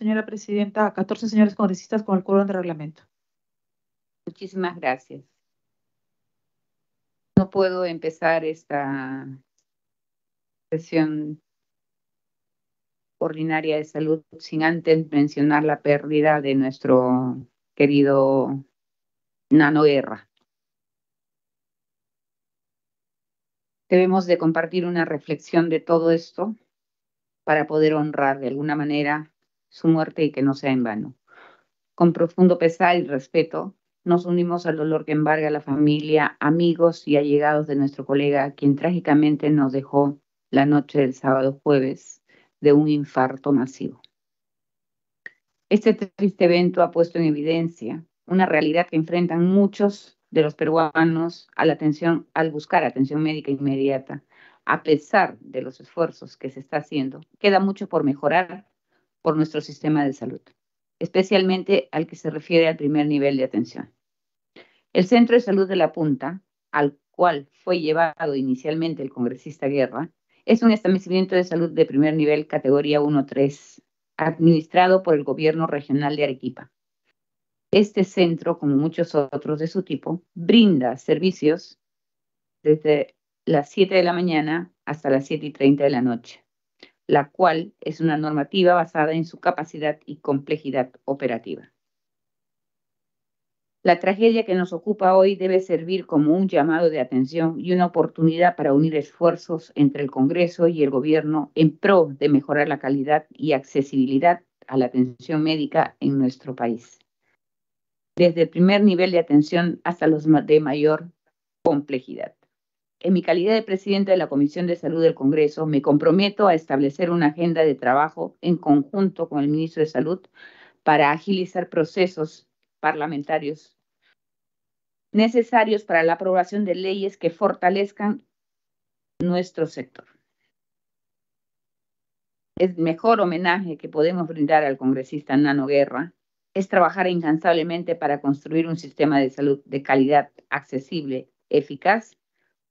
señora presidenta, a 14 señores congresistas con el coro de reglamento. Muchísimas gracias. No puedo empezar esta sesión ordinaria de salud sin antes mencionar la pérdida de nuestro querido Nano Guerra. Debemos de compartir una reflexión de todo esto para poder honrar de alguna manera su muerte y que no sea en vano. Con profundo pesar y respeto, nos unimos al dolor que embarga a la familia, amigos y allegados de nuestro colega, quien trágicamente nos dejó la noche del sábado jueves de un infarto masivo. Este triste evento ha puesto en evidencia una realidad que enfrentan muchos de los peruanos a la atención, al buscar atención médica inmediata. A pesar de los esfuerzos que se está haciendo, queda mucho por mejorar por nuestro sistema de salud, especialmente al que se refiere al primer nivel de atención. El Centro de Salud de la Punta, al cual fue llevado inicialmente el congresista Guerra, es un establecimiento de salud de primer nivel categoría 1-3, administrado por el gobierno regional de Arequipa. Este centro, como muchos otros de su tipo, brinda servicios desde las 7 de la mañana hasta las 7 y 30 de la noche, la cual es una normativa basada en su capacidad y complejidad operativa. La tragedia que nos ocupa hoy debe servir como un llamado de atención y una oportunidad para unir esfuerzos entre el Congreso y el Gobierno en pro de mejorar la calidad y accesibilidad a la atención médica en nuestro país, desde el primer nivel de atención hasta los de mayor complejidad. En mi calidad de presidente de la Comisión de Salud del Congreso, me comprometo a establecer una agenda de trabajo en conjunto con el ministro de Salud para agilizar procesos parlamentarios necesarios para la aprobación de leyes que fortalezcan nuestro sector. El mejor homenaje que podemos brindar al congresista Nano Guerra es trabajar incansablemente para construir un sistema de salud de calidad accesible, eficaz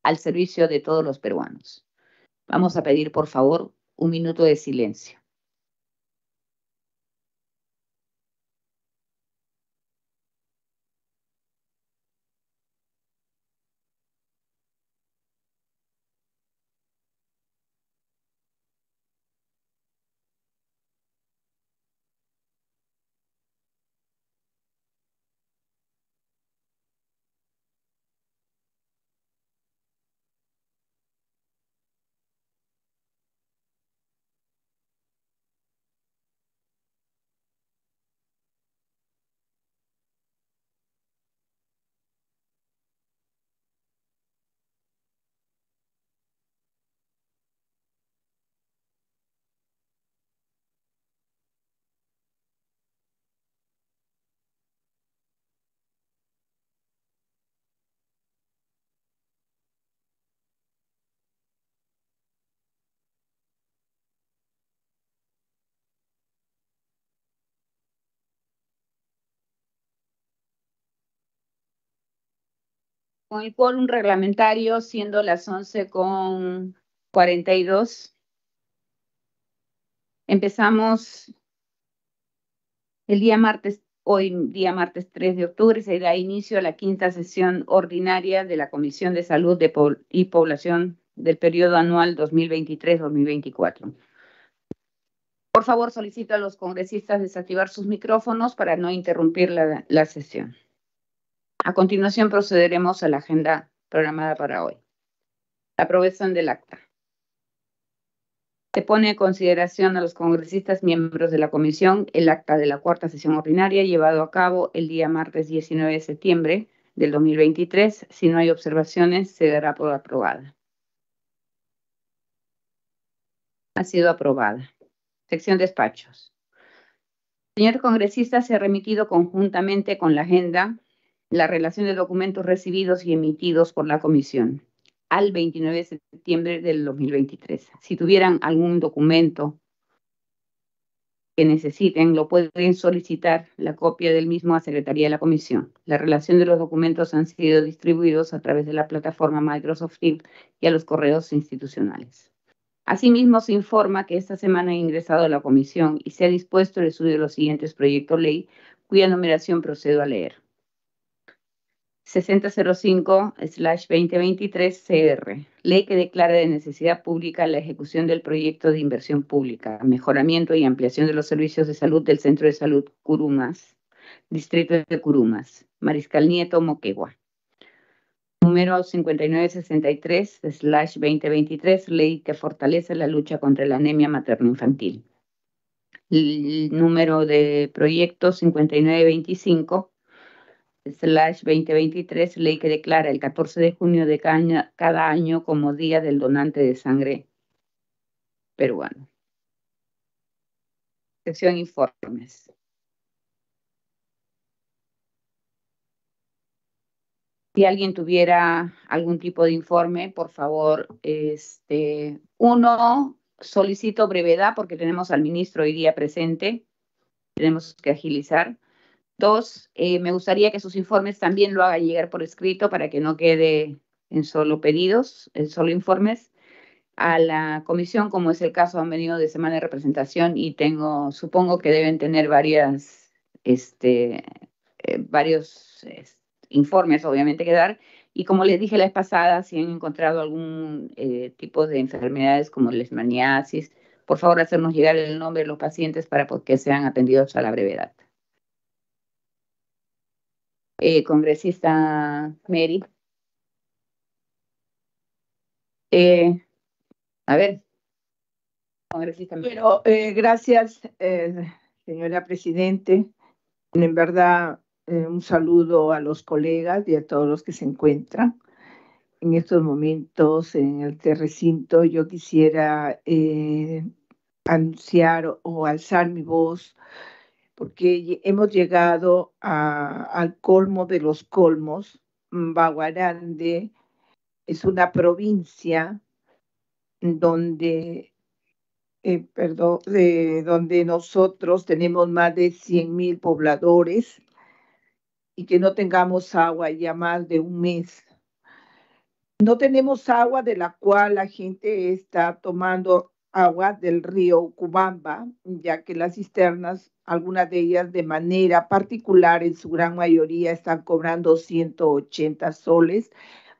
al servicio de todos los peruanos. Vamos a pedir, por favor, un minuto de silencio. con el quórum reglamentario siendo las 11 con dos Empezamos el día martes, hoy día martes 3 de octubre, se da inicio a la quinta sesión ordinaria de la Comisión de Salud y Población del periodo anual 2023-2024. Por favor, solicito a los congresistas desactivar sus micrófonos para no interrumpir la sesión. A continuación procederemos a la agenda programada para hoy. La aprobación del acta. Se pone en consideración a los congresistas miembros de la comisión el acta de la cuarta sesión ordinaria llevado a cabo el día martes 19 de septiembre del 2023. Si no hay observaciones, se dará por aprobada. Ha sido aprobada. Sección despachos. Señor congresista, se ha remitido conjuntamente con la agenda la relación de documentos recibidos y emitidos por la Comisión al 29 de septiembre del 2023. Si tuvieran algún documento que necesiten, lo pueden solicitar la copia del mismo a Secretaría de la Comisión. La relación de los documentos han sido distribuidos a través de la plataforma Microsoft Teams y a los correos institucionales. Asimismo, se informa que esta semana ha ingresado a la Comisión y se ha dispuesto el estudio de los siguientes proyectos ley, cuya numeración procedo a leer. 6005-2023-CR, ley que declara de necesidad pública la ejecución del proyecto de inversión pública, mejoramiento y ampliación de los servicios de salud del Centro de Salud Curumas, Distrito de Curumas, Mariscal Nieto, Moquegua. Número 5963-2023, ley que fortalece la lucha contra la anemia materno-infantil. Número de proyecto 5925 slash 2023, ley que declara el 14 de junio de cada año como Día del Donante de Sangre Peruano. Sección informes. Si alguien tuviera algún tipo de informe, por favor, este, uno, solicito brevedad porque tenemos al ministro hoy día presente, tenemos que agilizar. Dos, eh, me gustaría que sus informes también lo hagan llegar por escrito para que no quede en solo pedidos, en solo informes. A la comisión, como es el caso, han venido de semana de representación y tengo, supongo que deben tener varias, este, eh, varios eh, informes, obviamente, que dar. Y como les dije la vez pasada, si han encontrado algún tipo de enfermedades como lesmaniasis, por favor hacernos llegar el nombre de los pacientes para que sean atendidos a la brevedad. Eh, congresista Mary. Eh, a ver, congresista Mary. Bueno, eh, gracias, señora Presidente. En verdad, un saludo a los colegas y a todos los que se encuentran en estos momentos en el recinto. Yo quisiera anunciar o alzar mi voz porque hemos llegado al colmo de los colmos. Baguarande es una provincia donde, eh, perdón, donde nosotros tenemos más de 100 mil pobladores y que no tengamos agua ya más de un mes. No tenemos agua de la cual la gente está tomando agua del río Cubamba, ya que las cisternas, algunas de ellas de manera particular, en su gran mayoría están cobrando 180 soles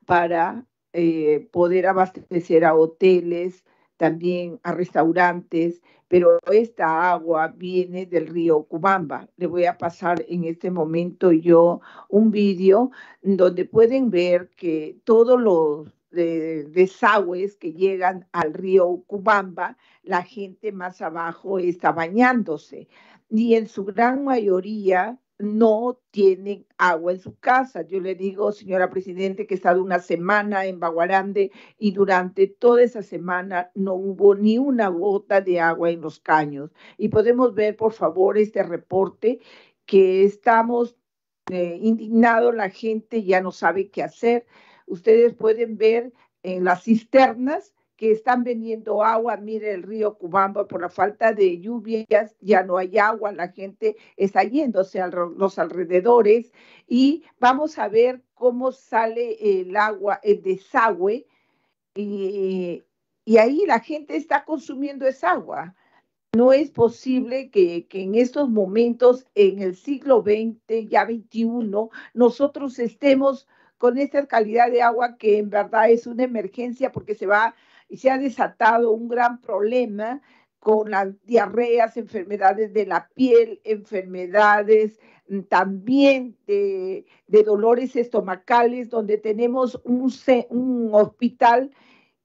para eh, poder abastecer a hoteles, también a restaurantes, pero esta agua viene del río Cubamba. Le voy a pasar en este momento yo un vídeo donde pueden ver que todos los de desagües que llegan al río Cubamba, la gente más abajo está bañándose y en su gran mayoría no tienen agua en su casa. Yo le digo, señora Presidente, que he estado una semana en Baguarande y durante toda esa semana no hubo ni una gota de agua en los caños. Y podemos ver, por favor, este reporte que estamos eh, indignados, la gente ya no sabe qué hacer. Ustedes pueden ver en las cisternas que están vendiendo agua, mire el río Cubamba, por la falta de lluvias ya no hay agua, la gente está yéndose a los alrededores y vamos a ver cómo sale el agua, el desagüe, y, ahí la gente está consumiendo esa agua. No es posible que, que, en estos momentos, en el siglo XX, ya XXI, nosotros estemos con esta calidad de agua que en verdad es una emergencia porque se va y se ha desatado un gran problema con las diarreas, enfermedades de la piel, enfermedades mm, también de, dolores estomacales, donde tenemos un, un hospital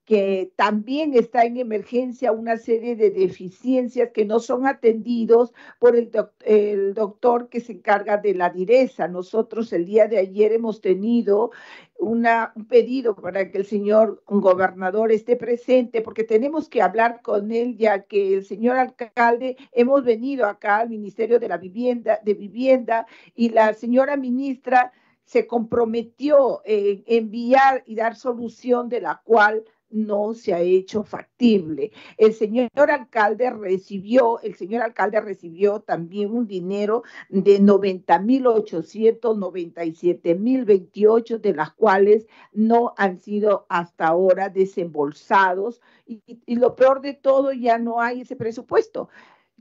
que también está en emergencia una serie de deficiencias que no son atendidos por el, el doctor que se encarga de la direza. Nosotros el día de ayer hemos tenido una, un pedido para que el señor gobernador esté presente, porque tenemos que hablar con él, ya que el señor alcalde hemos venido acá al Ministerio de la Vivienda, de Vivienda y la señora ministra se comprometió en enviar y dar solución de la cual no se ha hecho factible. El señor alcalde recibió, el señor alcalde recibió también un dinero de 90.897.028, de las cuales no han sido hasta ahora desembolsados. Y, lo peor de todo, ya no hay ese presupuesto.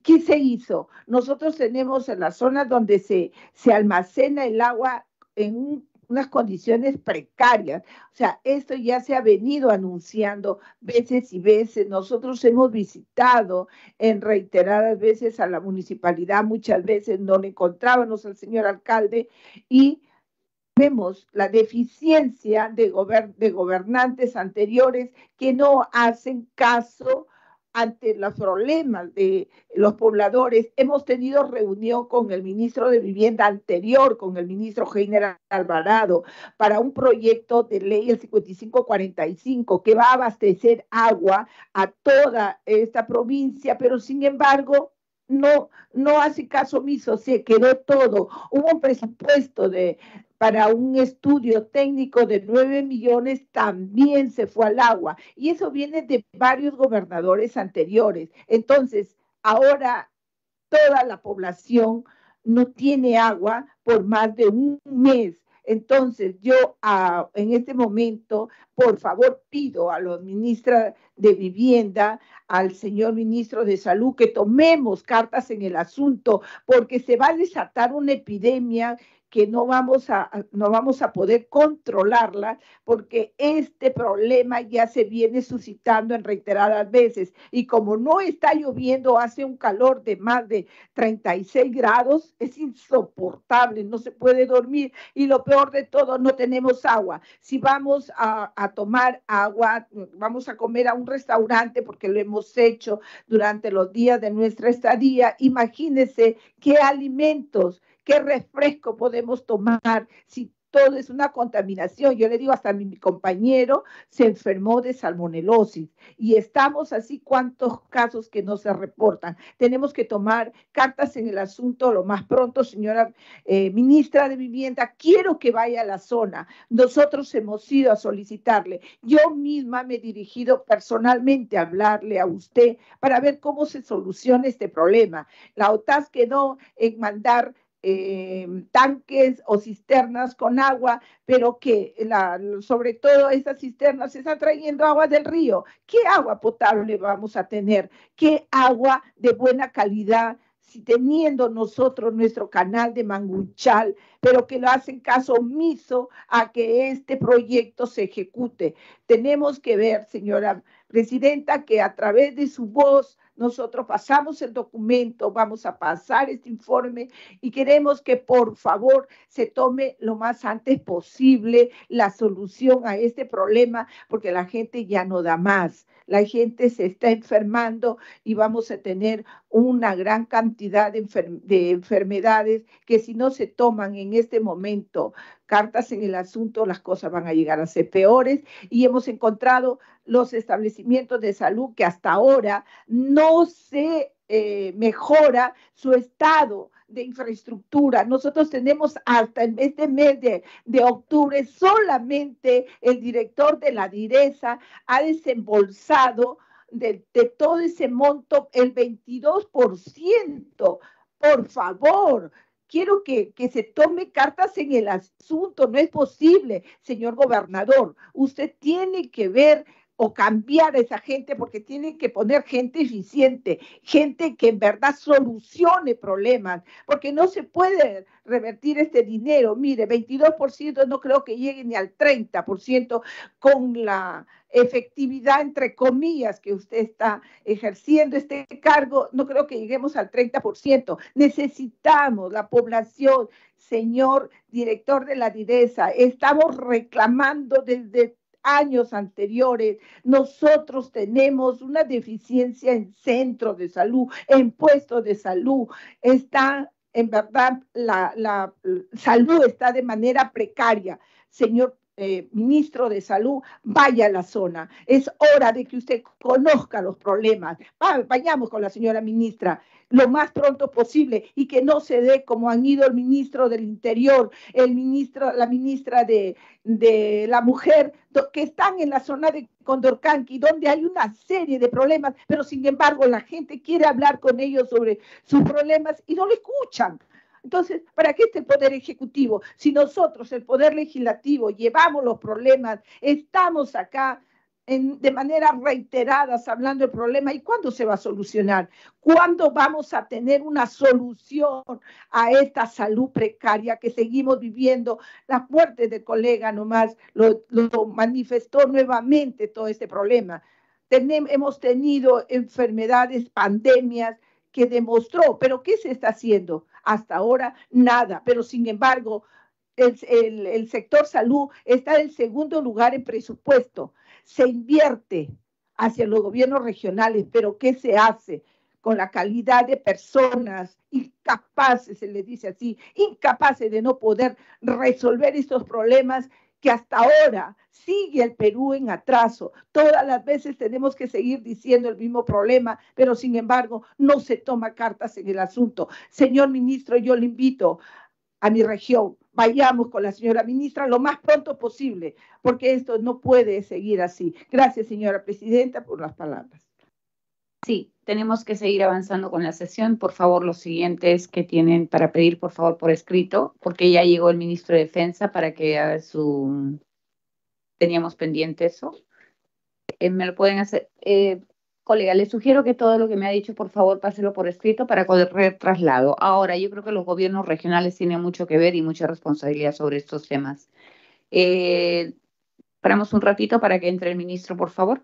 ¿Qué se hizo? Nosotros tenemos en la zona donde se, se almacena el agua en un unas condiciones precarias. O sea, esto ya se ha venido anunciando veces y veces. Nosotros hemos visitado en reiteradas veces a la municipalidad, muchas veces no le encontrábamos al señor alcalde y vemos la deficiencia de, de gobernantes anteriores que no hacen caso ante los problemas de los pobladores. Hemos tenido reunión con el ministro de Vivienda anterior, con el ministro General Alvarado, para un proyecto de ley el 5545 que va a abastecer agua a toda esta provincia, pero sin embargo no, no hace caso omiso, se quedó todo. Hubo un presupuesto de, para un estudio técnico de 9 millones también se fue al agua. Y eso viene de varios gobernadores anteriores. Entonces, ahora toda la población no tiene agua por más de un mes. Entonces, yo en este momento, por favor, pido a los ministros de Vivienda, al señor ministro de Salud, que tomemos cartas en el asunto, porque se va a desatar una epidemia que no vamos a, no vamos a poder controlarla porque este problema ya se viene suscitando en reiteradas veces. Y como no está lloviendo, hace un calor de más de 36 grados, es insoportable, no se puede dormir. Y lo peor de todo, no tenemos agua. Si vamos a, a tomar agua, vamos a comer a un restaurante porque lo hemos hecho durante los días de nuestra estadía, imagínense qué alimentos ¿Qué refresco podemos tomar si todo es una contaminación. Yo le digo, hasta mi, compañero se enfermó de salmonelosis y estamos así cuántos casos que no se reportan. Tenemos que tomar cartas en el asunto lo más pronto, señora eh, ministra de Vivienda. Quiero que vaya a la zona. Nosotros hemos ido a solicitarle. Yo misma me he dirigido personalmente a hablarle a usted para ver cómo se soluciona este problema. La OTAS quedó en mandar eh, tanques o cisternas con agua, pero que sobre todo esas cisternas se están trayendo agua del río. ¿Qué agua potable vamos a tener? ¿Qué agua de buena calidad? Si teniendo nosotros nuestro canal de Manguchal, pero que lo hacen caso omiso a que este proyecto se ejecute. Tenemos que ver, señora presidenta, que a través de su voz, nosotros pasamos el documento, vamos a pasar este informe y queremos que por favor se tome lo más antes posible la solución a este problema porque la gente ya no da más. La gente se está enfermando y vamos a tener una gran cantidad de, enfermedades que si no se toman en este momento cartas en el asunto, las cosas van a llegar a ser peores y hemos encontrado los establecimientos de salud que hasta ahora no se eh, mejora su estado de infraestructura. Nosotros tenemos hasta el mes de mes de, octubre solamente el director de la direza ha desembolsado de, de todo ese monto el 22%. Por favor, quiero que, se tome cartas en el asunto. No es posible, señor gobernador. Usted tiene que ver o cambiar a esa gente porque tienen que poner gente eficiente, gente que en verdad solucione problemas, porque no se puede revertir este dinero. Mire, 22% no creo que llegue ni al 30% con la efectividad, entre comillas, que usted está ejerciendo este cargo, no creo que lleguemos al 30%. Necesitamos la población, señor director de la direza estamos reclamando desde años anteriores, nosotros tenemos una deficiencia en centro de salud, en puesto de salud. Está, en verdad, la, la salud está de manera precaria. Señor eh, ministro de Salud vaya a la zona. Es hora de que usted conozca los problemas. vayamos con la señora ministra lo más pronto posible y que no se dé como han ido el ministro del Interior, el ministro, la ministra de, la Mujer, que están en la zona de Condorcanqui, donde hay una serie de problemas, pero sin embargo la gente quiere hablar con ellos sobre sus problemas y no lo escuchan. Entonces, ¿para qué este poder ejecutivo? Si nosotros, el poder legislativo, llevamos los problemas, estamos acá de manera reiterada hablando del problema y cuándo se va a solucionar, cuándo vamos a tener una solución a esta salud precaria que seguimos viviendo. La muerte del colega nomás lo, manifestó nuevamente todo este problema. hemos tenido enfermedades, pandemias que demostró, pero ¿qué se está haciendo? hasta ahora nada, pero sin embargo, el, sector salud está en segundo lugar en presupuesto. Se invierte hacia los gobiernos regionales, pero ¿qué se hace? con la calidad de personas incapaces, se le dice así, incapaces de no poder resolver estos problemas que hasta ahora sigue el Perú en atraso. Todas las veces tenemos que seguir diciendo el mismo problema, pero sin embargo no se toma cartas en el asunto. Señor ministro, yo le invito a mi región, vayamos con la señora ministra lo más pronto posible, porque esto no puede seguir así. Gracias, señora presidenta, por las palabras. Sí, tenemos que seguir avanzando con la sesión. Por favor, los siguientes que tienen para pedir, por favor, por escrito, porque ya llegó el ministro de Defensa para que su... Teníamos pendiente eso. Eh, me lo pueden hacer. Eh, colega, le sugiero que todo lo que me ha dicho, por favor, páselo por escrito para correr traslado. Ahora, yo creo que los gobiernos regionales tienen mucho que ver y mucha responsabilidad sobre estos temas. Eh, paramos un ratito para que entre el ministro, por favor.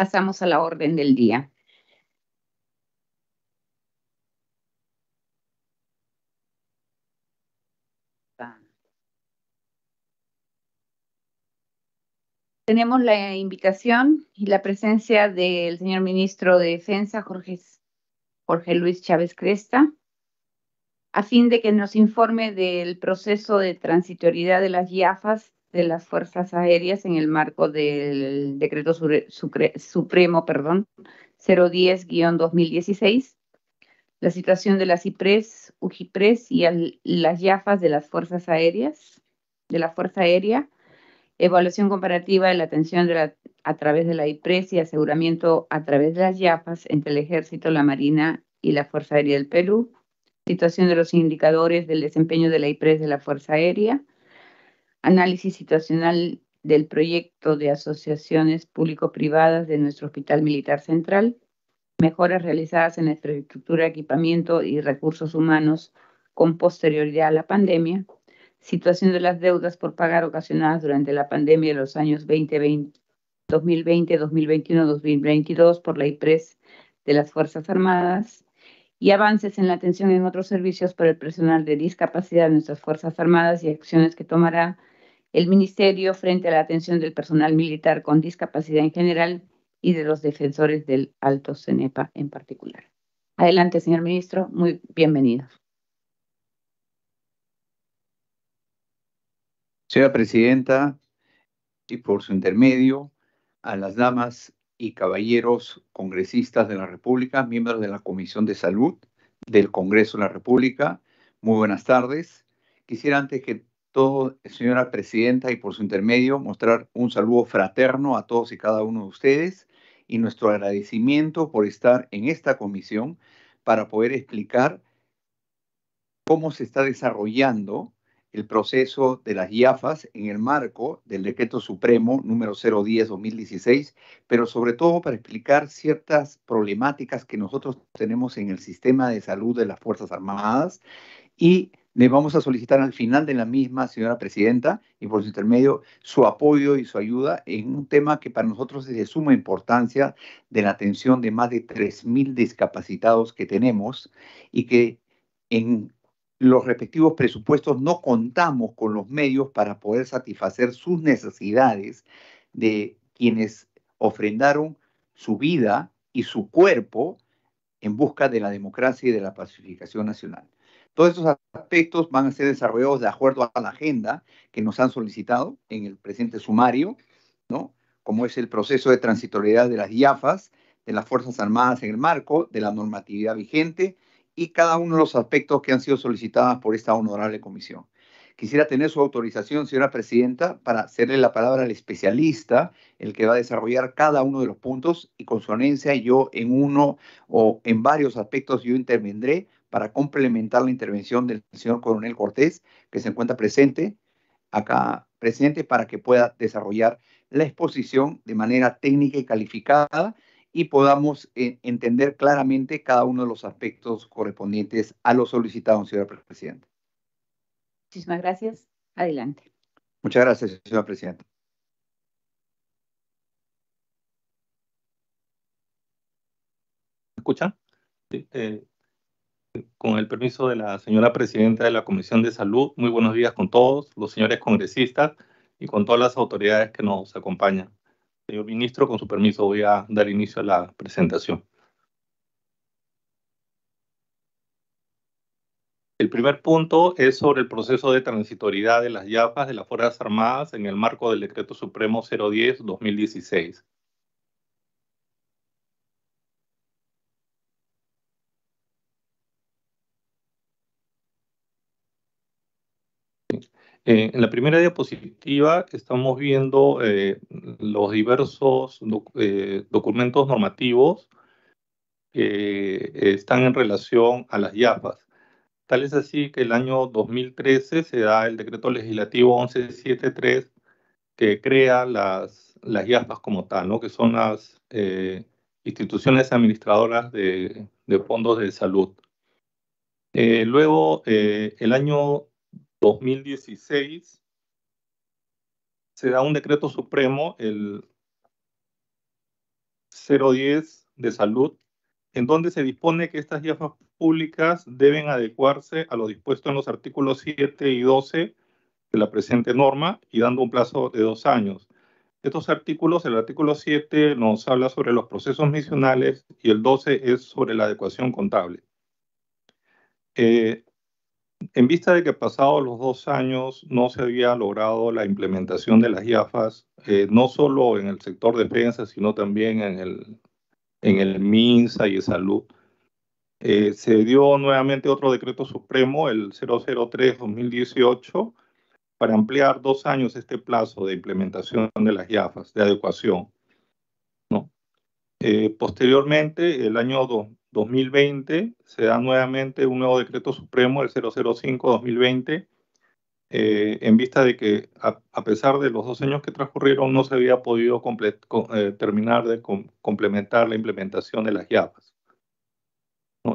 pasamos a la orden del día. Tenemos la invitación y la presencia del señor ministro de Defensa, Jorge, Jorge Luis Chávez Cresta, a fin de que nos informe del proceso de transitoriedad de las GIAFAS de las Fuerzas Aéreas en el marco del Decreto Supremo perdón, 010-2016, la situación de las IPRES, UGIPRES y las YAFAS de las Fuerzas Aéreas, de la Fuerza Aérea, evaluación comparativa de la atención a través de la IPRES y aseguramiento a través de las YAFAS entre el Ejército, la Marina y la Fuerza Aérea del Perú, situación de los indicadores del desempeño de la IPRES de la Fuerza Aérea, análisis situacional del proyecto de asociaciones público-privadas de nuestro Hospital Militar Central, mejoras realizadas en infraestructura, equipamiento y recursos humanos con posterioridad a la pandemia, situación de las deudas por pagar ocasionadas durante la pandemia de los años 2020, 2020, 2021, 2022 por la IPRES de las Fuerzas Armadas y avances en la atención en otros servicios para el personal de discapacidad de nuestras Fuerzas Armadas y acciones que tomará el Ministerio frente a la atención del personal militar con discapacidad en general y de los defensores del Alto CENEPA en particular. Adelante, señor ministro, muy bienvenido. Señora presidenta, y por su intermedio, a las damas y caballeros congresistas de la República, miembros de la Comisión de Salud del Congreso de la República, muy buenas tardes. Quisiera antes que señora presidenta, y por su intermedio, mostrar un saludo fraterno a todos y cada uno de ustedes y nuestro agradecimiento por estar en esta comisión para poder explicar cómo se está desarrollando el proceso de las IAFAS en el marco del decreto supremo número 010-2016, pero sobre todo para explicar ciertas problemáticas que nosotros tenemos en el sistema de salud de las Fuerzas Armadas y le vamos a solicitar al final de la misma, señora presidenta, y por su intermedio, su apoyo y su ayuda en un tema que para nosotros es de suma importancia de la atención de más de 3.000 discapacitados que tenemos y que en los respectivos presupuestos no contamos con los medios para poder satisfacer sus necesidades de quienes ofrendaron su vida y su cuerpo en busca de la democracia y de la pacificación nacional. Todos estos aspectos van a ser desarrollados de acuerdo a la agenda que nos han solicitado en el presente sumario, ¿no? como es el proceso de transitoriedad de las IAFAS, de las Fuerzas Armadas en el marco de la normatividad vigente y cada uno de los aspectos que han sido solicitados por esta honorable comisión. Quisiera tener su autorización, señora presidenta, para hacerle la palabra al especialista, el que va a desarrollar cada uno de los puntos y con su anencia yo en uno o en varios aspectos yo intervendré para complementar la intervención del señor coronel Cortés, que se encuentra presente acá, presente para que pueda desarrollar la exposición de manera técnica y calificada y podamos eh, entender claramente cada uno de los aspectos correspondientes a lo solicitado, señora presidenta. Muchísimas gracias. Adelante. Muchas gracias, señora presidenta. ¿Me escuchan? Sí, eh, con el permiso de la señora presidenta de la Comisión de Salud, muy buenos días con todos los señores congresistas y con todas las autoridades que nos acompañan. Señor ministro, con su permiso voy a dar inicio a la presentación. El primer punto es sobre el proceso de transitoriedad de las YAFAS de las Fuerzas Armadas en el marco del Decreto Supremo 010-2016. Eh, en la primera diapositiva estamos viendo eh, los diversos eh, documentos normativos que están en relación a las IAFAS. Tal es así que el año 2013 se da el decreto legislativo 1173 que crea las, las IAFAS como tal, ¿no? que son las instituciones administradoras de, de, fondos de salud. luego, el año 2016 se da un decreto supremo, el 010 de salud, en donde se dispone que estas guías públicas deben adecuarse a lo dispuesto en los artículos 7 y 12 de la presente norma y dando un plazo de dos años. Estos artículos, el artículo 7 nos habla sobre los procesos misionales y el 12 es sobre la adecuación contable. Eh, en vista de que pasados los dos años no se había logrado la implementación de las IAFAS, eh, no solo en el sector defensa, sino también en el, en el MINSA y salud, eh, se dio nuevamente otro decreto supremo, el 003-2018, para ampliar dos años este plazo de implementación de las IAFAS, de adecuación. Eh, posteriormente, el año 2018, 2020 se da nuevamente un nuevo decreto supremo, el 005-2020, eh, en vista de que a, pesar de los dos años que transcurrieron no se había podido eh, terminar de complementar la implementación de las llaves.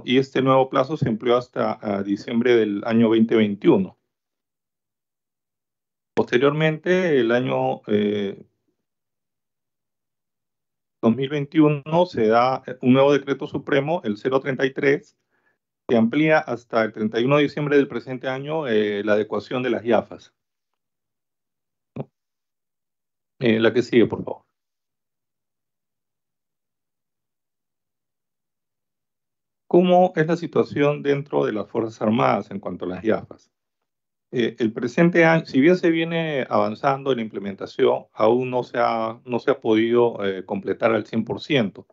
Y este nuevo plazo se empleó hasta diciembre del año 2021. Posteriormente, el año eh, 2021 se da un nuevo decreto supremo, el 033, que amplía hasta el 31 de diciembre del presente año eh, la adecuación de las IAFAS. Eh, la que sigue, por favor. ¿Cómo es la situación dentro de las Fuerzas Armadas en cuanto a las IAFAS? Eh, el presente año, si bien se viene avanzando en la implementación, aún no se ha, no se ha podido eh, completar al 100%,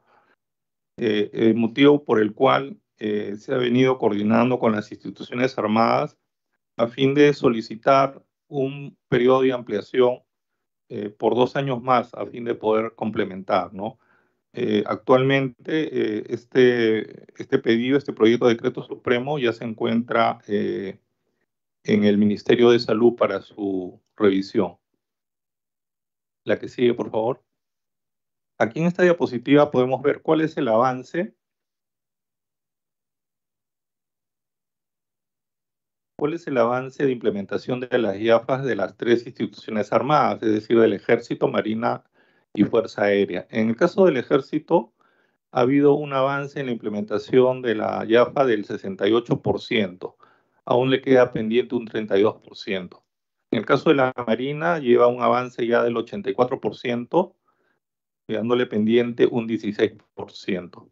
El eh, motivo por el cual se ha venido coordinando con las instituciones armadas a fin de solicitar un periodo de ampliación por dos años más a fin de poder complementar, ¿no? actualmente este, este pedido, este proyecto de decreto supremo ya se encuentra en el Ministerio de Salud para su revisión. La que sigue, por favor. Aquí en esta diapositiva podemos ver cuál es el avance. ¿Cuál es el avance de implementación de las IAFAS de las tres instituciones armadas, es decir, del Ejército, Marina y Fuerza Aérea? En el caso del Ejército, ha habido un avance en la implementación de la IAFA del 68% aún le queda pendiente un 32%. En el caso de la Marina, lleva un avance ya del 84%, quedándole pendiente un 16%.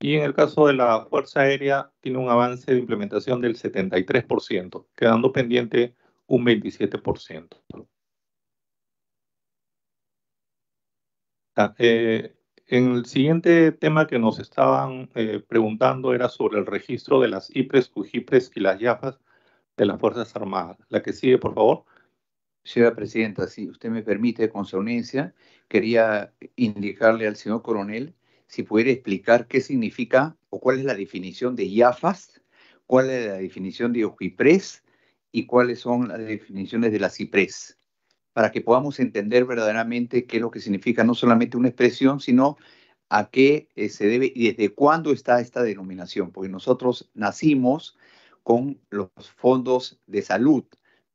Y en el caso de la Fuerza Aérea, tiene un avance de implementación del 73%, quedando pendiente un 27%. Ah, eh, en el siguiente tema que nos estaban eh, preguntando era sobre el registro de las IPRES, CUJIPRES y las YAFAS de las Fuerzas Armadas. La que sigue, por favor. Señora Presidenta, si usted me permite, con su audiencia, quería indicarle al señor coronel si pudiera explicar qué significa o cuál es la definición de YAFAS, cuál es la definición de OJIPRES y cuáles son las definiciones de las IPRES para que podamos entender verdaderamente qué es lo que significa no solamente una expresión, sino a qué eh, se debe y desde cuándo está esta denominación, porque nosotros nacimos con los fondos de salud,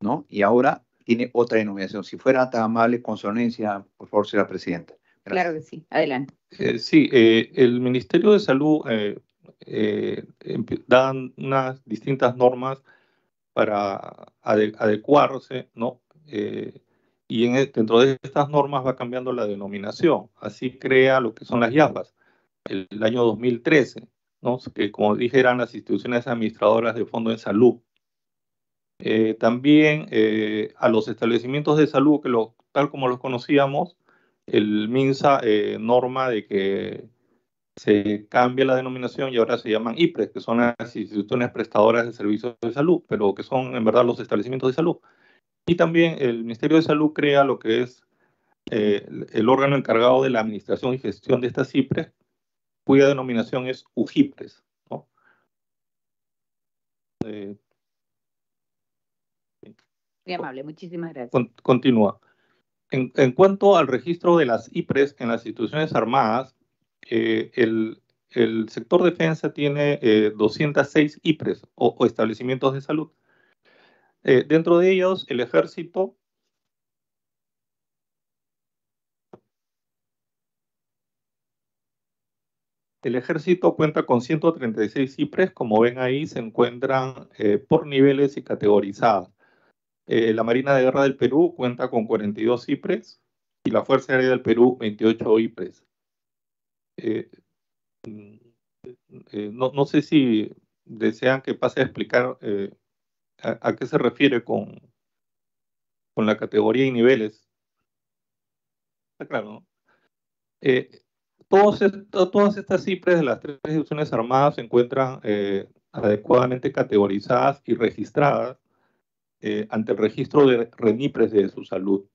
¿no? Y ahora tiene otra denominación. Si fuera tan amable, consonancia, por favor, señora presidenta. Claro que sí, adelante. Eh, sí, eh, el Ministerio de Salud da unas distintas normas para adecuarse, ¿no? y e, dentro de estas normas va cambiando la denominación. Así crea lo que son las IAFAS, el, año 2013, ¿no? que como dije eran las instituciones administradoras de fondo de salud. Eh, también eh, a los establecimientos de salud, que tal como los conocíamos, el MINSA eh, norma de que se cambia la denominación y ahora se llaman IPRES, que son las instituciones prestadoras de servicios de salud, pero que son en verdad los establecimientos de salud. Y también el Ministerio de Salud crea lo que es eh, el órgano encargado de la administración y gestión de estas IPRES, cuya denominación es UGIPRES. Eh, Muy amable, muchísimas gracias. continúa. En, cuanto al registro de las IPRES en las instituciones armadas, eh, el, sector defensa tiene 206 IPRES o establecimientos de salud eh, dentro de ellos, el ejército El ejército cuenta con 136 cipres, como ven ahí se encuentran eh, por niveles y categorizadas. Eh, la Marina de Guerra del Perú cuenta con 42 cipres y la Fuerza Aérea del Perú 28 cipres. Mm, no, no, sé si desean que pase a explicar ¿A, qué se refiere con, con la categoría y niveles? Está claro, ¿no? Eh, todas estas CIPRES de las tres instituciones armadas se encuentran eh, adecuadamente categorizadas y registradas eh, ante el registro de RENIPRES de su salud.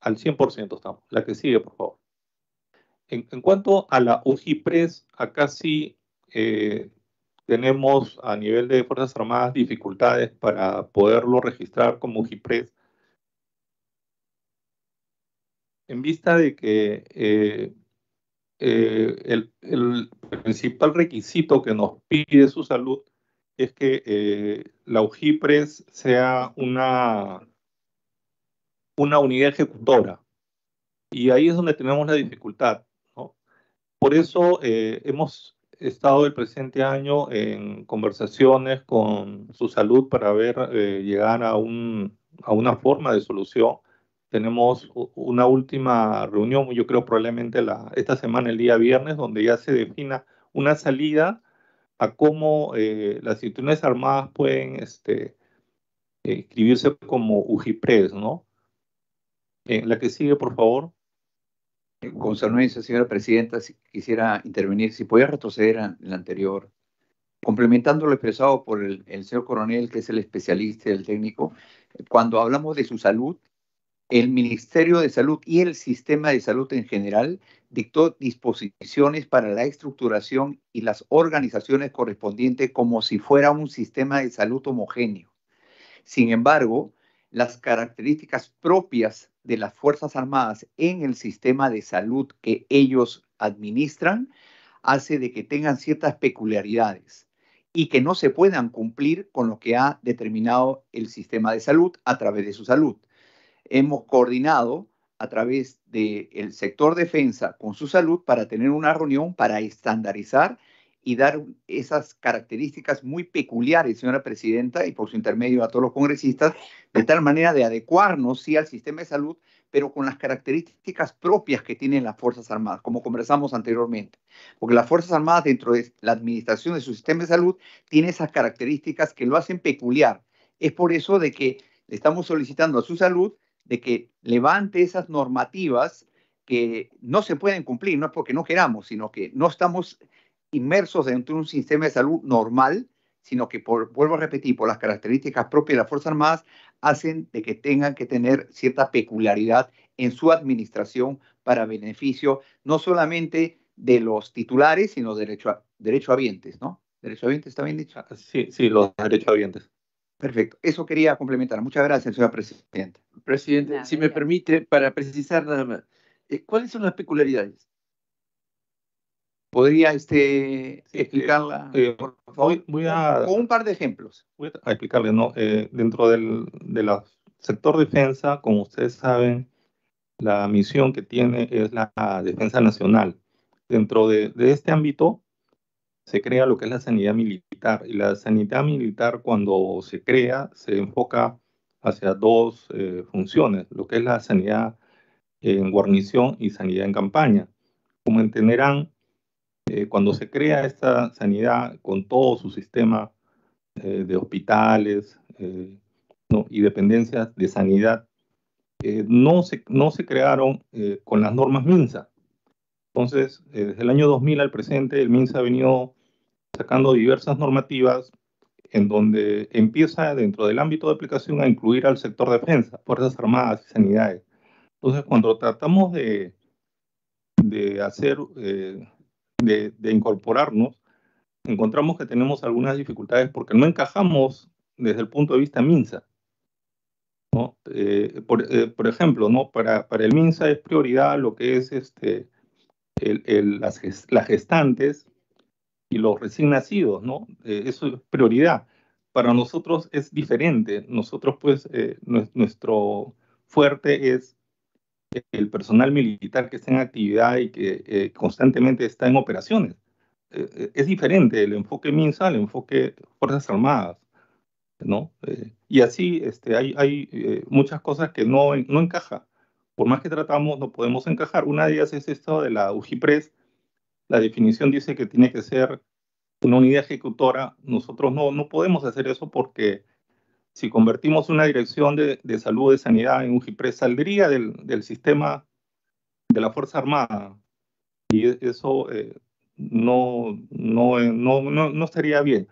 Al 100% estamos. La que sigue, por favor. En, cuanto a la UGIPRES, acá sí tenemos a nivel de Fuerzas Armadas dificultades para poderlo registrar como GIPRES. En vista de que eh, eh, el, principal requisito que nos pide su salud es que eh, la UGIPRES sea una, una unidad ejecutora. Y ahí es donde tenemos la dificultad. Por eso hemos estado el presente año en conversaciones con su salud para ver eh, llegar a, un, a una forma de solución. Tenemos una última reunión, yo creo probablemente la, esta semana, el día viernes, donde ya se defina una salida a cómo eh, las instituciones armadas pueden este, escribirse como UGIPRES ¿no? Eh, la que sigue, por favor. Gonzalo señora presidenta, quisiera intervenir, si podía retroceder en la anterior, complementando lo expresado por el, el, señor coronel, que es el especialista el técnico, cuando hablamos de su salud, el Ministerio de Salud y el sistema de salud en general dictó disposiciones para la estructuración y las organizaciones correspondientes como si fuera un sistema de salud homogéneo. Sin embargo, las características propias de las Fuerzas Armadas en el sistema de salud que ellos administran hace de que tengan ciertas peculiaridades y que no se puedan cumplir con lo que ha determinado el sistema de salud a través de su salud. Hemos coordinado a través del sector defensa con su salud para tener una reunión para estandarizar y dar esas características muy peculiares, señora presidenta, y por su intermedio a todos los congresistas, de tal manera de adecuarnos, sí, al sistema de salud, pero con las características propias que tienen las Fuerzas Armadas, como conversamos anteriormente. Porque las Fuerzas Armadas, dentro de la administración de su sistema de salud, tiene esas características que lo hacen peculiar. Es por eso de que le estamos solicitando a su salud de que levante esas normativas que no se pueden cumplir, no es porque no queramos, sino que no estamos inmersos dentro de un sistema de salud normal, sino que, por, vuelvo a repetir, por las características propias de las Fuerzas Armadas, hacen de que tengan que tener cierta peculiaridad en su administración para beneficio no solamente de los titulares, sino derecho a, derechohabientes, ¿no? ¿Derechohabientes está bien dicho? Ah, sí, sí, los derechohabientes. Perfecto, eso quería complementar. Muchas gracias, señora presidenta. Presidente, si me permite, para precisar nada más, eh, ¿cuáles son las peculiaridades? ¿Podría este, eh, explicarla? Eh, por favor? Voy a, con un par de ejemplos. Voy a explicarle, ¿no? Eh, dentro del, la sector defensa, como ustedes saben, la misión que tiene es la defensa nacional. Dentro de, este ámbito se crea lo que es la sanidad militar. Y la sanidad militar cuando se crea se enfoca hacia dos funciones, lo que es la sanidad en guarnición y sanidad en campaña. Como entenderán, eh, cuando se crea esta sanidad con todo su sistema eh, de hospitales eh, y dependencias de sanidad, no, se, no se crearon con las normas MINSA. Entonces, desde el año 2000 al presente, el MINSA ha venido sacando diversas normativas en donde empieza dentro del ámbito de aplicación a incluir al sector defensa, Fuerzas Armadas y Sanidades. Entonces, cuando tratamos de, de hacer de, incorporarnos, encontramos que tenemos algunas dificultades porque no encajamos desde el punto de vista MINSA. Eh, eh, por, ejemplo, ¿no? Para, para, el MINSA es prioridad lo que es este, las, gestantes y los recién nacidos, ¿no? Eh, eso es prioridad. Para nosotros es diferente. Nosotros, pues, nuestro fuerte es el personal militar que está en actividad y que eh, constantemente está en operaciones. Eh, eh, es diferente el enfoque MINSA el enfoque Fuerzas Armadas, ¿no? y así este, hay, hay muchas cosas que no, no encaja. Por más que tratamos, no podemos encajar. Una de ellas es esto de la UGIPRES. La definición dice que tiene que ser una unidad ejecutora. Nosotros no, no podemos hacer eso porque si convertimos una dirección de, salud de sanidad en un JIPRES, saldría del, sistema de la Fuerza Armada. Y e, eso eh, eh, no, no, estaría bien.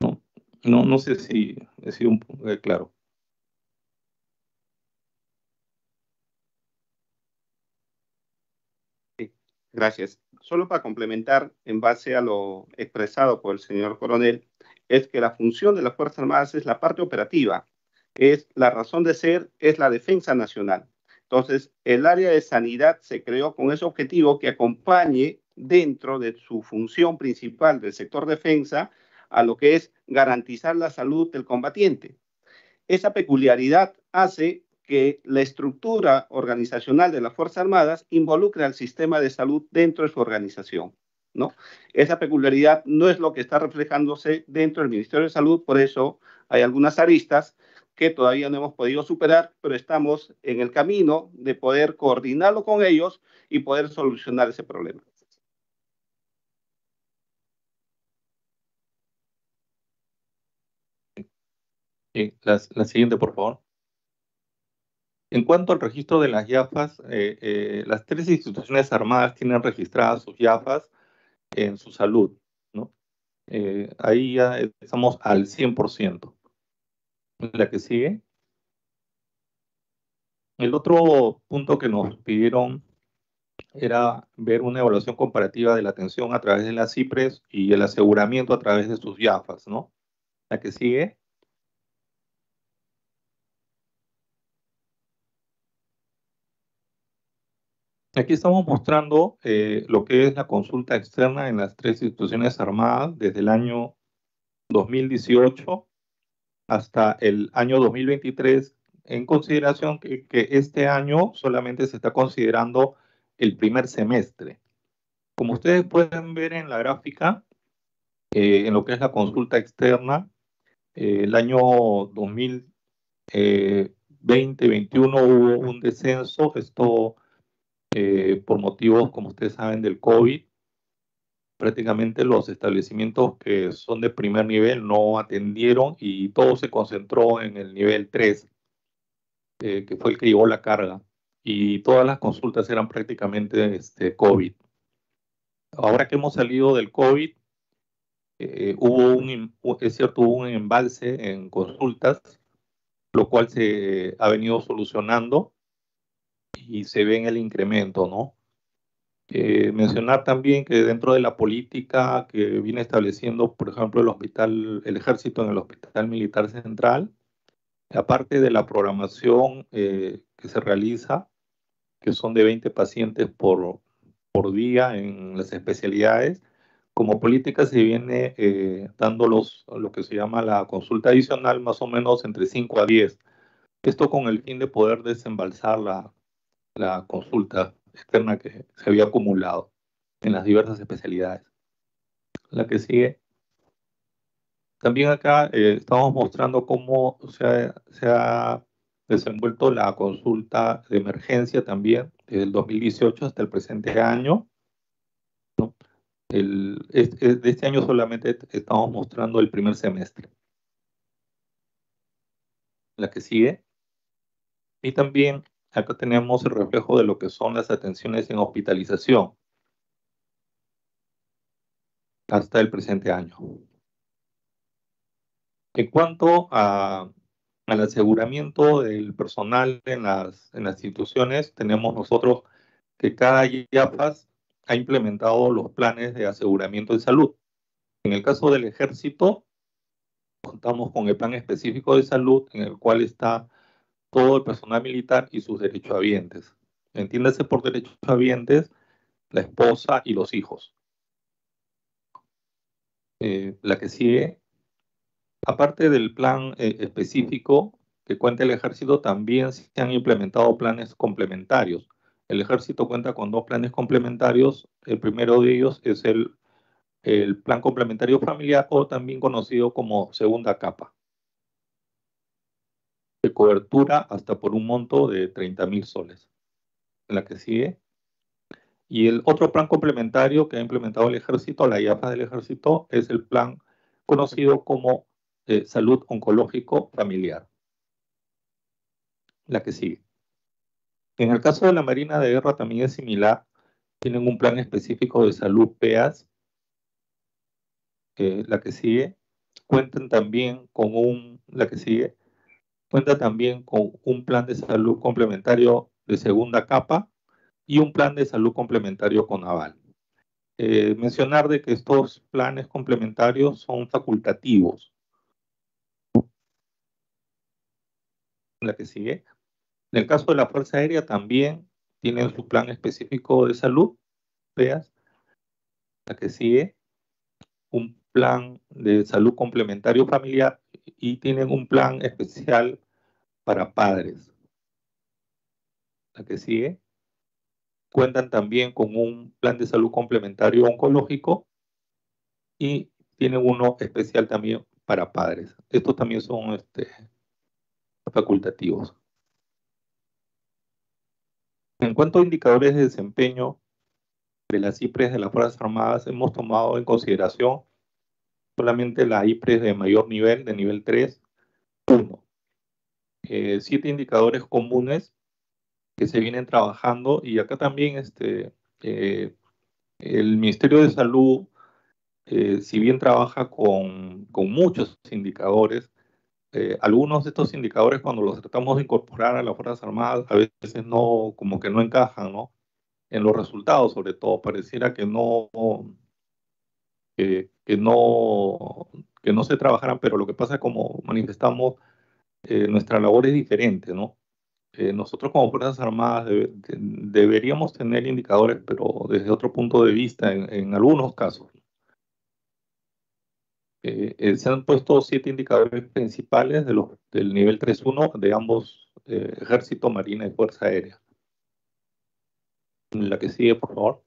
No, no, sé si he sido un, eh, claro. gracias. Solo para complementar, en base a lo expresado por el señor coronel, es que la función de las Fuerzas Armadas es la parte operativa, es la razón de ser, es la defensa nacional. Entonces, el área de sanidad se creó con ese objetivo que acompañe dentro de su función principal del sector defensa a lo que es garantizar la salud del combatiente. Esa peculiaridad hace que la estructura organizacional de las Fuerzas Armadas involucre al sistema de salud dentro de su organización. Esa peculiaridad no es lo que está reflejándose dentro del Ministerio de Salud, por eso hay algunas aristas que todavía no hemos podido superar, pero estamos en el camino de poder coordinarlo con ellos y poder solucionar ese problema. la, siguiente, por favor. En cuanto al registro de las YAFAS, eh, eh, las tres instituciones armadas tienen registradas sus YAFAS en su salud. ¿no? Eh, ahí ya estamos al 100%. La que sigue. El otro punto que nos pidieron era ver una evaluación comparativa de la atención a través de las CIPRES y el aseguramiento a través de sus YAFAS, ¿no? La que sigue. Aquí estamos mostrando eh, lo que es la consulta externa en las tres instituciones armadas desde el año 2018 hasta el año 2023, en consideración que, este año solamente se está considerando el primer semestre. Como ustedes pueden ver en la gráfica, eh, en lo que es la consulta externa, eh, el año 2020 2021 hubo un descenso, esto eh, por motivos, como ustedes saben, del COVID. Prácticamente los establecimientos que son de primer nivel no atendieron y todo se concentró en el nivel 3, eh, que fue el que llevó la carga. Y todas las consultas eran prácticamente este, COVID. Ahora que hemos salido del COVID, eh, hubo un, es cierto, hubo un embalse en consultas, lo cual se ha venido solucionando y se ve en el incremento, ¿no? mencionar también que dentro de la política que viene estableciendo, por ejemplo, el hospital, el ejército en el Hospital Militar Central, aparte de la programación eh, que se realiza, que son de 20 pacientes por, por día en las especialidades, como política se viene eh, dando los, lo que se llama la consulta adicional, más o menos entre 5 a 10. Esto con el fin de poder desembalsar la, la consulta externa que se había acumulado en las diversas especialidades. La que sigue. También acá eh, estamos mostrando cómo se ha, se desenvuelto la consulta de emergencia también desde el 2018 hasta el presente año. de este año solamente estamos mostrando el primer semestre. La que sigue. Y también Acá tenemos el reflejo de lo que son las atenciones en hospitalización hasta el presente año. En cuanto a, al aseguramiento del personal en las, en las instituciones, tenemos nosotros que cada IAFAS ha implementado los planes de aseguramiento de salud. En el caso del ejército, contamos con el plan específico de salud en el cual está todo el personal militar y sus derechohabientes. Entiéndase por derechohabientes la esposa y los hijos. Eh, la que sigue, aparte del plan eh, específico que cuenta el ejército, también se han implementado planes complementarios. El ejército cuenta con dos planes complementarios. El primero de ellos es el plan complementario familiar o también conocido como segunda capa de cobertura hasta por un monto de 30 mil soles. La que sigue. Y el otro plan complementario que ha implementado el ejército, la IAFA del ejército, es el plan conocido como eh, salud oncológico familiar. La que sigue. En el caso de la Marina de Guerra también es similar. Tienen un plan específico de salud PEAS. la que sigue. Cuentan también con un, la que sigue, Cuenta también con un plan de salud complementario de segunda capa y un plan de salud complementario con aval. Eh, mencionar de que estos planes complementarios son facultativos. La que sigue. En el caso de la Fuerza Aérea también tienen su plan específico de salud, Veas La que sigue, un plan de salud complementario familiar y tienen un plan especial para padres. La que sigue. Cuentan también con un plan de salud complementario oncológico y tienen uno especial también para padres. Estos también son este, facultativos. En cuanto a indicadores de desempeño de las CIPRES de las Fuerzas Armadas, hemos tomado en consideración solamente la IPRES de mayor nivel, de nivel 3, 1. Eh, siete indicadores comunes que se vienen trabajando y acá también este, eh, el Ministerio de Salud, eh, si bien trabaja con, con muchos indicadores, algunos de estos indicadores cuando los tratamos de incorporar a las Fuerzas Armadas a veces no, como que no encajan, ¿no? En los resultados sobre todo, pareciera que no que, no, que no se trabajaran, pero lo que pasa, como manifestamos, eh, nuestra labor es diferente, ¿no? Eh, nosotros como Fuerzas Armadas deberíamos tener indicadores, pero desde otro punto de vista, en, algunos casos. Eh, se han puesto siete indicadores principales de los, del nivel 3.1 de ambos ejército, marina y fuerza aérea. La que sigue, por favor.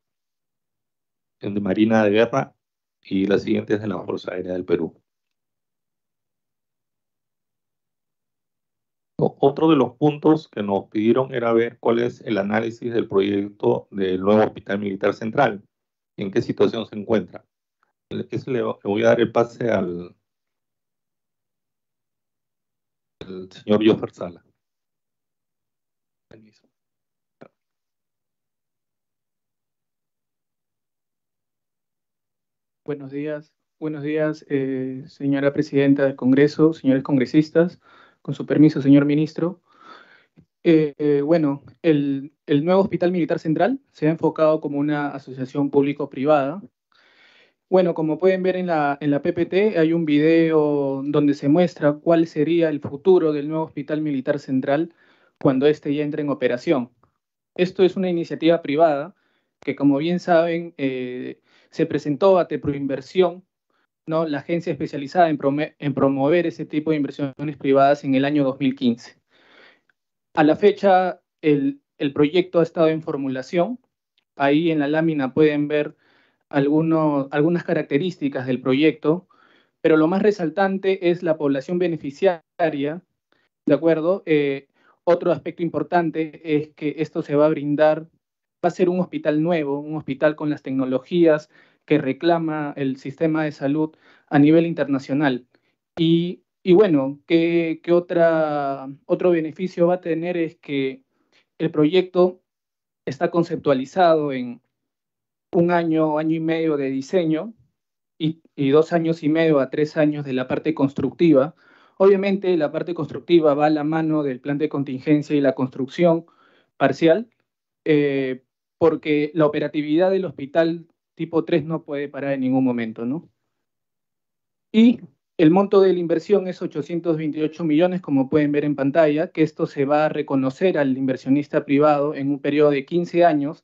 En de Marina de Guerra, y la siguiente es de la Fuerza Aérea del Perú. Otro de los puntos que nos pidieron era ver cuál es el análisis del proyecto del nuevo Hospital Militar Central, en qué situación se encuentra. le voy a dar el pase al señor Joffer Sala. Buenos días. Buenos días, eh, señora presidenta del Congreso, señores congresistas. Con su permiso, señor ministro. Eh, eh, bueno, el, nuevo Hospital Militar Central se ha enfocado como una asociación público-privada. Bueno, como pueden ver en la, en PPT, hay un video donde se muestra cuál sería el futuro del nuevo Hospital Militar Central cuando éste ya entre en operación. Esto es una iniciativa privada que, como bien saben, se presentó a Teproinversión, ¿no? la agencia especializada en, en promover ese tipo de inversiones privadas en el año 2015. A la fecha, el, proyecto ha estado en formulación. Ahí en la lámina pueden ver algunos, algunas características del proyecto, pero lo más resaltante es la población beneficiaria, ¿de acuerdo? Eh, otro aspecto importante es que esto se va a brindar va a ser un hospital nuevo, un hospital con las tecnologías que reclama el sistema de salud a nivel internacional. Y, y bueno, ¿qué, otra, otro beneficio va a tener? Es que el proyecto está conceptualizado en un año, año y medio de diseño y, y, dos años y medio a tres años de la parte constructiva. Obviamente la parte constructiva va a la mano del plan de contingencia y la construcción parcial, eh, porque la operatividad del hospital tipo 3 no puede parar en ningún momento, ¿no? Y el monto de la inversión es 828 millones, como pueden ver en pantalla, que esto se va a reconocer al inversionista privado en un periodo de 15 años,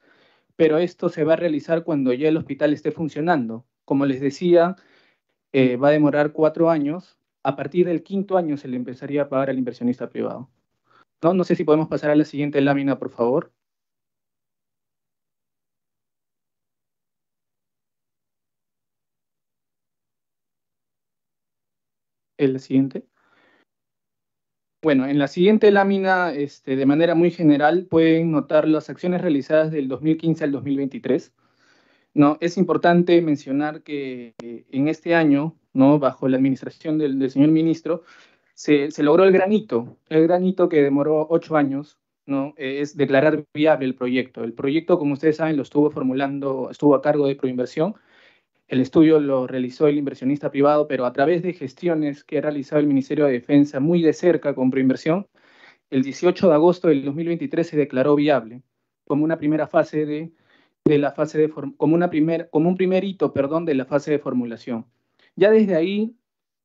pero esto se va a realizar cuando ya el hospital esté funcionando. Como les decía, eh, va a demorar cuatro años. A partir del quinto año se le empezaría a pagar al inversionista privado. No, no sé si podemos pasar a la siguiente lámina, por favor. siguiente. Bueno, en la siguiente lámina, este, de manera muy general, pueden notar las acciones realizadas del 2015 al 2023. ¿no? Es importante mencionar que eh, en este año, ¿no? bajo la administración del, señor ministro, se, se, logró el granito, el granito que demoró ocho años, ¿no? es declarar viable el proyecto. El proyecto, como ustedes saben, lo estuvo formulando, estuvo a cargo de Proinversión, el estudio lo realizó el inversionista privado, pero a través de gestiones que ha realizado el Ministerio de Defensa muy de cerca con Proinversión, el 18 de agosto del 2023 se declaró viable como una primera fase de, la fase de como una como un primer hito, perdón, de la fase de formulación. Ya desde ahí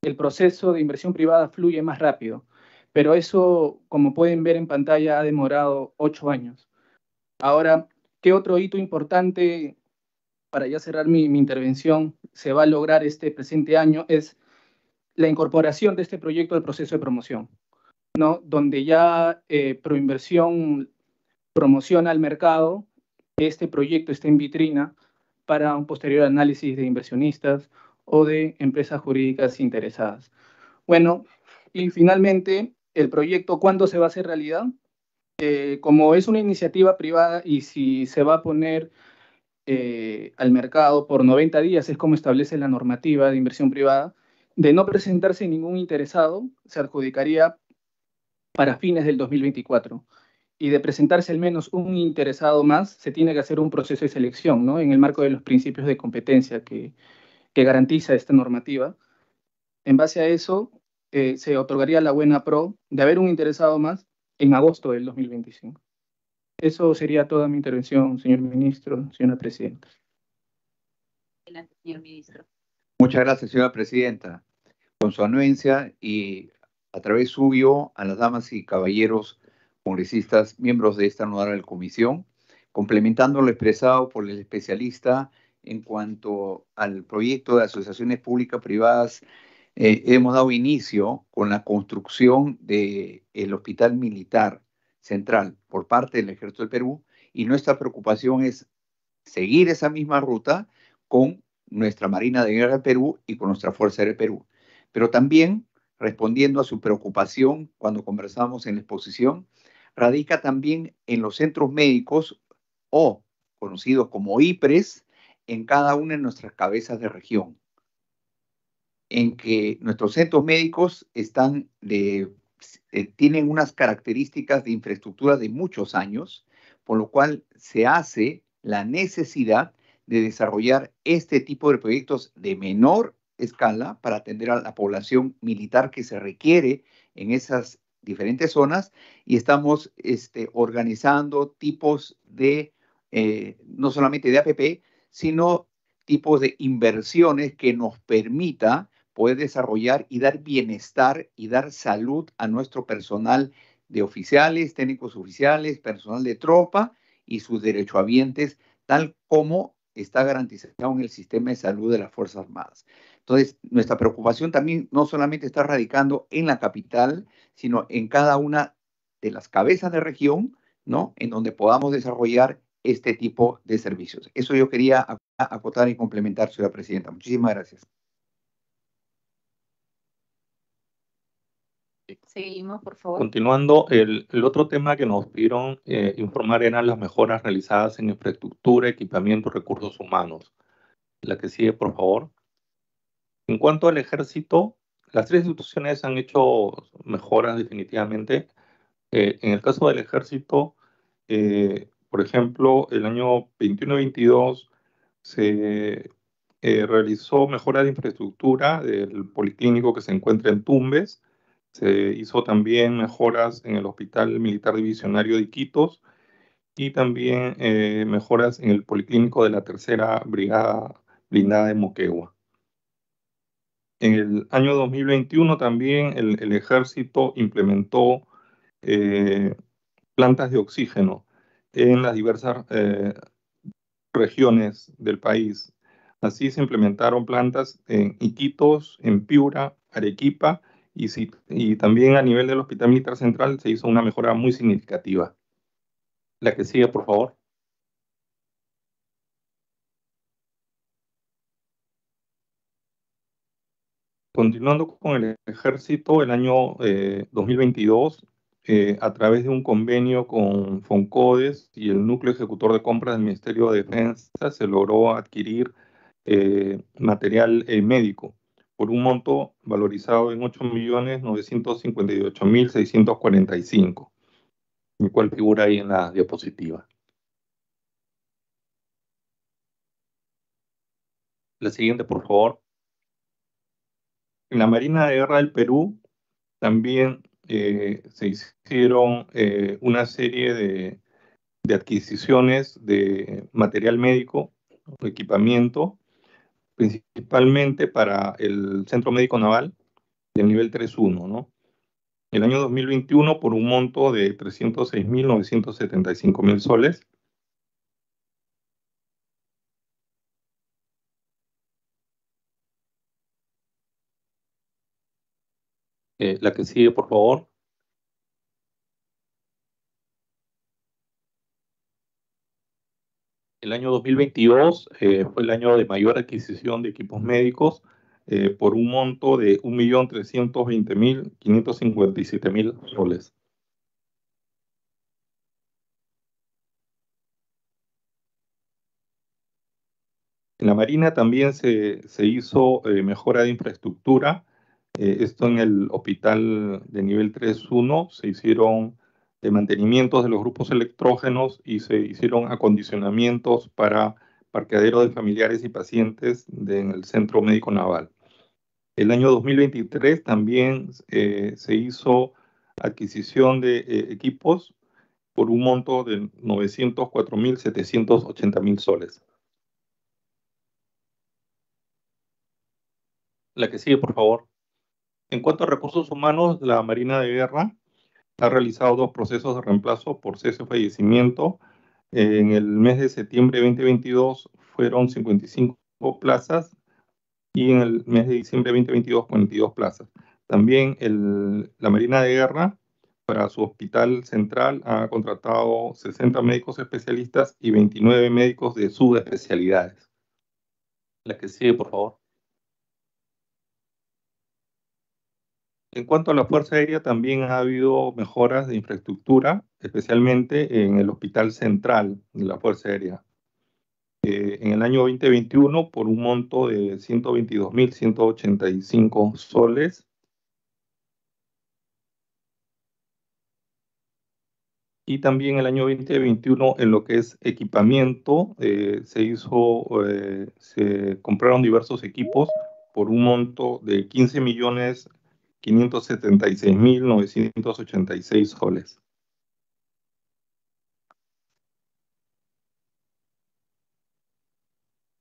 el proceso de inversión privada fluye más rápido, pero eso, como pueden ver en pantalla, ha demorado ocho años. Ahora, ¿qué otro hito importante para ya cerrar mi, intervención, se va a lograr este presente año es la incorporación de este proyecto al proceso de promoción, ¿no? donde ya eh, Proinversión promociona al mercado, este proyecto está en vitrina para un posterior análisis de inversionistas o de empresas jurídicas interesadas. Bueno, y finalmente, el proyecto, ¿cuándo se va a hacer realidad? Eh, como es una iniciativa privada y si se va a poner eh, al mercado por 90 días, es como establece la normativa de inversión privada, de no presentarse ningún interesado, se adjudicaría para fines del 2024. Y de presentarse al menos un interesado más, se tiene que hacer un proceso de selección, ¿no? En el marco de los principios de competencia que, que garantiza esta normativa. En base a eso, eh, se otorgaría la buena pro de haber un interesado más en agosto del 2025. Eso sería toda mi intervención, señor ministro, señora presidenta. Adelante, señor ministro. Muchas gracias, señora presidenta. Con su anuencia y a través suyo a las damas y caballeros congresistas, miembros de esta anual comisión, complementando lo expresado por el especialista en cuanto al proyecto de asociaciones públicas privadas, eh, hemos dado inicio con la construcción del Hospital Militar central por parte del ejército del Perú y nuestra preocupación es seguir esa misma ruta con nuestra Marina de Guerra del Perú y con nuestra Fuerza del Perú. Pero también, respondiendo a su preocupación cuando conversamos en la exposición, radica también en los centros médicos o conocidos como IPRES en cada una de nuestras cabezas de región en que nuestros centros médicos están de eh, tienen unas características de infraestructura de muchos años, por lo cual se hace la necesidad de desarrollar este tipo de proyectos de menor escala para atender a la población militar que se requiere en esas diferentes zonas y estamos este, organizando tipos de, eh, no solamente de APP, sino tipos de inversiones que nos permita poder desarrollar y dar bienestar y dar salud a nuestro personal de oficiales, técnicos oficiales, personal de tropa y sus derechohabientes, tal como está garantizado en el sistema de salud de las Fuerzas Armadas. Entonces, nuestra preocupación también no solamente está radicando en la capital, sino en cada una de las cabezas de región, ¿no? En donde podamos desarrollar este tipo de servicios. Eso yo quería acotar y complementar, señora presidenta. Muchísimas gracias. Seguimos, por favor. Continuando, el, otro tema que nos pidieron eh, informar eran las mejoras realizadas en infraestructura, equipamiento, recursos humanos. La que sigue, por favor. En cuanto al ejército, las tres instituciones han hecho mejoras definitivamente. Eh, en el caso del ejército, eh, por ejemplo, el año 21-22 se realizó mejora de infraestructura del policlínico que se encuentra en Tumbes. Se hizo también mejoras en el Hospital Militar Divisionario de Iquitos y también eh, mejoras en el Policlínico de la Tercera Brigada Blindada de Moquegua. En el año 2021 también el, ejército implementó eh, plantas de oxígeno en las diversas eh, regiones del país. Así se implementaron plantas en Iquitos, en Piura, Arequipa y, y también a nivel del Hospital Militar Central se hizo una mejora muy significativa. La que sigue, por favor. Continuando con el ejército, el año 2022, eh, eh, a través de un convenio con Foncodes y el núcleo ejecutor de compras del Ministerio de Defensa, se logró adquirir eh, material médico por un monto valorizado en 8.958.645, el cual figura ahí en la diapositiva. La siguiente, por favor. En la Marina de Guerra del Perú también eh, se hicieron eh, una serie de adquisiciones de material médico, equipamiento, principalmente para el Centro Médico Naval del nivel 3.1, ¿no? El año 2021 por un monto de 306.975.000 soles. Eh, la que sigue, por favor. El año 2022 eh, fue el año de mayor adquisición de equipos médicos eh, por un monto de 1.320.557.000 soles. En la Marina también se, hizo eh, mejora de infraestructura. esto en el hospital de nivel 3.1 se hicieron de mantenimientos de los grupos electrógenos y se hicieron acondicionamientos para parqueadero de familiares y pacientes en el Centro Médico Naval. El año 2023 también eh, se hizo adquisición de eh, equipos por un monto de 904.780.000 soles. La que sigue, por favor. En cuanto a recursos humanos, la Marina de Guerra ha realizado dos procesos de reemplazo por cese o fallecimiento. En el mes de septiembre de 2022 fueron 55 plazas y en el mes de diciembre de 2022 42 plazas. También la Marina de Guerra para su hospital central ha contratado 60 médicos especialistas y 29 médicos de subespecialidades. La que sigue, por favor. En cuanto a la Fuerza Aérea, también ha habido mejoras de infraestructura, especialmente en el Hospital Central de la Fuerza Aérea. Eh, en el año 2021, por un monto de 122.185 soles, y también el año 2021 en lo que es equipamiento eh, se eh, se compraron diversos equipos por un monto de 15 millones 576.986 soles.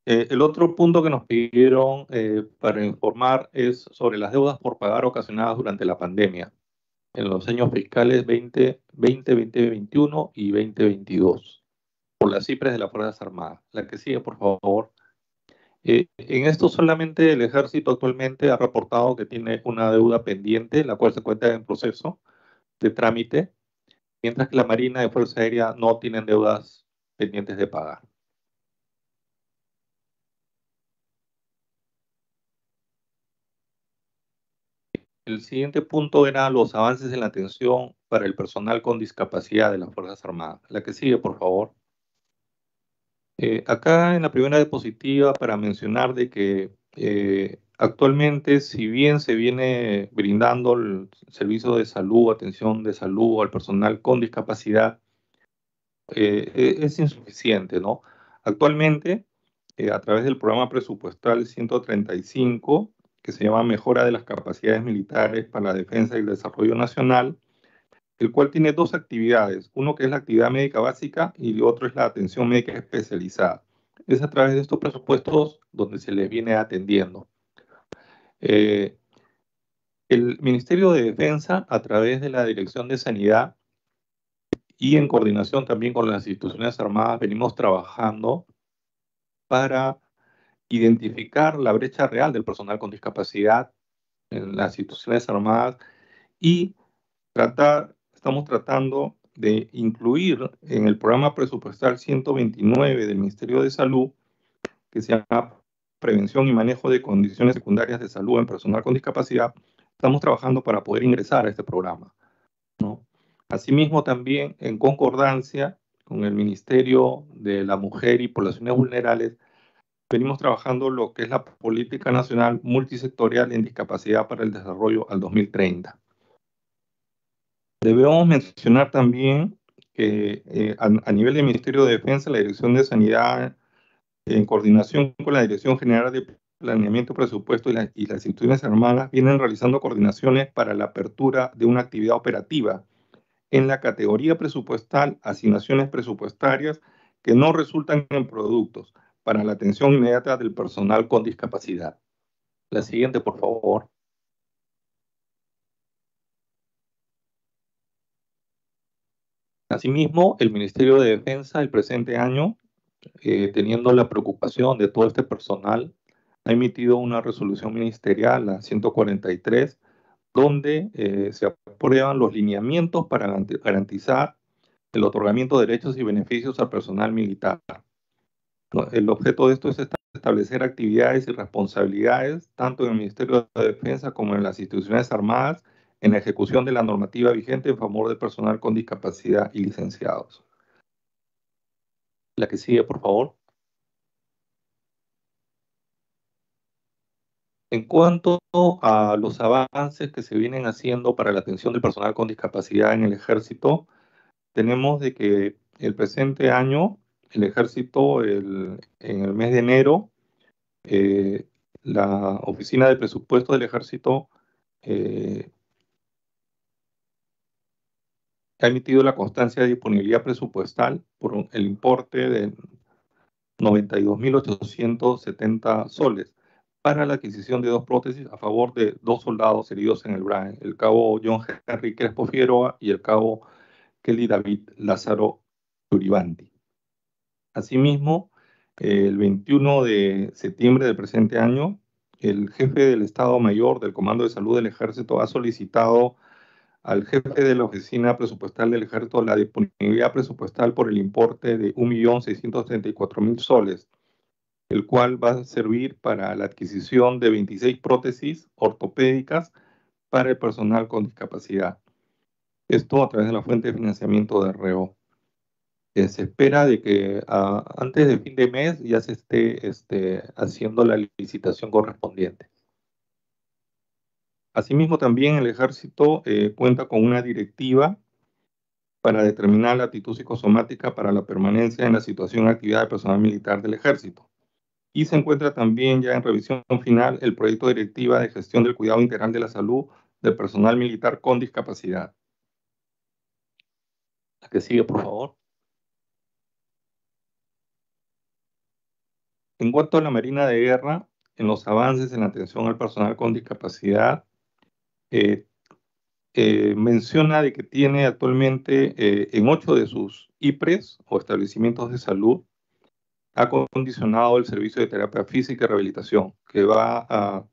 Eh, el otro punto que nos pidieron eh, para informar es sobre las deudas por pagar ocasionadas durante la pandemia en los años fiscales 2020, 2021 y 2022 por las cifras de las Fuerzas Armadas. La que sigue, por favor. Eh, en esto solamente el ejército actualmente ha reportado que tiene una deuda pendiente, la cual se cuenta en proceso de trámite, mientras que la Marina y Fuerza Aérea no tienen deudas pendientes de pagar. El siguiente punto era los avances en la atención para el personal con discapacidad de las Fuerzas Armadas. La que sigue, por favor. Eh, acá en la primera diapositiva para mencionar de que eh, actualmente, si bien se viene brindando el servicio de salud, atención de salud al personal con discapacidad, eh, e-, es insuficiente, ¿no? Actualmente, a través del programa presupuestal 135, que se llama Mejora de las Capacidades Militares para la Defensa y el Desarrollo Nacional, el cual tiene dos actividades, uno que es la actividad médica básica y el otro es la atención médica especializada. Es a través de estos presupuestos donde se les viene atendiendo. Eh, el Ministerio de Defensa, a través de la Dirección de Sanidad y en coordinación también con las instituciones armadas, venimos trabajando para identificar la brecha real del personal con discapacidad en las instituciones armadas y tratar estamos tratando de incluir en el programa presupuestal 129 del Ministerio de Salud, que se llama Prevención y Manejo de Condiciones Secundarias de Salud en Personal con Discapacidad, estamos trabajando para poder ingresar a este programa. Asimismo, también en concordancia con el Ministerio de la Mujer y Poblaciones Vulnerables, venimos trabajando lo que es la Política Nacional Multisectorial en Discapacidad para el Desarrollo al 2030. Debemos mencionar también que eh, a, nivel del Ministerio de Defensa, la Dirección de Sanidad, en coordinación con la Dirección General de Planeamiento, Presupuesto y, y las instituciones armadas, vienen realizando coordinaciones para la apertura de una actividad operativa en la categoría presupuestal, asignaciones presupuestarias que no resultan en productos para la atención inmediata del personal con discapacidad. La siguiente, por favor. Asimismo, el Ministerio de Defensa el presente año, eh, teniendo la preocupación de todo este personal, ha emitido una resolución ministerial, la 143, donde eh, se aprueban los lineamientos para garantizar el otorgamiento de derechos y beneficios al personal militar. El objeto de esto es establecer actividades y responsabilidades tanto en el Ministerio de Defensa como en las instituciones armadas en la ejecución de la normativa vigente en favor de personal con discapacidad y licenciados. La que sigue, por favor. En cuanto a los avances que se vienen haciendo para la atención del personal con discapacidad en el ejército, tenemos de que el presente año, el ejército, en el mes de enero, eh, la oficina de presupuesto del ejército eh, ha emitido la constancia de disponibilidad presupuestal por el importe de 92.870 soles para la adquisición de dos prótesis a favor de dos soldados heridos en el Brian, el cabo John Henry Crespo Figueroa y el cabo Kelly David Lázaro Turibanti. Asimismo, el 21 de septiembre del presente año, el jefe del Estado Mayor del Comando de Salud del Ejército ha solicitado al jefe de la Oficina Presupuestal del Ejército la disponibilidad presupuestal por el importe de 1.634.000 soles, el cual va a servir para la adquisición de 26 prótesis ortopédicas para el personal con discapacidad. Esto a través de la fuente de financiamiento de REO. Eh, se espera de que ah, antes de fin de mes ya se esté este, haciendo la licitación correspondiente. Asimismo, también el ejército eh, cuenta con una directiva para determinar la actitud psicosomática para la permanencia en la situación de actividad de personal militar del ejército. Y se encuentra también ya en revisión final el proyecto de directiva de gestión del cuidado integral de la salud del personal militar con discapacidad. La que sigue, por favor. En cuanto a la Marina de Guerra, en los avances en la atención al personal con discapacidad, eh, eh, menciona de que tiene actualmente eh, en ocho de sus IPRES o establecimientos de salud ha condicionado el servicio de terapia física y rehabilitación, que va a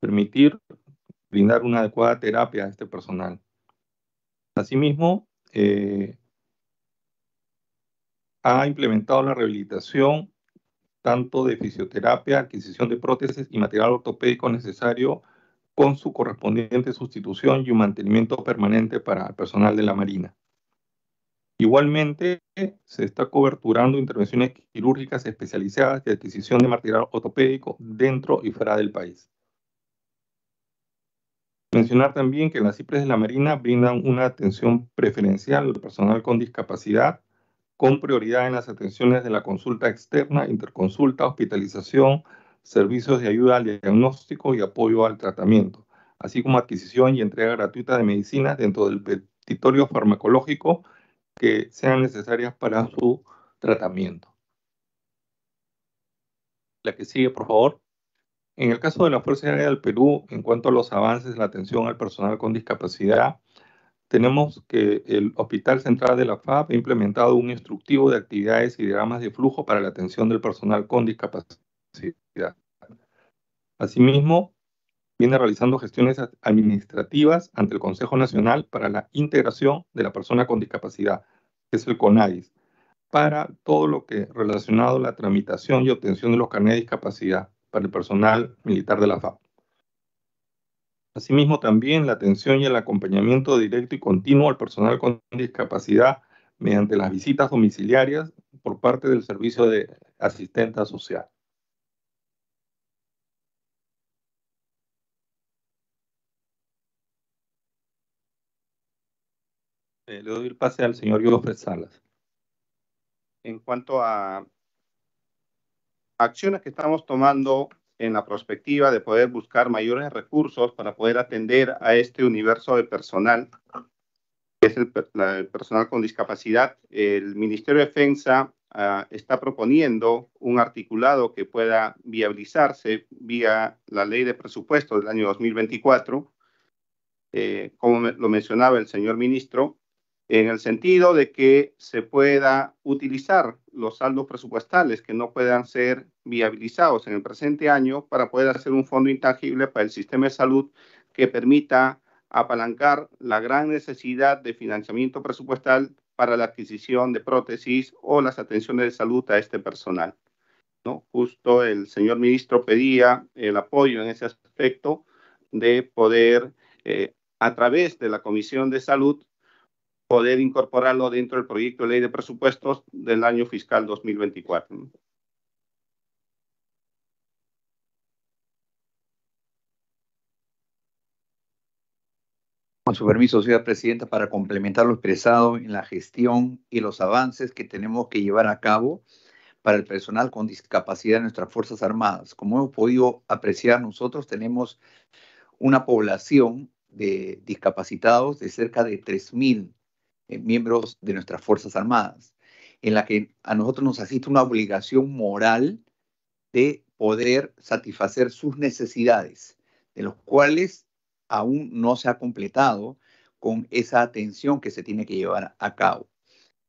permitir brindar una adecuada terapia a este personal. Asimismo, ha implementado la rehabilitación tanto de fisioterapia, adquisición de prótesis y material ortopédico necesario con su correspondiente sustitución y un mantenimiento permanente para el personal de la Marina. Igualmente, se está coberturando intervenciones quirúrgicas especializadas de adquisición de material ortopédico dentro y fuera del país. Mencionar también que las CIPRES de la Marina brindan una atención preferencial al personal con discapacidad, con prioridad en las atenciones de la consulta externa, interconsulta, hospitalización, servicios de ayuda al diagnóstico y apoyo al tratamiento, así como adquisición y entrega gratuita de medicinas dentro del petitorio farmacológico que sean necesarias para su tratamiento. La que sigue, por favor. En el caso de la Fuerza Aérea del Perú, en cuanto a los avances en la atención al personal con discapacidad, tenemos que el Hospital Central de la FAP ha implementado un instructivo de actividades y diagramas de flujo para la atención del personal con discapacidad Asimismo, viene realizando gestiones administrativas ante el Consejo Nacional para la Integración de la Persona con Discapacidad, que es el CONADIS, para todo lo que relacionado a la tramitación y obtención de los carnets de discapacidad para el personal militar de la FAP. Asimismo, también la atención y el acompañamiento directo y continuo al personal con discapacidad mediante las visitas domiciliarias por parte del Servicio de Asistencia Social. Eh, le doy el pase al señor Hugo Salas. En cuanto a acciones que estamos tomando en la perspectiva de poder buscar mayores recursos para poder atender a este universo de personal, que es el, personal con discapacidad, el Ministerio de Defensa ah, está proponiendo un articulado que pueda viabilizarse vía la ley de presupuesto del año 2024. Eh, como lo mencionaba el señor ministro, en el sentido de que se pueda utilizar los saldos presupuestales que no puedan ser viabilizados en el presente año para poder hacer un fondo intangible para el sistema de salud que permita apalancar la gran necesidad de financiamiento presupuestal para la adquisición de prótesis o las atenciones de salud a este personal. ¿no? Justo el señor ministro pedía el apoyo en ese aspecto de poder, eh, a través de la Comisión de Salud, poder incorporarlo dentro del proyecto de ley de presupuestos del año fiscal 2024. Con su permiso, señora presidenta, para complementar lo expresado en la gestión y los avances que tenemos que llevar a cabo para el personal con discapacidad de nuestras Fuerzas Armadas. Como hemos podido apreciar, nosotros tenemos una población de discapacitados de cerca de 3.000 eh, miembros de nuestras Fuerzas Armadas, en la que a nosotros nos asiste una obligación moral de poder satisfacer sus necesidades, de los cuales aún no se ha completado con esa atención que se tiene que llevar a cabo.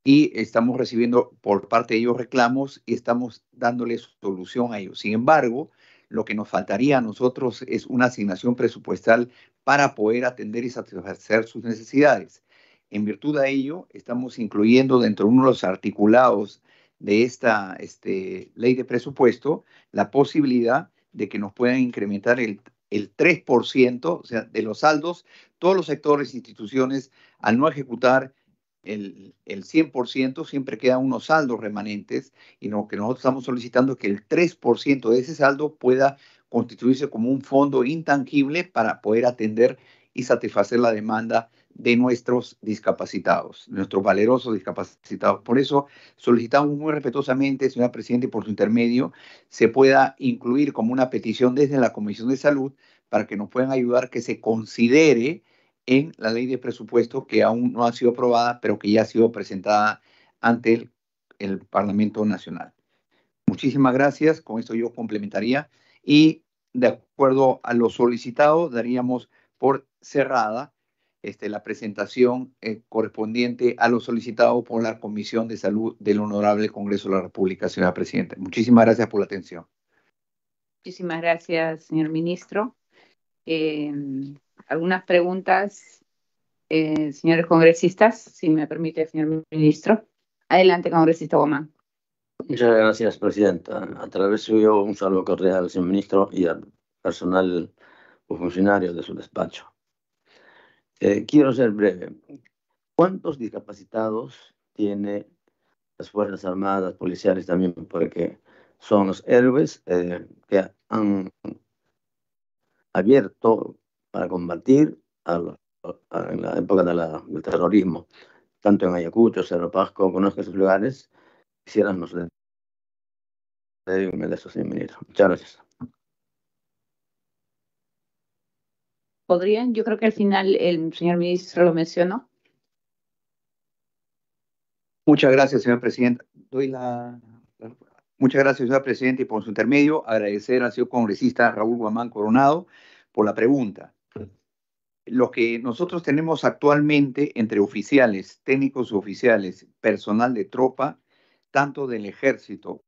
Y estamos recibiendo por parte de ellos reclamos y estamos dándoles solución a ellos. Sin embargo, lo que nos faltaría a nosotros es una asignación presupuestal para poder atender y satisfacer sus necesidades. En virtud de ello, estamos incluyendo dentro de uno de los articulados de esta este, ley de presupuesto la posibilidad de que nos puedan incrementar el, 3% o sea, de los saldos, todos los sectores, e instituciones, al no ejecutar el, el 100%, siempre quedan unos saldos remanentes y lo que nosotros estamos solicitando es que el 3% de ese saldo pueda constituirse como un fondo intangible para poder atender y satisfacer la demanda de nuestros discapacitados, nuestros valerosos discapacitados. Por eso solicitamos muy respetuosamente, señora Presidenta, y por su intermedio, se pueda incluir como una petición desde la Comisión de Salud para que nos puedan ayudar que se considere en la ley de presupuesto que aún no ha sido aprobada, pero que ya ha sido presentada ante el, el Parlamento Nacional. Muchísimas gracias, con esto yo complementaría y de acuerdo a lo solicitado daríamos por cerrada este, la presentación eh, correspondiente a lo solicitado por la Comisión de Salud del Honorable Congreso de la República, señora Presidenta. Muchísimas gracias por la atención. Muchísimas gracias, señor ministro. Eh, algunas preguntas, eh, señores congresistas, si me permite, señor ministro. Adelante, congresista Gomán. Muchas gracias, Presidenta. A través suyo, un saludo cordial al señor ministro y al personal o funcionario de su despacho. Eh, quiero ser breve. ¿Cuántos discapacitados tiene las Fuerzas Armadas, policiales también? Porque son los héroes eh, que han abierto para combatir en la época del terrorismo, tanto en Ayacucho, Cerro Pasco, conozco esos lugares, quisieran nos de, de, de, Muchas gracias. podrían, yo creo que al final el señor ministro lo mencionó. Muchas gracias, señora presidenta. Doy Muchas gracias, señora presidenta, y por su intermedio agradecer al señor congresista Raúl Guamán Coronado por la pregunta. Lo que nosotros tenemos actualmente entre oficiales, técnicos oficiales, personal de tropa, tanto del ejército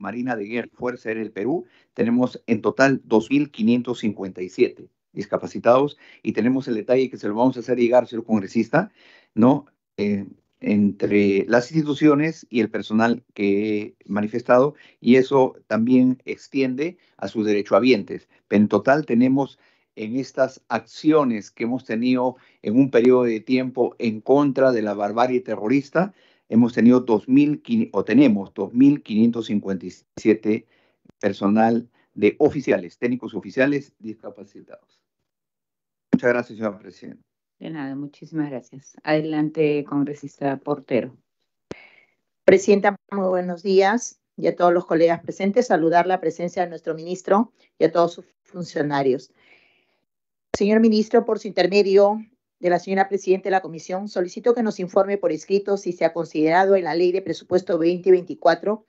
Marina de Guerra Fuerza en el Perú, tenemos en total 2.557 discapacitados y tenemos el detalle que se lo vamos a hacer llegar, señor congresista, ¿no? Eh, entre las instituciones y el personal que he manifestado y eso también extiende a sus derechohabientes. En total tenemos en estas acciones que hemos tenido en un periodo de tiempo en contra de la barbarie terrorista, hemos tenido 2.000 o tenemos 2.557 personal de oficiales, técnicos oficiales discapacitados. Muchas gracias, señora presidenta. De nada, muchísimas gracias. Adelante, congresista Portero. Presidenta, muy buenos días y a todos los colegas presentes. Saludar la presencia de nuestro ministro y a todos sus funcionarios. Señor ministro, por su intermedio, de la señora Presidenta de la Comisión, solicito que nos informe por escrito si se ha considerado en la Ley de Presupuesto 2024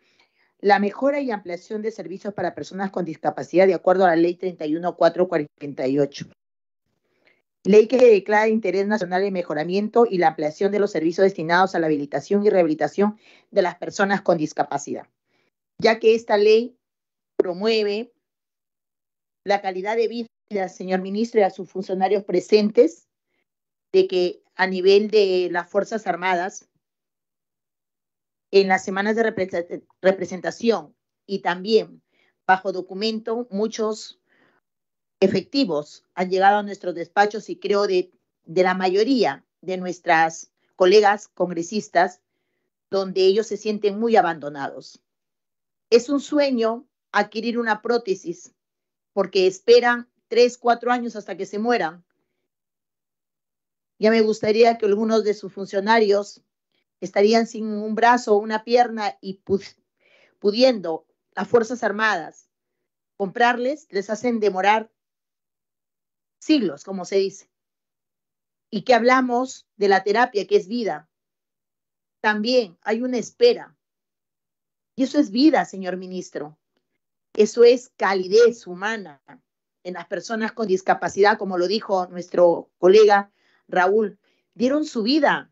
la mejora y ampliación de servicios para personas con discapacidad de acuerdo a la Ley 31448, ley que declara interés nacional el mejoramiento y la ampliación de los servicios destinados a la habilitación y rehabilitación de las personas con discapacidad, ya que esta ley promueve la calidad de vida, señor ministro, y a sus funcionarios presentes de que a nivel de las Fuerzas Armadas, en las semanas de representación y también bajo documento, muchos efectivos han llegado a nuestros despachos y creo de, de la mayoría de nuestras colegas congresistas, donde ellos se sienten muy abandonados. Es un sueño adquirir una prótesis porque esperan tres, cuatro años hasta que se mueran ya me gustaría que algunos de sus funcionarios estarían sin un brazo o una pierna y pudiendo las Fuerzas Armadas comprarles, les hacen demorar siglos, como se dice. Y que hablamos de la terapia, que es vida. También hay una espera. Y eso es vida, señor ministro. Eso es calidez humana en las personas con discapacidad, como lo dijo nuestro colega Raúl, dieron su vida,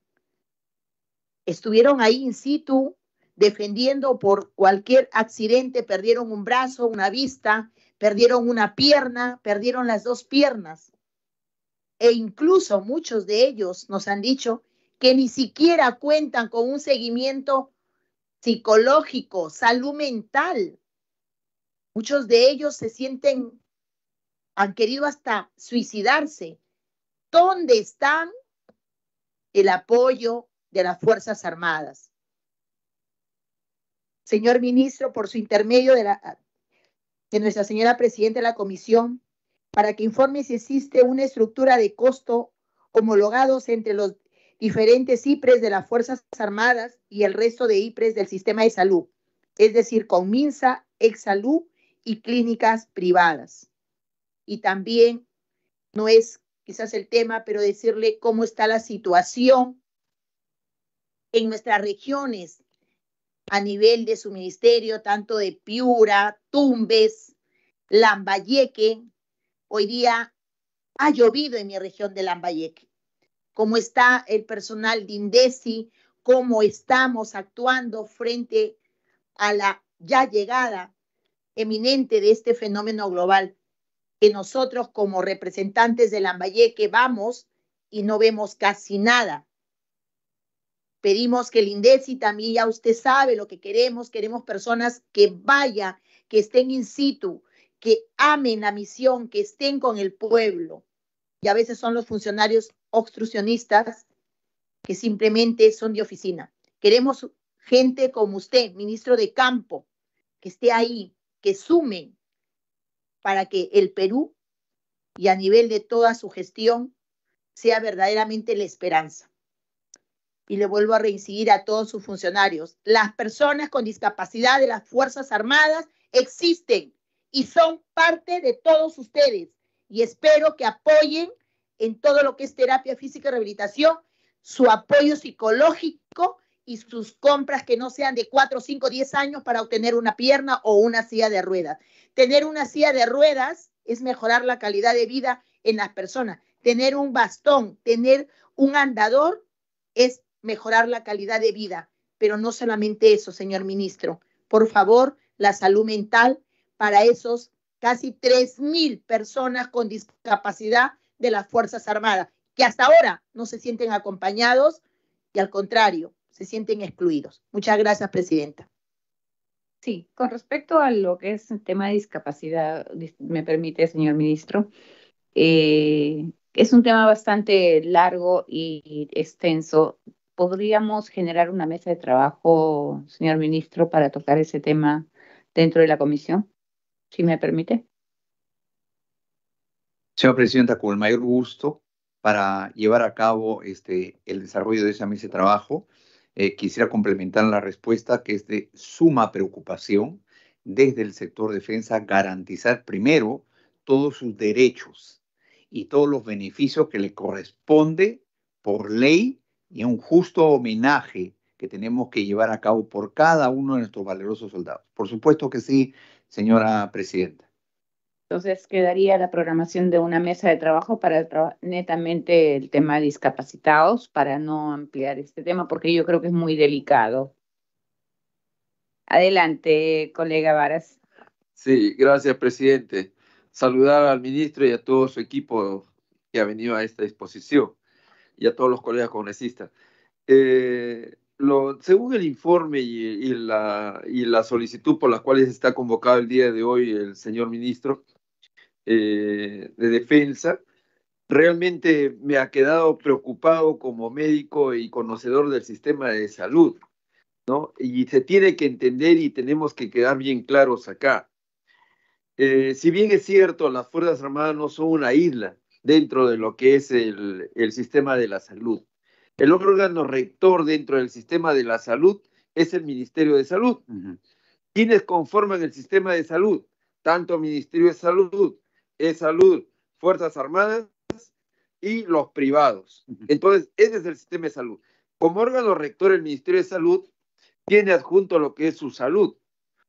estuvieron ahí in situ defendiendo por cualquier accidente, perdieron un brazo, una vista, perdieron una pierna, perdieron las dos piernas. E incluso muchos de ellos nos han dicho que ni siquiera cuentan con un seguimiento psicológico, salud mental. Muchos de ellos se sienten, han querido hasta suicidarse ¿Dónde están el apoyo de las Fuerzas Armadas? Señor ministro, por su intermedio de, nuestra señora presidenta de la comisión, para que informe si existe una estructura de costo homologados entre los diferentes IPRES de las Fuerzas Armadas y el resto de IPRES del sistema de salud, es decir, con MINSA, Exsalud y clínicas privadas. Y también no es quizás el tema, pero decirle cómo está la situación en nuestras regiones a nivel de su ministerio, tanto de Piura, Tumbes, Lambayeque. Hoy día ha llovido en mi región de Lambayeque. Cómo está el personal de INDECI, cómo estamos actuando frente a la ya llegada eminente de este fenómeno global que nosotros como representantes de Lambayeque vamos y no vemos casi nada. Pedimos que el INDECI también, ya usted sabe lo que queremos, queremos personas que vayan, que estén in situ, que amen la misión, que estén con el pueblo. Y a veces son los funcionarios obstruccionistas que simplemente son de oficina. Queremos gente como usted, ministro de campo, que esté ahí, que sumen, para que el Perú y a nivel de toda su gestión sea verdaderamente la esperanza. Y le vuelvo a reincidir a todos sus funcionarios, las personas con discapacidad de las Fuerzas Armadas existen y son parte de todos ustedes. Y espero que apoyen en todo lo que es terapia física y rehabilitación su apoyo psicológico y sus compras que no sean de 4, 5, 10 años para obtener una pierna o una silla de ruedas. Tener una silla de ruedas es mejorar la calidad de vida en las personas. Tener un bastón, tener un andador es mejorar la calidad de vida. Pero no solamente eso, señor ministro. Por favor, la salud mental para esos casi 3.000 personas con discapacidad de las Fuerzas Armadas, que hasta ahora no se sienten acompañados y al contrario, se sienten excluidos. Muchas gracias, Presidenta. Sí, con respecto a lo que es el tema de discapacidad, me permite, señor ministro, eh, es un tema bastante largo y extenso. Podríamos generar una mesa de trabajo, señor ministro, para tocar ese tema dentro de la comisión, si me permite. Señora Presidenta, con el mayor gusto para llevar a cabo este, el desarrollo de esa mesa de trabajo eh, quisiera complementar la respuesta que es de suma preocupación desde el sector defensa garantizar primero todos sus derechos y todos los beneficios que le corresponde por ley y un justo homenaje que tenemos que llevar a cabo por cada uno de nuestros valerosos soldados. Por supuesto que sí, señora presidenta. Entonces quedaría la programación de una mesa de trabajo para netamente el tema de discapacitados, para no ampliar este tema, porque yo creo que es muy delicado. Adelante, colega Varas. Sí, gracias, presidente. Saludar al ministro y a todo su equipo que ha venido a esta exposición y a todos los colegas congresistas. Eh, según el informe y, la, solicitud por la cual está convocado el día de hoy el señor ministro, eh, de defensa. Realmente me ha quedado preocupado como médico y conocedor del sistema de salud, ¿no? Y se tiene que entender y tenemos que quedar bien claros acá. Eh, si bien es cierto, las Fuerzas Armadas no son una isla dentro de lo que es el, sistema de la salud. El órgano rector dentro del sistema de la salud es el Ministerio de Salud. quienes ¿Quiénes conforman el sistema de salud? Tanto Ministerio de Salud es salud, Fuerzas Armadas y los privados. Entonces, ese es el sistema de salud. Como órgano rector, el Ministerio de Salud tiene adjunto lo que es su salud.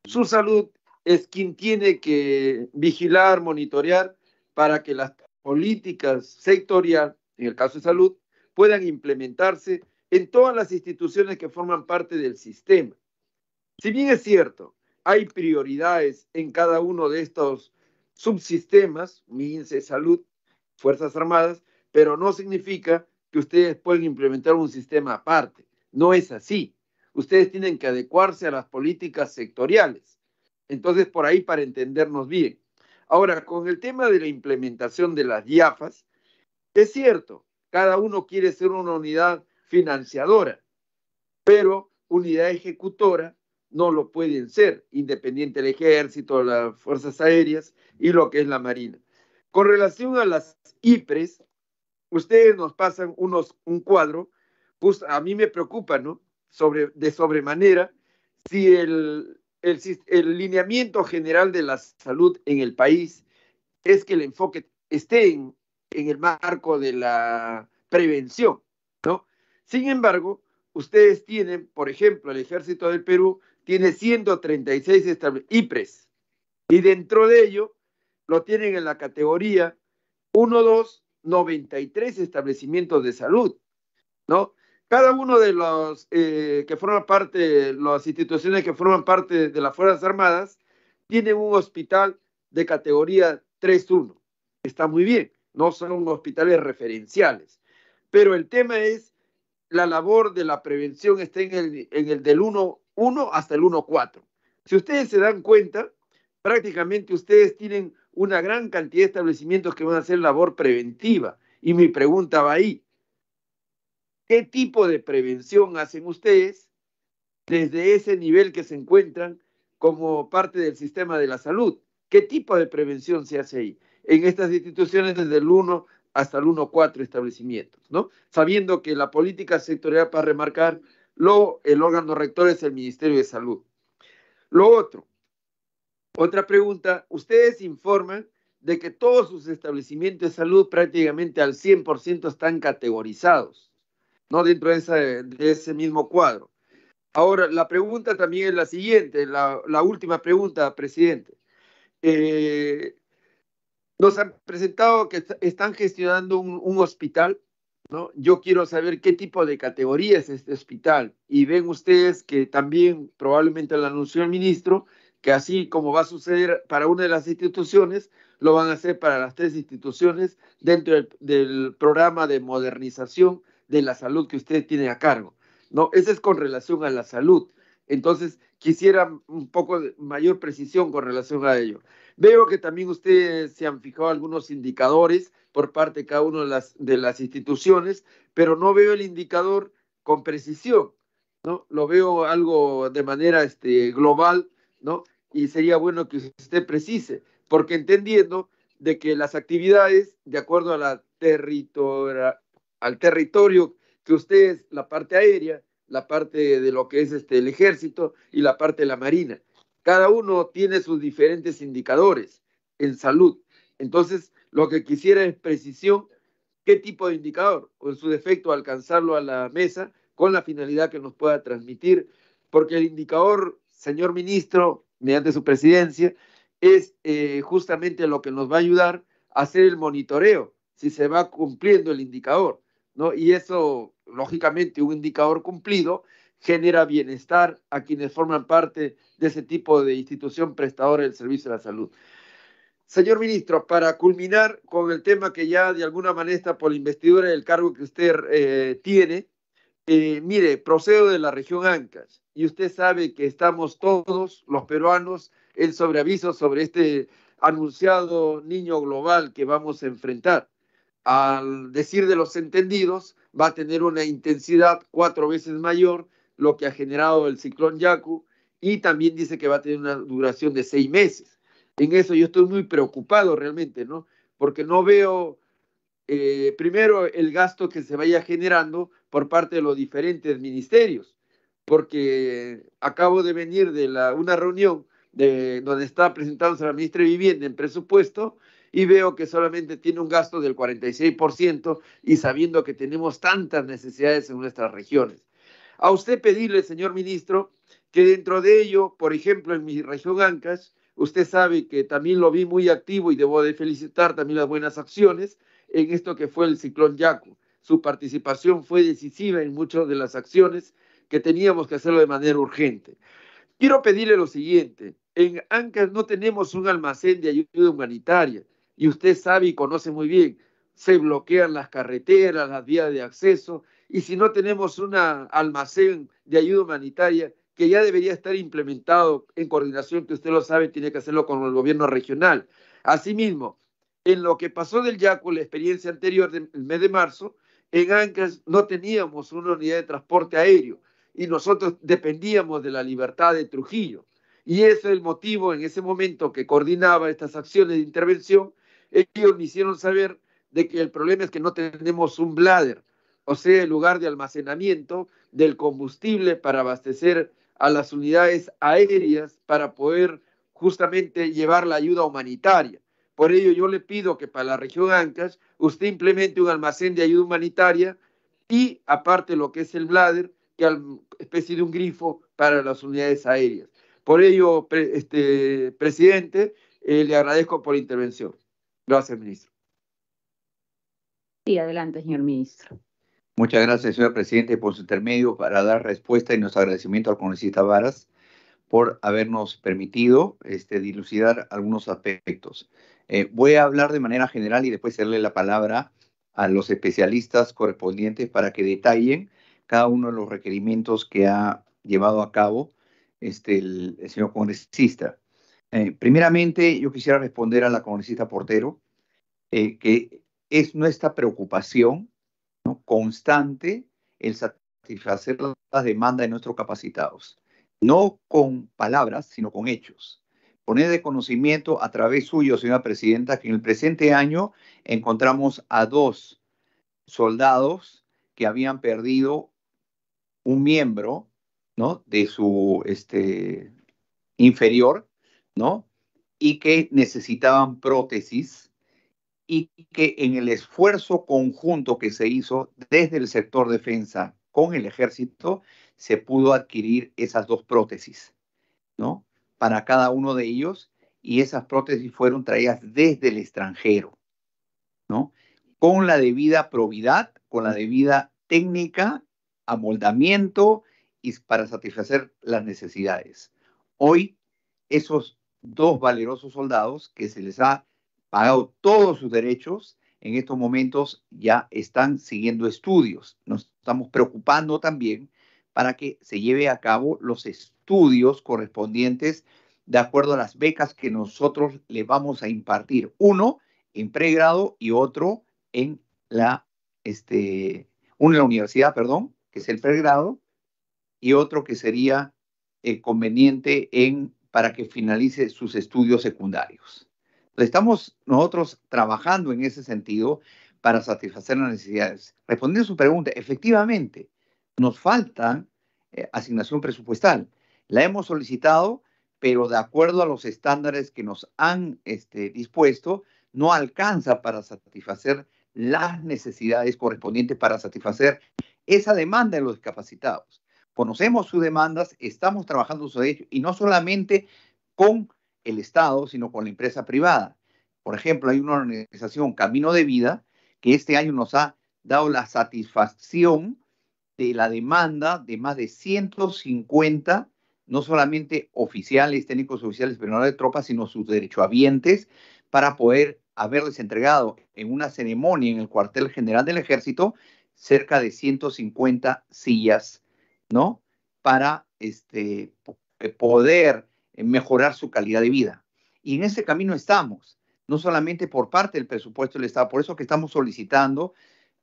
Su salud es quien tiene que vigilar, monitorear para que las políticas sectorial, en el caso de salud, puedan implementarse en todas las instituciones que forman parte del sistema. Si bien es cierto, hay prioridades en cada uno de estos subsistemas, MINSE, Salud, Fuerzas Armadas, pero no significa que ustedes pueden implementar un sistema aparte. No es así. Ustedes tienen que adecuarse a las políticas sectoriales. Entonces, por ahí para entendernos bien. Ahora, con el tema de la implementación de las DIAFAS, es cierto, cada uno quiere ser una unidad financiadora, pero unidad ejecutora no lo pueden ser, independiente del ejército, las fuerzas aéreas y lo que es la marina. Con relación a las IPRES, ustedes nos pasan unos, un cuadro, pues a mí me preocupa, ¿no? Sobre, de sobremanera, si el, el, lineamiento general de la salud en el país es que el enfoque esté en, en el marco de la prevención, ¿no? Sin embargo, ustedes tienen, por ejemplo, el ejército del Perú tiene 136 IPRES y dentro de ello lo tienen en la categoría 1, 2, 93 establecimientos de salud, ¿no? Cada uno de los eh, que forman parte, las instituciones que forman parte de las Fuerzas Armadas, tiene un hospital de categoría 3-1. Está muy bien, no son hospitales referenciales, pero el tema es la labor de la prevención está en el, en el del 1 1 hasta el 1.4. Si ustedes se dan cuenta, prácticamente ustedes tienen una gran cantidad de establecimientos que van a hacer labor preventiva. Y mi pregunta va ahí. ¿Qué tipo de prevención hacen ustedes desde ese nivel que se encuentran como parte del sistema de la salud? ¿Qué tipo de prevención se hace ahí? En estas instituciones desde el 1 hasta el 1.4 establecimientos, ¿no? Sabiendo que la política sectorial, para remarcar, Luego, el órgano rector es el Ministerio de Salud. Lo otro, otra pregunta, ustedes informan de que todos sus establecimientos de salud prácticamente al 100% están categorizados, ¿no? Dentro de, ese mismo cuadro. Ahora, la pregunta también es la siguiente, la, última pregunta, presidente. Eh, nos han presentado que están gestionando un hospital yo quiero saber qué tipo de categoría es este hospital. Y ven ustedes que también probablemente lo anunció el ministro, que así como va a suceder para una de las instituciones, lo van a hacer para las tres instituciones dentro del, programa de modernización de la salud que usted tiene a cargo. No, ese es con relación a la salud. Entonces, quisiera un poco de mayor precisión con relación a ello. Veo que también ustedes se han fijado algunos indicadores por parte de cada una de las, de las instituciones, pero no veo el indicador con precisión, ¿no? Lo veo algo de manera este, global, ¿no? Y sería bueno que usted precise, porque entendiendo de que las actividades, de acuerdo al territorio que ustedes, la parte aérea, la parte de lo que es este, el ejército y la parte de la marina. Cada uno tiene sus diferentes indicadores en salud. Entonces, lo que quisiera es precisión, qué tipo de indicador, o en su defecto alcanzarlo a la mesa con la finalidad que nos pueda transmitir, porque el indicador, señor ministro, mediante su presidencia, es eh, justamente lo que nos va a ayudar a hacer el monitoreo, si se va cumpliendo el indicador, ¿no? Y eso lógicamente un indicador cumplido genera bienestar a quienes forman parte de ese tipo de institución prestadora del servicio de la salud. Señor ministro, para culminar con el tema que ya de alguna manera está por la investidura del cargo que usted eh, tiene, eh, mire, procedo de la región Ancash y usted sabe que estamos todos los peruanos en sobreaviso sobre este anunciado niño global que vamos a enfrentar al decir de los entendidos, va a tener una intensidad cuatro veces mayor, lo que ha generado el ciclón Yaku, y también dice que va a tener una duración de seis meses. En eso yo estoy muy preocupado realmente, ¿no? Porque no veo, eh, primero, el gasto que se vaya generando por parte de los diferentes ministerios, porque acabo de venir de una reunión de donde está presentándose la ministra de Vivienda en presupuesto, y veo que solamente tiene un gasto del 46% y sabiendo que tenemos tantas necesidades en nuestras regiones. A usted pedirle, señor ministro, que dentro de ello, por ejemplo, en mi región Ancash, usted sabe que también lo vi muy activo y debo de felicitar también las buenas acciones en esto que fue el ciclón Yaku. Su participación fue decisiva en muchas de las acciones que teníamos que hacerlo de manera urgente. Quiero pedirle lo siguiente, en Ancash no tenemos un almacén de ayuda humanitaria y usted sabe y conoce muy bien, se bloquean las carreteras, las vías de acceso, y si no tenemos un almacén de ayuda humanitaria que ya debería estar implementado en coordinación, que usted lo sabe, tiene que hacerlo con el gobierno regional. Asimismo, en lo que pasó del Yaco, la experiencia anterior del mes de marzo, en Ancas no teníamos una unidad de transporte aéreo y nosotros dependíamos de la libertad de Trujillo. Y ese es el motivo en ese momento que coordinaba estas acciones de intervención ellos me hicieron saber de que el problema es que no tenemos un bladder, o sea, el lugar de almacenamiento del combustible para abastecer a las unidades aéreas para poder justamente llevar la ayuda humanitaria. Por ello yo le pido que para la región Ancash usted implemente un almacén de ayuda humanitaria y aparte lo que es el bladder, que es especie de un grifo para las unidades aéreas. Por ello, este, presidente, eh, le agradezco por la intervención. Gracias, ministro. Sí, adelante, señor ministro. Muchas gracias, señor presidente, por su intermedio para dar respuesta y nuestro agradecimiento al congresista Varas por habernos permitido este, dilucidar algunos aspectos. Eh, voy a hablar de manera general y después darle la palabra a los especialistas correspondientes para que detallen cada uno de los requerimientos que ha llevado a cabo este, el señor congresista. Eh, primeramente, yo quisiera responder a la congresista Portero eh, que es nuestra preocupación constante el satisfacer las demandas de nuestros capacitados, no con palabras, sino con hechos. Poner de conocimiento a través suyo, señora presidenta, que en el presente año encontramos a dos soldados que habían perdido un miembro de su este, inferior ¿no? Y que necesitaban prótesis y que en el esfuerzo conjunto que se hizo desde el sector defensa con el ejército, se pudo adquirir esas dos prótesis, ¿no? Para cada uno de ellos y esas prótesis fueron traídas desde el extranjero, ¿no? Con la debida probidad, con la debida técnica, amoldamiento y para satisfacer las necesidades. Hoy esos dos valerosos soldados que se les ha pagado todos sus derechos, en estos momentos ya están siguiendo estudios. Nos estamos preocupando también para que se lleve a cabo los estudios correspondientes de acuerdo a las becas que nosotros les vamos a impartir. Uno en pregrado y otro en la, este, la universidad, perdón, que es el pregrado, y otro que sería eh, conveniente en para que finalice sus estudios secundarios. estamos nosotros trabajando en ese sentido para satisfacer las necesidades. Respondiendo a su pregunta, efectivamente, nos falta eh, asignación presupuestal. La hemos solicitado, pero de acuerdo a los estándares que nos han este, dispuesto, no alcanza para satisfacer las necesidades correspondientes para satisfacer esa demanda de los discapacitados conocemos sus demandas, estamos trabajando sobre derechos y no solamente con el Estado, sino con la empresa privada. Por ejemplo, hay una organización, Camino de Vida, que este año nos ha dado la satisfacción de la demanda de más de 150, no solamente oficiales, técnicos oficiales, pero no de tropas, sino sus derechohabientes, para poder haberles entregado en una ceremonia en el cuartel general del ejército cerca de 150 sillas ¿no? Para este, eh, poder eh, mejorar su calidad de vida. Y en ese camino estamos, no solamente por parte del presupuesto del Estado, por eso que estamos solicitando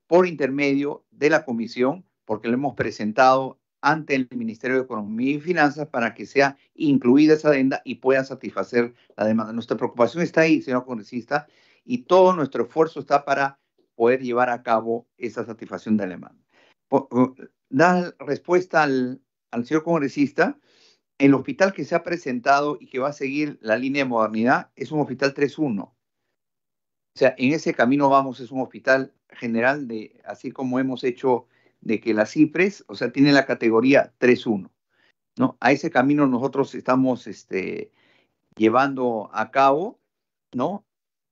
por intermedio de la comisión, porque lo hemos presentado ante el Ministerio de Economía y Finanzas para que sea incluida esa adenda y pueda satisfacer la demanda. Nuestra preocupación está ahí, señor congresista, y todo nuestro esfuerzo está para poder llevar a cabo esa satisfacción de la demanda. Eh, Da respuesta al, señor congresista, el hospital que se ha presentado y que va a seguir la línea de modernidad es un hospital 3-1. O sea, en ese camino vamos, es un hospital general de, así como hemos hecho de que las Cifres, o sea, tiene la categoría 3-1. ¿no? A ese camino nosotros estamos este, llevando a cabo, ¿no?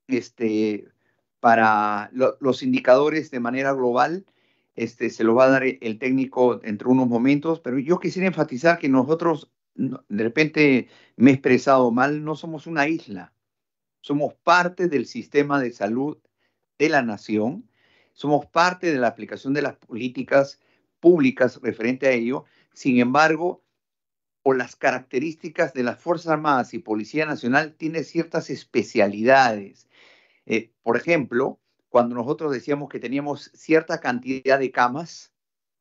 Este, para los indicadores de manera global este, se lo va a dar el técnico entre unos momentos, pero yo quisiera enfatizar que nosotros, de repente me he expresado mal, no somos una isla, somos parte del sistema de salud de la nación, somos parte de la aplicación de las políticas públicas referente a ello, sin embargo, o las características de las Fuerzas Armadas y Policía Nacional tiene ciertas especialidades. Eh, por ejemplo, cuando nosotros decíamos que teníamos cierta cantidad de camas,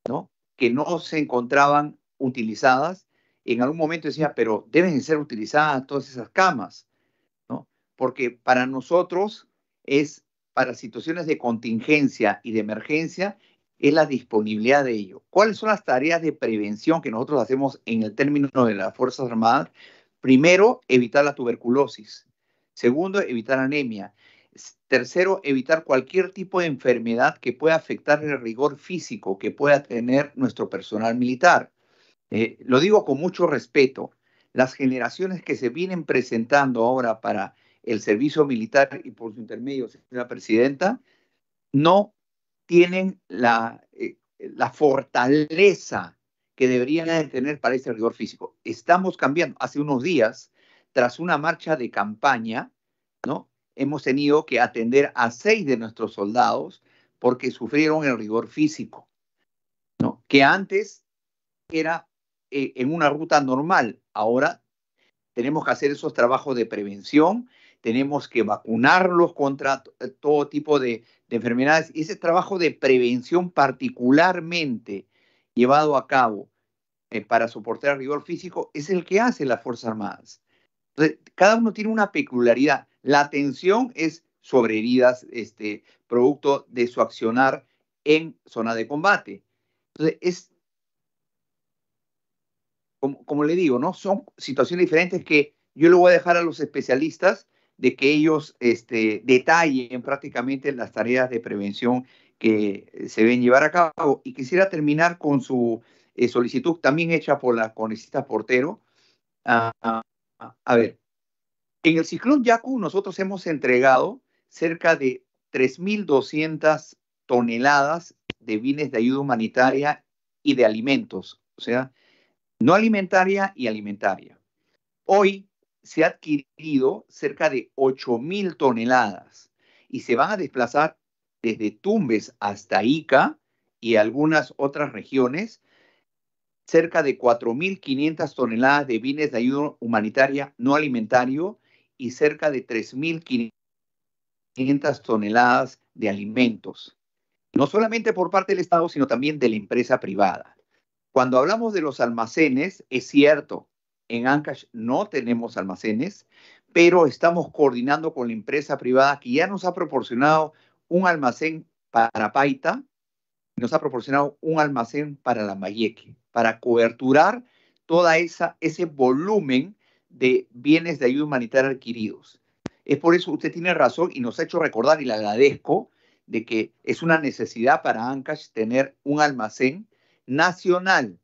¿no? Que no se encontraban utilizadas. En algún momento decía, pero deben ser utilizadas todas esas camas, ¿no? Porque para nosotros es, para situaciones de contingencia y de emergencia, es la disponibilidad de ello. ¿Cuáles son las tareas de prevención que nosotros hacemos en el término de las Fuerzas Armadas? Primero, evitar la tuberculosis. Segundo, evitar anemia. Tercero, evitar cualquier tipo de enfermedad que pueda afectar el rigor físico que pueda tener nuestro personal militar. Eh, lo digo con mucho respeto. Las generaciones que se vienen presentando ahora para el servicio militar y por su intermedio, señora presidenta, no tienen la, eh, fortaleza que deberían tener para ese rigor físico. Estamos cambiando. Hace unos días, tras una marcha de campaña, ¿no? hemos tenido que atender a seis de nuestros soldados porque sufrieron el rigor físico, ¿no? que antes era eh, en una ruta normal, ahora tenemos que hacer esos trabajos de prevención, tenemos que vacunarlos contra eh, todo tipo de, enfermedades. Y ese trabajo de prevención particularmente llevado a cabo eh, para soportar el rigor físico es el que hace las Fuerzas Armadas. Entonces, cada uno tiene una peculiaridad. La atención es sobre heridas este, producto de su accionar en zona de combate. Entonces, es, como, le digo, ¿no? Son situaciones diferentes que yo le voy a dejar a los especialistas de que ellos este, detallen prácticamente las tareas de prevención que se ven llevar a cabo. Y quisiera terminar con su eh, solicitud también hecha por la congresista Portero. Ah, ah, a ver, en el ciclón Yaku nosotros hemos entregado cerca de 3.200 toneladas de bienes de ayuda humanitaria y de alimentos, o sea, no alimentaria y alimentaria. Hoy se ha adquirido cerca de 8.000 toneladas y se van a desplazar desde Tumbes hasta Ica y algunas otras regiones, cerca de 4.500 toneladas de bienes de ayuda humanitaria no alimentario y cerca de 3.500 toneladas de alimentos, no solamente por parte del Estado, sino también de la empresa privada. Cuando hablamos de los almacenes, es cierto, en Ancash no tenemos almacenes, pero estamos coordinando con la empresa privada que ya nos ha proporcionado un almacén para Paita, nos ha proporcionado un almacén para la Mayeque, para coberturar toda esa ese volumen de bienes de ayuda humanitaria adquiridos. Es por eso usted tiene razón y nos ha hecho recordar, y le agradezco, de que es una necesidad para Ancash tener un almacén nacional,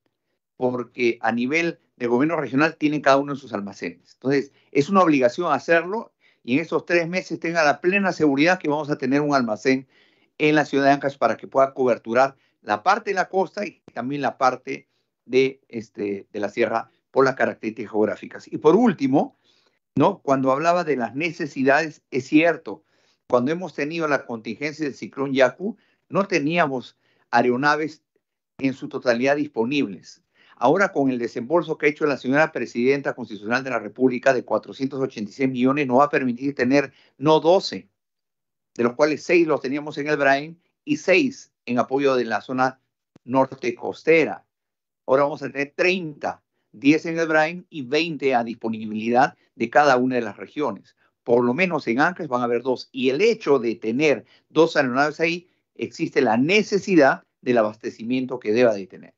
porque a nivel de gobierno regional tiene cada uno de sus almacenes. Entonces, es una obligación hacerlo y en estos tres meses tenga la plena seguridad que vamos a tener un almacén en la ciudad de Ancash para que pueda coberturar la parte de la costa y también la parte de, este, de la Sierra por las características geográficas. Y por último, ¿no? cuando hablaba de las necesidades, es cierto, cuando hemos tenido la contingencia del ciclón Yaku, no teníamos aeronaves en su totalidad disponibles. Ahora con el desembolso que ha hecho la señora presidenta constitucional de la República de 486 millones nos va a permitir tener no 12, de los cuales 6 los teníamos en el Brain y 6 en apoyo de la zona norte costera. Ahora vamos a tener 30 10 en el Brain y 20 a disponibilidad de cada una de las regiones. Por lo menos en Ángeles van a haber dos. Y el hecho de tener dos aeronaves ahí, existe la necesidad del abastecimiento que deba de tener.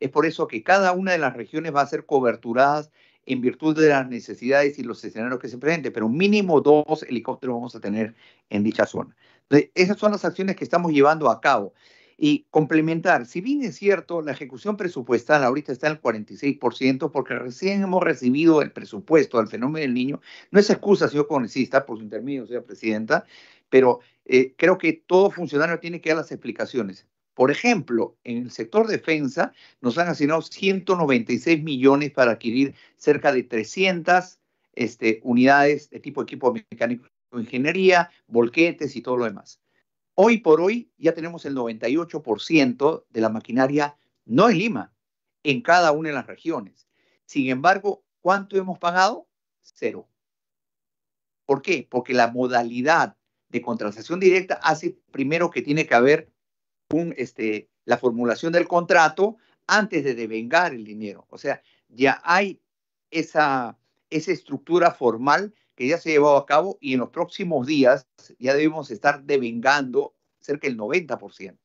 Es por eso que cada una de las regiones va a ser coberturadas en virtud de las necesidades y los escenarios que se presenten, pero mínimo dos helicópteros vamos a tener en dicha zona. Entonces, esas son las acciones que estamos llevando a cabo y complementar, si bien es cierto, la ejecución presupuestal ahorita está en el 46% porque recién hemos recibido el presupuesto del fenómeno del niño, no es excusa, señor congresista, por su intermedio, señora presidenta, pero eh, creo que todo funcionario tiene que dar las explicaciones. Por ejemplo, en el sector defensa nos han asignado 196 millones para adquirir cerca de 300 este, unidades de tipo equipo mecánico de ingeniería, volquetes y todo lo demás. Hoy por hoy ya tenemos el 98% de la maquinaria no en Lima, en cada una de las regiones. Sin embargo, ¿cuánto hemos pagado? Cero. ¿Por qué? Porque la modalidad de contratación directa hace primero que tiene que haber un, este, la formulación del contrato antes de devengar el dinero. O sea, ya hay esa, esa estructura formal que ya se ha llevado a cabo y en los próximos días ya debemos estar devengando cerca del 90%.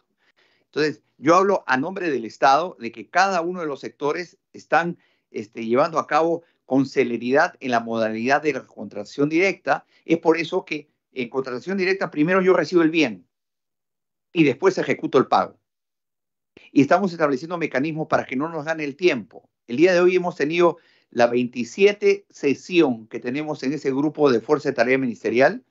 Entonces, yo hablo a nombre del Estado de que cada uno de los sectores están este, llevando a cabo con celeridad en la modalidad de la contratación directa. Es por eso que en contratación directa primero yo recibo el bien y después ejecuto el pago. Y estamos estableciendo mecanismos para que no nos gane el tiempo. El día de hoy hemos tenido la 27 sesión que tenemos en ese grupo de Fuerza de Tarea Ministerial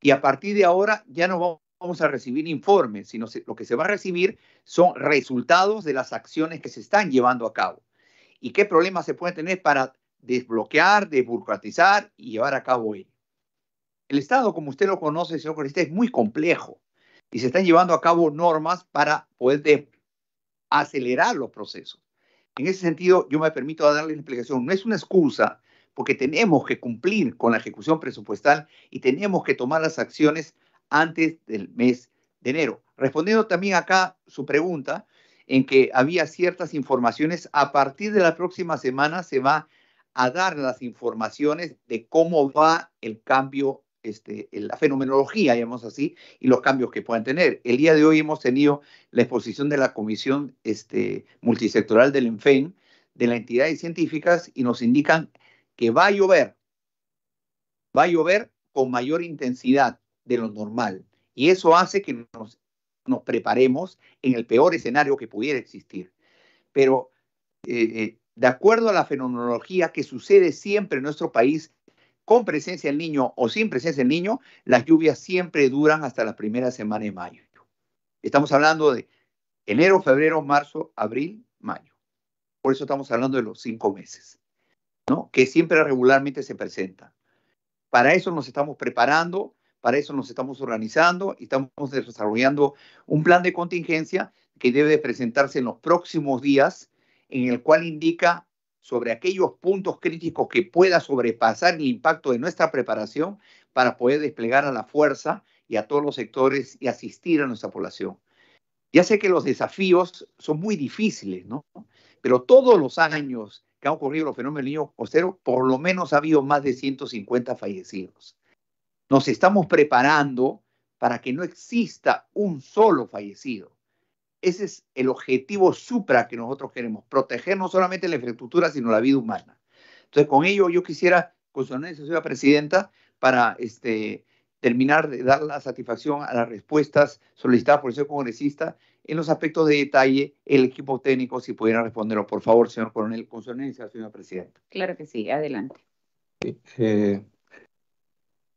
y a partir de ahora ya no vamos a recibir informes, sino lo que se va a recibir son resultados de las acciones que se están llevando a cabo y qué problemas se pueden tener para desbloquear, desburocratizar y llevar a cabo El Estado, como usted lo conoce, señor Corista, es muy complejo y se están llevando a cabo normas para poder acelerar los procesos. En ese sentido, yo me permito darle la explicación. No es una excusa, porque tenemos que cumplir con la ejecución presupuestal y tenemos que tomar las acciones antes del mes de enero. Respondiendo también acá su pregunta, en que había ciertas informaciones, a partir de la próxima semana se va a dar las informaciones de cómo va el cambio este, la fenomenología, digamos así, y los cambios que puedan tener. El día de hoy hemos tenido la exposición de la Comisión este, Multisectoral del ENFEN, de las entidades científicas, y nos indican que va a llover, va a llover con mayor intensidad de lo normal. Y eso hace que nos, preparemos en el peor escenario que pudiera existir. Pero eh, eh, de acuerdo a la fenomenología que sucede siempre en nuestro país, con presencia del niño o sin presencia del niño, las lluvias siempre duran hasta la primera semana de mayo. Estamos hablando de enero, febrero, marzo, abril, mayo. Por eso estamos hablando de los cinco meses, ¿no? Que siempre regularmente se presentan. Para eso nos estamos preparando, para eso nos estamos organizando y estamos desarrollando un plan de contingencia que debe presentarse en los próximos días, en el cual indica sobre aquellos puntos críticos que pueda sobrepasar el impacto de nuestra preparación para poder desplegar a la fuerza y a todos los sectores y asistir a nuestra población. Ya sé que los desafíos son muy difíciles, ¿no? Pero todos los años que han ocurrido los fenómenos del niño costero, por lo menos ha habido más de 150 fallecidos. Nos estamos preparando para que no exista un solo fallecido. Ese es el objetivo supra que nosotros queremos, proteger no solamente la infraestructura, sino la vida humana. Entonces, con ello yo quisiera, con su señora presidenta, para este, terminar de dar la satisfacción a las respuestas solicitadas por el señor congresista en los aspectos de detalle, el equipo técnico, si pudiera responderlo, por favor, señor coronel, con su señora presidenta. Claro que sí, adelante. Eh,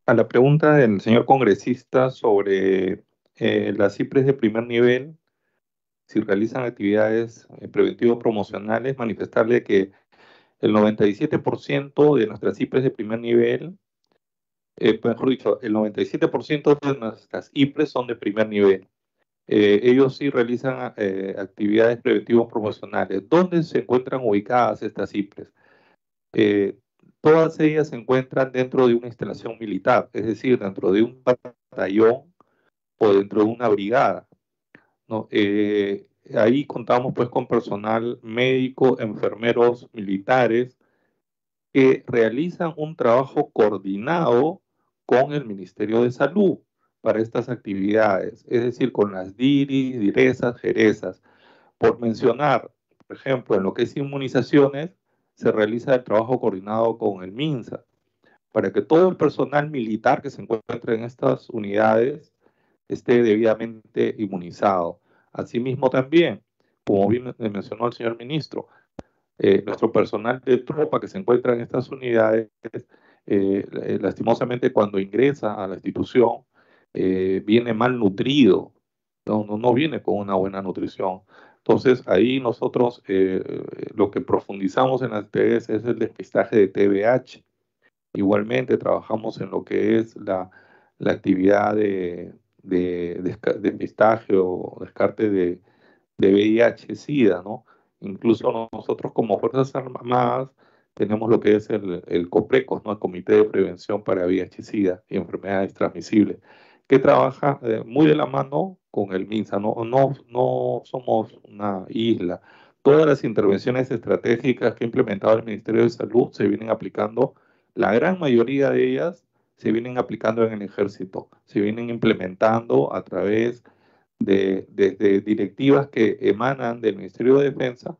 a la pregunta del señor congresista sobre eh, las cipres de primer nivel, si realizan actividades eh, preventivas promocionales, manifestarle que el 97% de nuestras IPRES de primer nivel, eh, mejor dicho, el 97% de nuestras IPRES son de primer nivel. Eh, ellos sí realizan actividades preventivas promocionales. ¿Dónde se encuentran ubicadas estas IPRES? todas ellas se encuentran dentro de una instalación militar, es decir, dentro de un batallón o dentro de una brigada. Eh, ahí contamos pues con personal médico, enfermeros, militares, que realizan un trabajo coordinado con el Ministerio de Salud para estas actividades, es decir, con las DIRIS, DIRESAS, JEREZAS. Por mencionar, por ejemplo, en lo que es inmunizaciones, se realiza el trabajo coordinado con el MINSA, para que todo el personal militar que se encuentre en estas unidades esté debidamente inmunizado. Asimismo también, como bien mencionó el señor ministro, eh, nuestro personal de tropa que se encuentra en estas unidades, eh, lastimosamente cuando ingresa a la institución, eh, viene mal nutrido, no, no, viene con una buena nutrición. Entonces ahí nosotros lo que profundizamos en las TES es el despistaje de TBH. Igualmente trabajamos en lo que es la actividad de, de, de, de o descarte de, VIH-Sida, ¿no? Incluso nosotros como Fuerzas Armadas tenemos lo que es el, el COPRECOS, ¿no? El Comité de Prevención para VIH-Sida y Enfermedades Transmisibles, que trabaja eh, muy de la mano con el MINSA, no, no, no somos una isla. Todas las intervenciones estratégicas que ha implementado el Ministerio de Salud se vienen aplicando, la gran mayoría de ellas se vienen aplicando en el ejército, se vienen implementando a través de, directivas que emanan del Ministerio de Defensa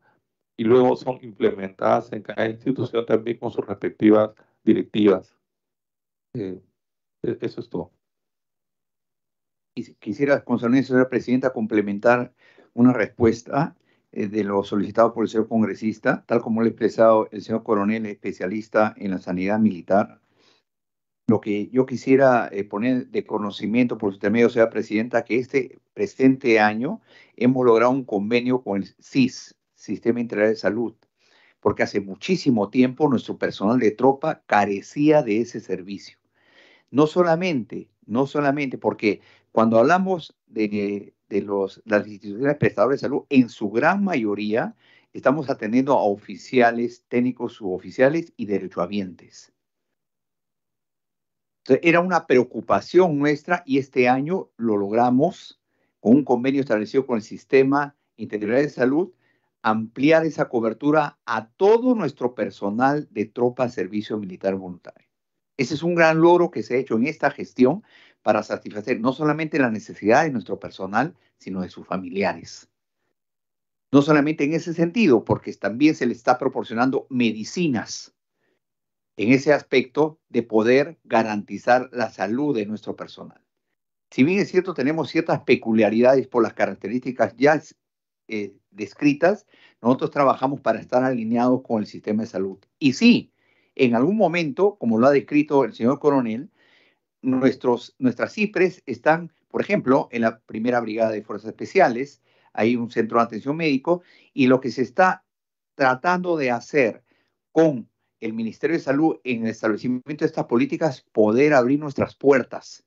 y luego son implementadas en cada institución también con sus respectivas directivas. Eh, e, eso es todo. Y Quisiera, Constantina, señora presidenta, complementar una respuesta eh, de lo solicitado por el señor congresista, tal como lo ha expresado el señor coronel especialista en la sanidad militar lo que yo quisiera eh, poner de conocimiento por su intermedio, señora presidenta, que este presente año hemos logrado un convenio con el CIS, Sistema Integral de Salud, porque hace muchísimo tiempo nuestro personal de tropa carecía de ese servicio. No solamente, no solamente, porque cuando hablamos de, los, las instituciones prestadoras de salud, en su gran mayoría estamos atendiendo a oficiales, técnicos suboficiales y derechohabientes era una preocupación nuestra y este año lo logramos con un convenio establecido con el Sistema Integral de Salud, ampliar esa cobertura a todo nuestro personal de tropa servicio militar voluntario. Ese es un gran logro que se ha hecho en esta gestión para satisfacer no solamente la necesidad de nuestro personal, sino de sus familiares. No solamente en ese sentido, porque también se le está proporcionando medicinas en ese aspecto de poder garantizar la salud de nuestro personal. Si bien es cierto, tenemos ciertas peculiaridades por las características ya eh, descritas, nosotros trabajamos para estar alineados con el sistema de salud. Y sí, en algún momento, como lo ha descrito el señor coronel, nuestros, nuestras CIPRES están, por ejemplo, en la primera brigada de fuerzas especiales, hay un centro de atención médico, y lo que se está tratando de hacer con el Ministerio de Salud en el establecimiento de estas políticas poder abrir nuestras puertas.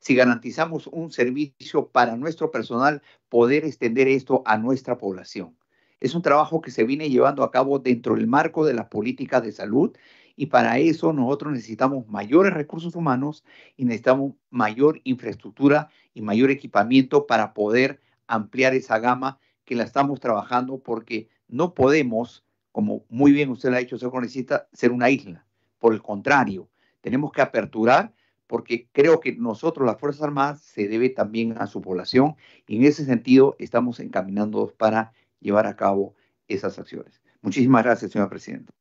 Si garantizamos un servicio para nuestro personal, poder extender esto a nuestra población. Es un trabajo que se viene llevando a cabo dentro del marco de la política de salud y para eso nosotros necesitamos mayores recursos humanos y necesitamos mayor infraestructura y mayor equipamiento para poder ampliar esa gama que la estamos trabajando porque no podemos como muy bien usted lo ha dicho, señor congresista, ser una isla. Por el contrario, tenemos que aperturar porque creo que nosotros, las Fuerzas Armadas, se debe también a su población y en ese sentido estamos encaminándonos para llevar a cabo esas acciones. Muchísimas gracias, señora presidenta.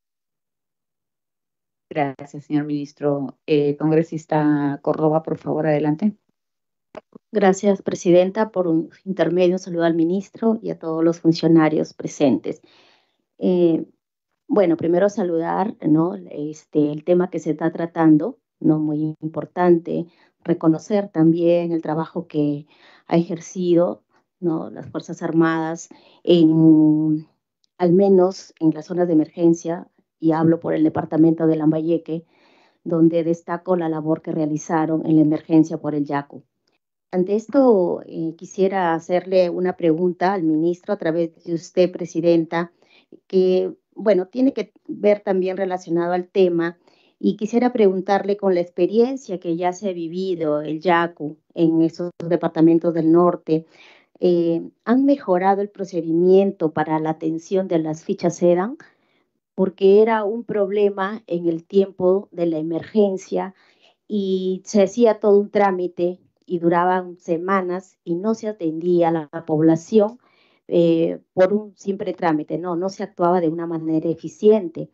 Gracias, señor ministro. Eh, congresista Córdoba, por favor, adelante. Gracias, presidenta, por un intermedio. Saludo al ministro y a todos los funcionarios presentes. Eh, bueno, primero saludar ¿no? este, el tema que se está tratando, ¿no? muy importante, reconocer también el trabajo que ha ejercido las Fuerzas Armadas al menos en las zonas de emergencia, y hablo por el departamento de Lambayeque, donde destaco la labor que realizaron en la emergencia por el Yacu. Ante esto, eh, quisiera hacerle una pregunta al ministro a través de usted, Presidenta que, bueno, tiene que ver también relacionado al tema. Y quisiera preguntarle con la experiencia que ya se ha vivido el YACU en esos departamentos del norte, eh, ¿han mejorado el procedimiento para la atención de las fichas SEDAN? Porque era un problema en el tiempo de la emergencia y se hacía todo un trámite y duraban semanas y no se atendía a la población eh, por un simple trámite, no, no se actuaba de una manera eficiente.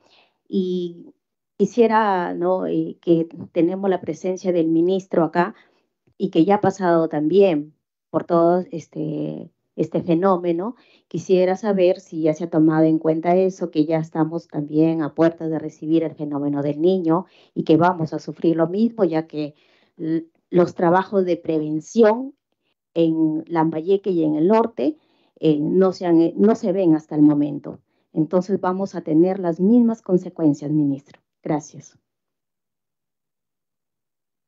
Y quisiera ¿no? Eh, que tenemos la presencia del ministro acá y que ya ha pasado también por todo este, este fenómeno, quisiera saber si ya se ha tomado en cuenta eso, que ya estamos también a puertas de recibir el fenómeno del niño y que vamos a sufrir lo mismo, ya que los trabajos de prevención en Lambayeque y en el norte eh, no, se eh, no se ven hasta el momento. Entonces vamos a tener las mismas consecuencias, ministro. Gracias.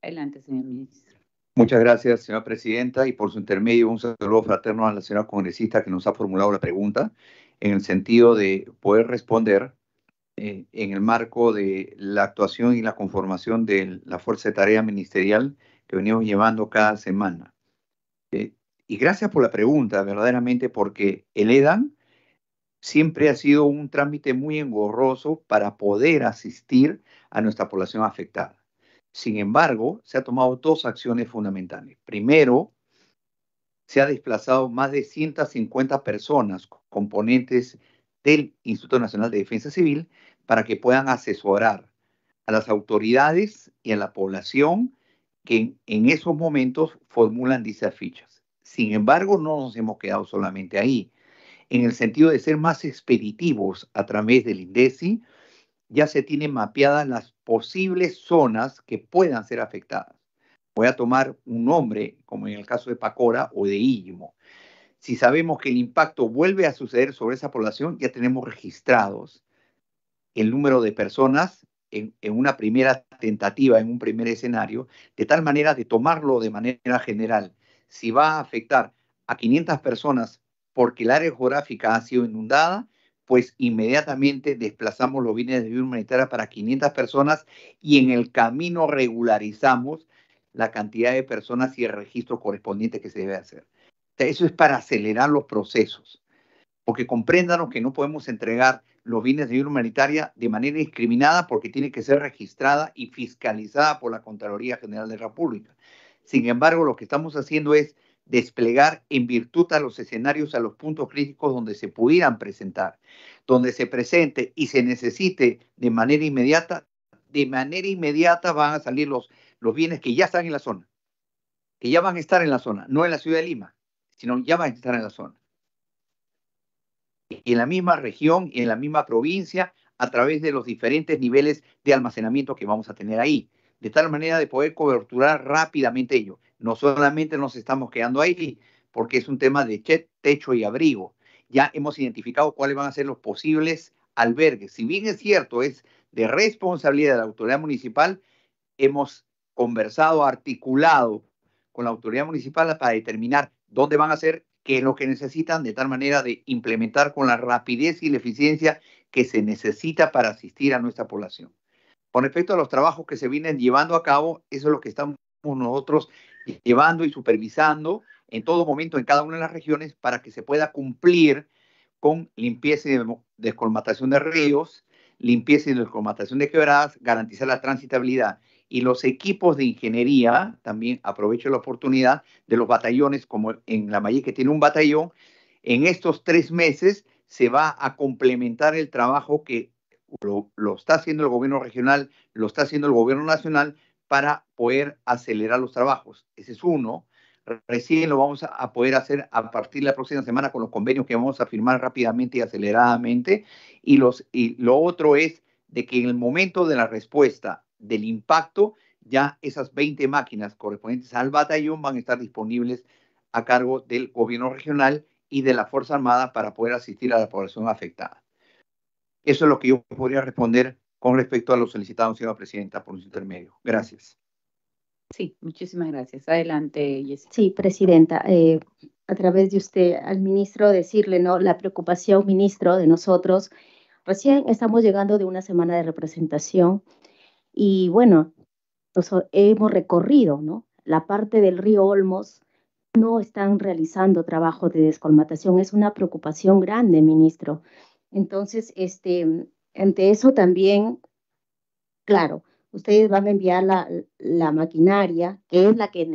Adelante, señor ministro. Muchas gracias, señora presidenta, y por su intermedio un saludo fraterno a la señora congresista que nos ha formulado la pregunta en el sentido de poder responder eh, en el marco de la actuación y la conformación de la fuerza de tarea ministerial que venimos llevando cada semana. Eh, y gracias por la pregunta, verdaderamente, porque el EDAN siempre ha sido un trámite muy engorroso para poder asistir a nuestra población afectada. Sin embargo, se ha tomado dos acciones fundamentales. Primero, se ha desplazado más de 150 personas, componentes del Instituto Nacional de Defensa Civil, para que puedan asesorar a las autoridades y a la población que en, en esos momentos formulan dichas fichas. Sin embargo, no nos hemos quedado solamente ahí. En el sentido de ser más expeditivos a través del INDECI, ya se tienen mapeadas las posibles zonas que puedan ser afectadas. Voy a tomar un nombre, como en el caso de Pacora o de Illimo. Si sabemos que el impacto vuelve a suceder sobre esa población, ya tenemos registrados el número de personas en, una primera tentativa, en un primer escenario, de tal manera de tomarlo de manera general si va a afectar a 500 personas porque el área geográfica ha sido inundada, pues inmediatamente desplazamos los bienes de ayuda humanitaria para 500 personas y en el camino regularizamos la cantidad de personas y el registro correspondiente que se debe hacer. eso es para acelerar los procesos, porque compréndanos que no podemos entregar los bienes de ayuda humanitaria de manera discriminada porque tiene que ser registrada y fiscalizada por la Contraloría General de la República. Sin embargo, lo que estamos haciendo es desplegar en virtud a los escenarios, a los puntos críticos donde se pudieran presentar, donde se presente y se necesite de manera inmediata, de manera inmediata van a salir los, los bienes que ya están en la zona, que ya van a estar en la zona, no en la ciudad de Lima, sino ya van a estar en la zona. Y en la misma región y en la misma provincia, a través de los diferentes niveles de almacenamiento que vamos a tener ahí de tal manera de poder coberturar rápidamente ello. No solamente nos estamos quedando ahí, porque es un tema de techo y abrigo. Ya hemos identificado cuáles van a ser los posibles albergues. Si bien es cierto, es de responsabilidad de la autoridad municipal, hemos conversado, articulado con la autoridad municipal para determinar dónde van a ser, qué es lo que necesitan, de tal manera de implementar con la rapidez y la eficiencia que se necesita para asistir a nuestra población. Con respecto a los trabajos que se vienen llevando a cabo, eso es lo que estamos nosotros llevando y supervisando en todo momento en cada una de las regiones para que se pueda cumplir con limpieza y descolmatación de ríos, limpieza y descolmatación de quebradas, garantizar la transitabilidad. Y los equipos de ingeniería, también aprovecho la oportunidad de los batallones, como en la Maye que tiene un batallón, en estos tres meses se va a complementar el trabajo que lo, está haciendo el gobierno regional, lo está haciendo el gobierno nacional para poder acelerar los trabajos. Ese es uno. Recién lo vamos a poder hacer a partir de la próxima semana con los convenios que vamos a firmar rápidamente y aceleradamente. Y, lo otro es de que en el momento de la respuesta del impacto, ya esas 20 máquinas correspondientes al batallón van a estar disponibles a cargo del gobierno regional y de la Fuerza Armada para poder asistir a la población afectada. Eso es lo que yo podría responder con respecto a lo solicitado, señora presidenta, por su intermedio. Gracias. Sí, muchísimas gracias. Adelante, Jessica. Sí, presidenta. Eh, a través de usted al ministro decirle, ¿no? La preocupación, ministro, de nosotros. Recién estamos llegando de una semana de representación y bueno, hemos recorrido, ¿no? La parte del río Olmos no están realizando trabajo de descolmatación. Es una preocupación grande, ministro. Entonces, este, ante eso también, claro, ustedes van a enviar la, maquinaria, que es la que,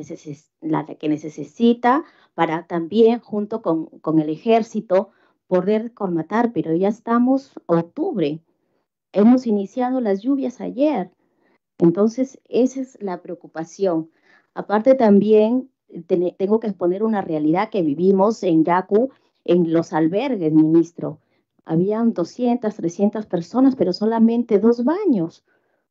la que necesita para también, junto con, con el ejército, poder colmatar, pero ya estamos octubre. Hemos iniciado las lluvias ayer. Entonces, esa es la preocupación. Aparte también tengo que exponer una realidad que vivimos en Yaku, en los albergues, ministro habían 200, 300 personas, pero solamente dos baños.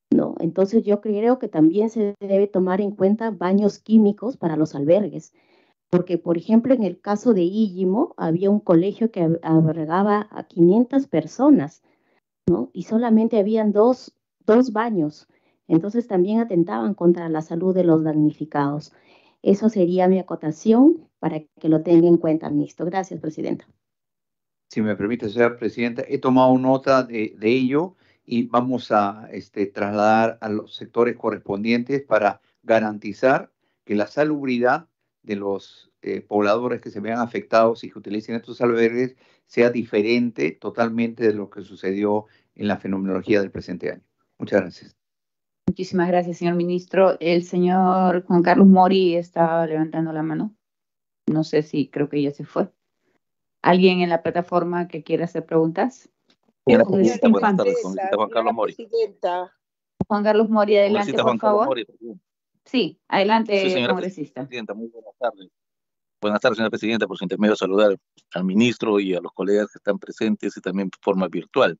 ¿no? Entonces yo creo que también se debe tomar en cuenta baños químicos para los albergues, porque por ejemplo en el caso de Illimo había un colegio que albergaba a 500 personas, ¿no? Y solamente habían dos, dos baños, entonces también atentaban contra la salud de los damnificados. Eso sería mi acotación para que lo tenga en cuenta, ministro. Gracias, presidenta si me permite, señora presidenta, he tomado nota de, ello y vamos a este, trasladar a los sectores correspondientes para garantizar que la salubridad de los eh, pobladores que se vean afectados y que utilicen estos albergues sea diferente totalmente de lo que sucedió en la fenomenología del presente año. Muchas gracias. Muchísimas gracias, señor ministro. El señor Juan Carlos Mori estaba levantando la mano. No sé si creo que ya se fue. ¿Alguien en la plataforma que quiera hacer preguntas? Juan Carlos Mori. Juan Carlos Mori, adelante, por favor. sí, adelante, congresista. Presidenta, muy buenas tardes. Buenas tardes, señora presidenta, por su intermedio saludar al ministro y a los colegas que están presentes y también de forma virtual.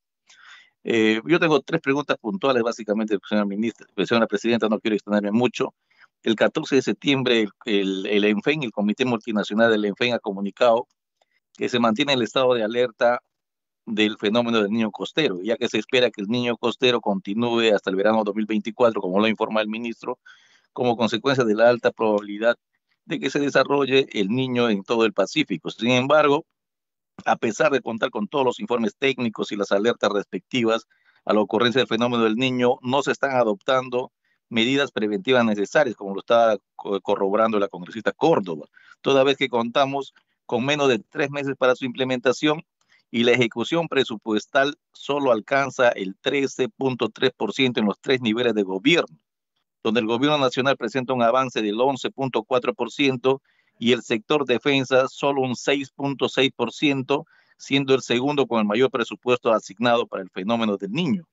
Eh, yo tengo tres preguntas puntuales, básicamente, señora, ministra, señora presidenta, no quiero extenderme mucho. El 14 de septiembre, el, el, el ENFEN, el Comité Multinacional del ENFEN, ha comunicado que se mantiene el estado de alerta del fenómeno del niño costero, ya que se espera que el niño costero continúe hasta el verano 2024, como lo informa el ministro, como consecuencia de la alta probabilidad de que se desarrolle el niño en todo el Pacífico. Sin embargo, a pesar de contar con todos los informes técnicos y las alertas respectivas a la ocurrencia del fenómeno del niño, no se están adoptando medidas preventivas necesarias, como lo está corroborando la congresista Córdoba, toda vez que contamos con menos de tres meses para su implementación y la ejecución presupuestal solo alcanza el 13.3% en los tres niveles de gobierno, donde el gobierno nacional presenta un avance del 11.4% y el sector defensa solo un 6.6%, siendo el segundo con el mayor presupuesto asignado para el fenómeno del niño.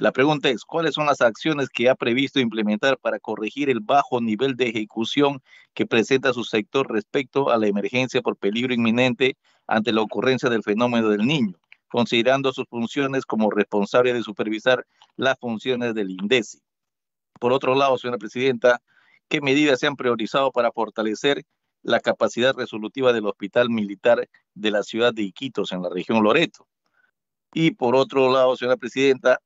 La pregunta es, ¿cuáles son las acciones que ha previsto implementar para corregir el bajo nivel de ejecución que presenta su sector respecto a la emergencia por peligro inminente ante la ocurrencia del fenómeno del niño, considerando sus funciones como responsable de supervisar las funciones del INDECI? Por otro lado, señora presidenta, ¿qué medidas se han priorizado para fortalecer la capacidad resolutiva del Hospital Militar de la ciudad de Iquitos en la región Loreto? Y por otro lado, señora presidenta,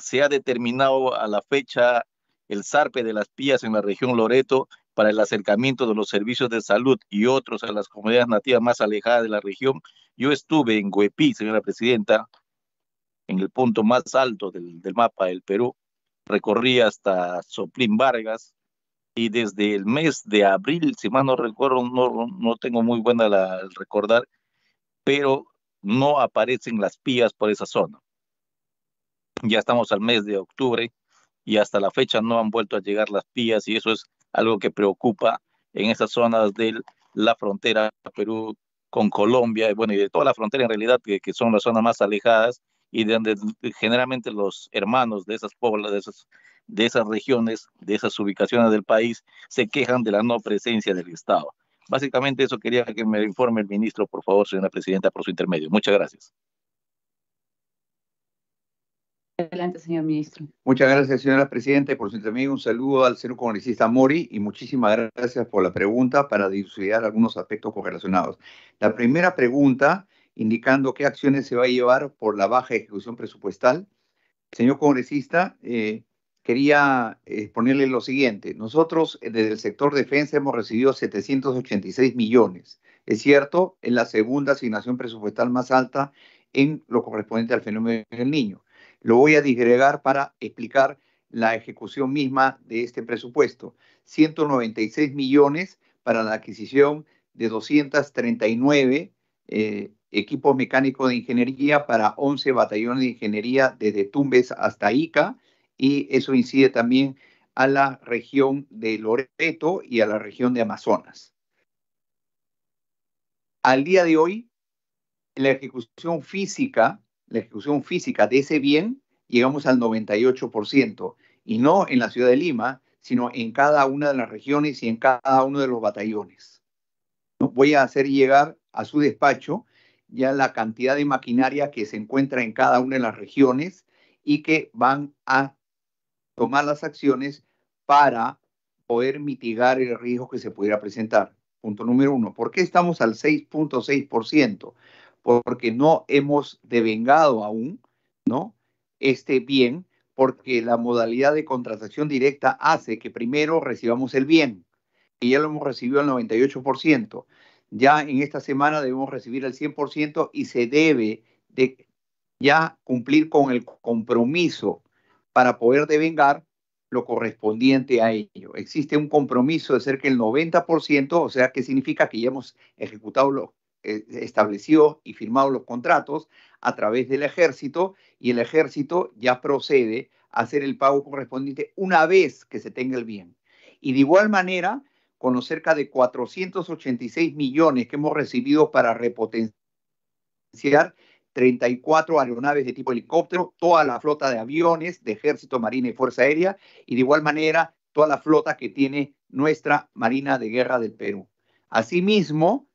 se ha determinado a la fecha el zarpe de las pías en la región Loreto para el acercamiento de los servicios de salud y otros a las comunidades nativas más alejadas de la región. Yo estuve en Huepí, señora presidenta, en el punto más alto del, mapa del Perú. Recorrí hasta Soplín Vargas y desde el mes de abril, si más no recuerdo, no, no tengo muy buena la recordar, pero no aparecen las pías por esa zona. Ya estamos al mes de octubre y hasta la fecha no han vuelto a llegar las pías y eso es algo que preocupa en esas zonas de la frontera Perú con Colombia, bueno, y de toda la frontera en realidad, que, son las zonas más alejadas y de donde generalmente los hermanos de esas poblas, de esas, de esas regiones, de esas ubicaciones del país, se quejan de la no presencia del Estado. Básicamente eso quería que me informe el ministro, por favor, señora presidenta, por su intermedio. Muchas gracias. Adelante, señor ministro. Muchas gracias, señora presidenta, por su intervención. un saludo al señor congresista Mori y muchísimas gracias por la pregunta para dilucidar algunos aspectos correlacionados. La primera pregunta, indicando qué acciones se va a llevar por la baja ejecución presupuestal. Señor congresista, eh, quería eh, exponerle lo siguiente. Nosotros eh, desde el sector defensa hemos recibido 786 millones. Es cierto, es la segunda asignación presupuestal más alta en lo correspondiente al fenómeno del niño. Lo voy a disgregar para explicar la ejecución misma de este presupuesto. 196 millones para la adquisición de 239 eh, equipos mecánicos de ingeniería para 11 batallones de ingeniería desde Tumbes hasta Ica y eso incide también a la región de Loreto y a la región de Amazonas. Al día de hoy, la ejecución física la ejecución física de ese bien, llegamos al 98%, y no en la ciudad de Lima, sino en cada una de las regiones y en cada uno de los batallones. Voy a hacer llegar a su despacho ya la cantidad de maquinaria que se encuentra en cada una de las regiones y que van a tomar las acciones para poder mitigar el riesgo que se pudiera presentar. Punto número uno, ¿por qué estamos al 6.6%? porque no hemos devengado aún, ¿no? Este bien, porque la modalidad de contratación directa hace que primero recibamos el bien, y ya lo hemos recibido al 98%. Ya en esta semana debemos recibir el 100% y se debe de ya cumplir con el compromiso para poder devengar lo correspondiente a ello. Existe un compromiso de cerca del 90%, o sea que significa que ya hemos ejecutado los eh, estableció y firmado los contratos a través del ejército y el ejército ya procede a hacer el pago correspondiente una vez que se tenga el bien. Y de igual manera, con los cerca de 486 millones que hemos recibido para repotenciar 34 aeronaves de tipo helicóptero, toda la flota de aviones de ejército, marina y fuerza aérea, y de igual manera toda la flota que tiene nuestra Marina de Guerra del Perú. Asimismo,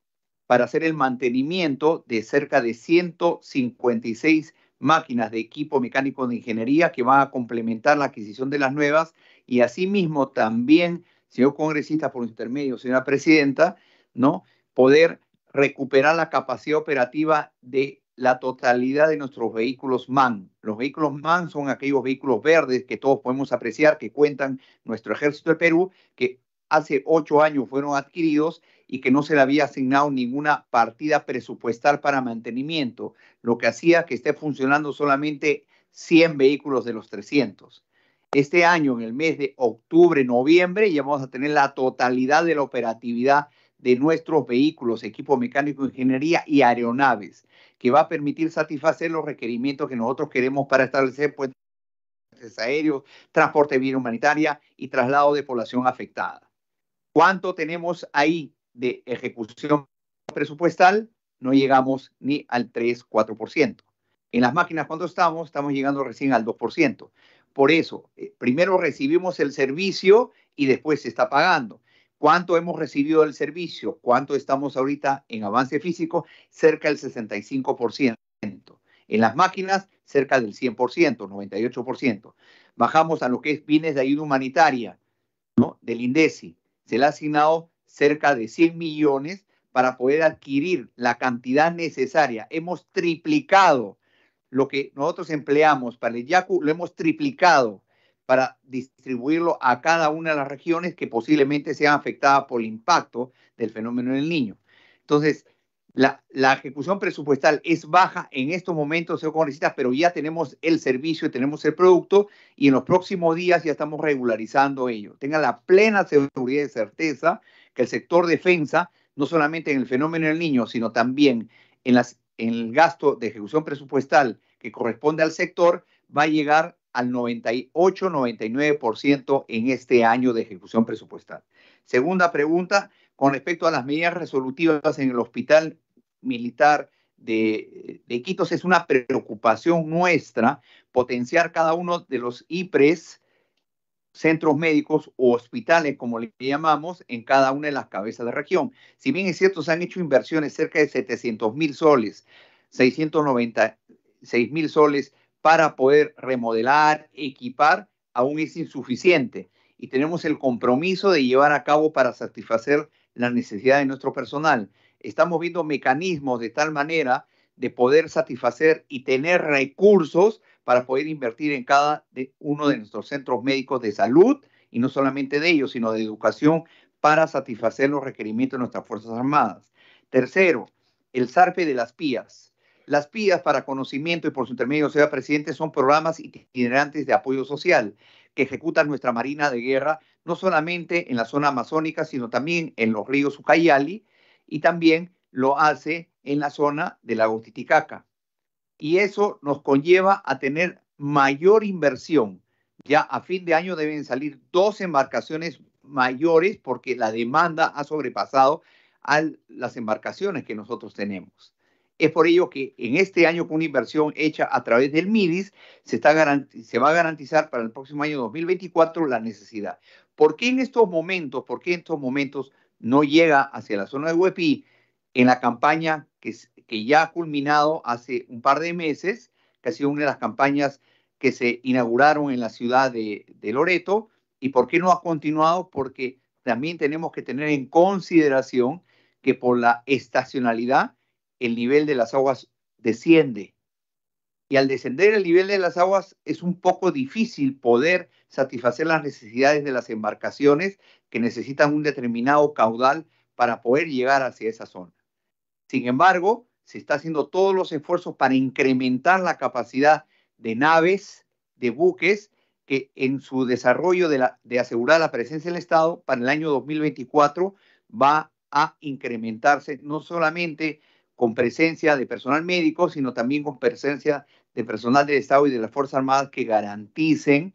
para hacer el mantenimiento de cerca de 156 máquinas de equipo mecánico de ingeniería que van a complementar la adquisición de las nuevas y asimismo también, señor congresista, por intermedio, señora presidenta, ¿no? poder recuperar la capacidad operativa de la totalidad de nuestros vehículos MAN. Los vehículos MAN son aquellos vehículos verdes que todos podemos apreciar, que cuentan nuestro ejército de Perú, que hace ocho años fueron adquiridos y que no se le había asignado ninguna partida presupuestal para mantenimiento, lo que hacía que esté funcionando solamente 100 vehículos de los 300. Este año, en el mes de octubre, noviembre, ya vamos a tener la totalidad de la operatividad de nuestros vehículos, equipo mecánico, ingeniería y aeronaves, que va a permitir satisfacer los requerimientos que nosotros queremos para establecer puentes aéreos, transporte de vida humanitaria y traslado de población afectada. ¿Cuánto tenemos ahí? de ejecución presupuestal, no llegamos ni al 3-4%. En las máquinas cuando estamos, estamos llegando recién al 2%. Por eso, eh, primero recibimos el servicio y después se está pagando. ¿Cuánto hemos recibido el servicio? ¿Cuánto estamos ahorita en avance físico? Cerca del 65%. En las máquinas, cerca del 100%, 98%. Bajamos a lo que es bienes de ayuda humanitaria, ¿no? Del INDECI. Se le ha asignado cerca de 100 millones para poder adquirir la cantidad necesaria. Hemos triplicado lo que nosotros empleamos para el YACU, lo hemos triplicado para distribuirlo a cada una de las regiones que posiblemente sean afectadas por el impacto del fenómeno del niño. Entonces, la, ejecución presupuestal es baja en estos momentos, señor pero ya tenemos el servicio, tenemos el producto y en los próximos días ya estamos regularizando ello. Tenga la plena seguridad y certeza que el sector defensa, no solamente en el fenómeno del niño, sino también en, el gasto de ejecución presupuestal que corresponde al sector, va a llegar al 98-99% en este año de ejecución presupuestal. Segunda pregunta, con respecto a las medidas resolutivas en el hospital militar de, de es una preocupación nuestra potenciar cada uno de los IPRES centros médicos o hospitales, como le llamamos, en cada una de las cabezas de región. Si bien es cierto, se han hecho inversiones cerca de 700 mil soles, 696 mil soles para poder remodelar, equipar, aún es insuficiente. Y tenemos el compromiso de llevar a cabo para satisfacer las necesidades de nuestro personal. Estamos viendo mecanismos de tal manera de poder satisfacer y tener recursos para poder invertir en cada uno de nuestros centros médicos de salud y no solamente de ellos, sino de educación para satisfacer los requerimientos de nuestras Fuerzas Armadas. Tercero, el SARPE de las Pías. Las Pías, para conocimiento y por su intermedio, sea presidente, son programas itinerantes de apoyo social que ejecuta nuestra Marina de Guerra, no solamente en la zona amazónica, sino también en los ríos Ucayali y también lo hace en la zona del lago Titicaca y eso nos conlleva a tener mayor inversión. Ya a fin de año deben salir dos embarcaciones mayores porque la demanda ha sobrepasado a las embarcaciones que nosotros tenemos. Es por ello que en este año con una inversión hecha a través del MIDIS se, está se va a garantizar para el próximo año 2024 la necesidad. ¿Por qué en estos momentos, por qué en estos momentos no llega hacia la zona de Huepi en la campaña que que ya ha culminado hace un par de meses, que ha sido una de las campañas que se inauguraron en la ciudad de, de Loreto. ¿Y por qué no ha continuado? Porque también tenemos que tener en consideración que por la estacionalidad el nivel de las aguas desciende. Y al descender el nivel de las aguas es un poco difícil poder satisfacer las necesidades de las embarcaciones que necesitan un determinado caudal para poder llegar hacia esa zona. Sin embargo, se está haciendo todos los esfuerzos para incrementar la capacidad de naves, de buques, que en su desarrollo de, asegurar la presencia del Estado para el año 2024 va a incrementarse no solamente con presencia de personal médico, sino también con presencia de personal del Estado y de las Fuerzas Armadas que garanticen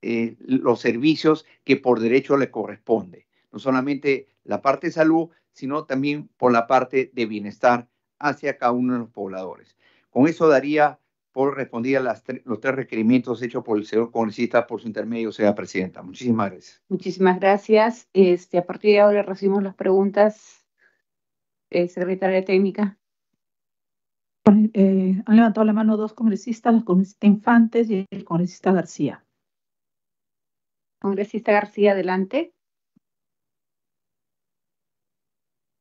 eh, los servicios que por derecho le corresponde. No solamente la parte de salud, sino también por la parte de bienestar hacia cada uno de los pobladores. Con eso daría por respondida los tres requerimientos hechos por el señor congresista por su intermedio, señora presidenta. Muchísimas gracias. Muchísimas gracias. Este, a partir de ahora recibimos las preguntas, eh, secretaria técnica. Eh, han levantado la mano dos congresistas, los congresista Infantes y el congresista García. Congresista García, adelante.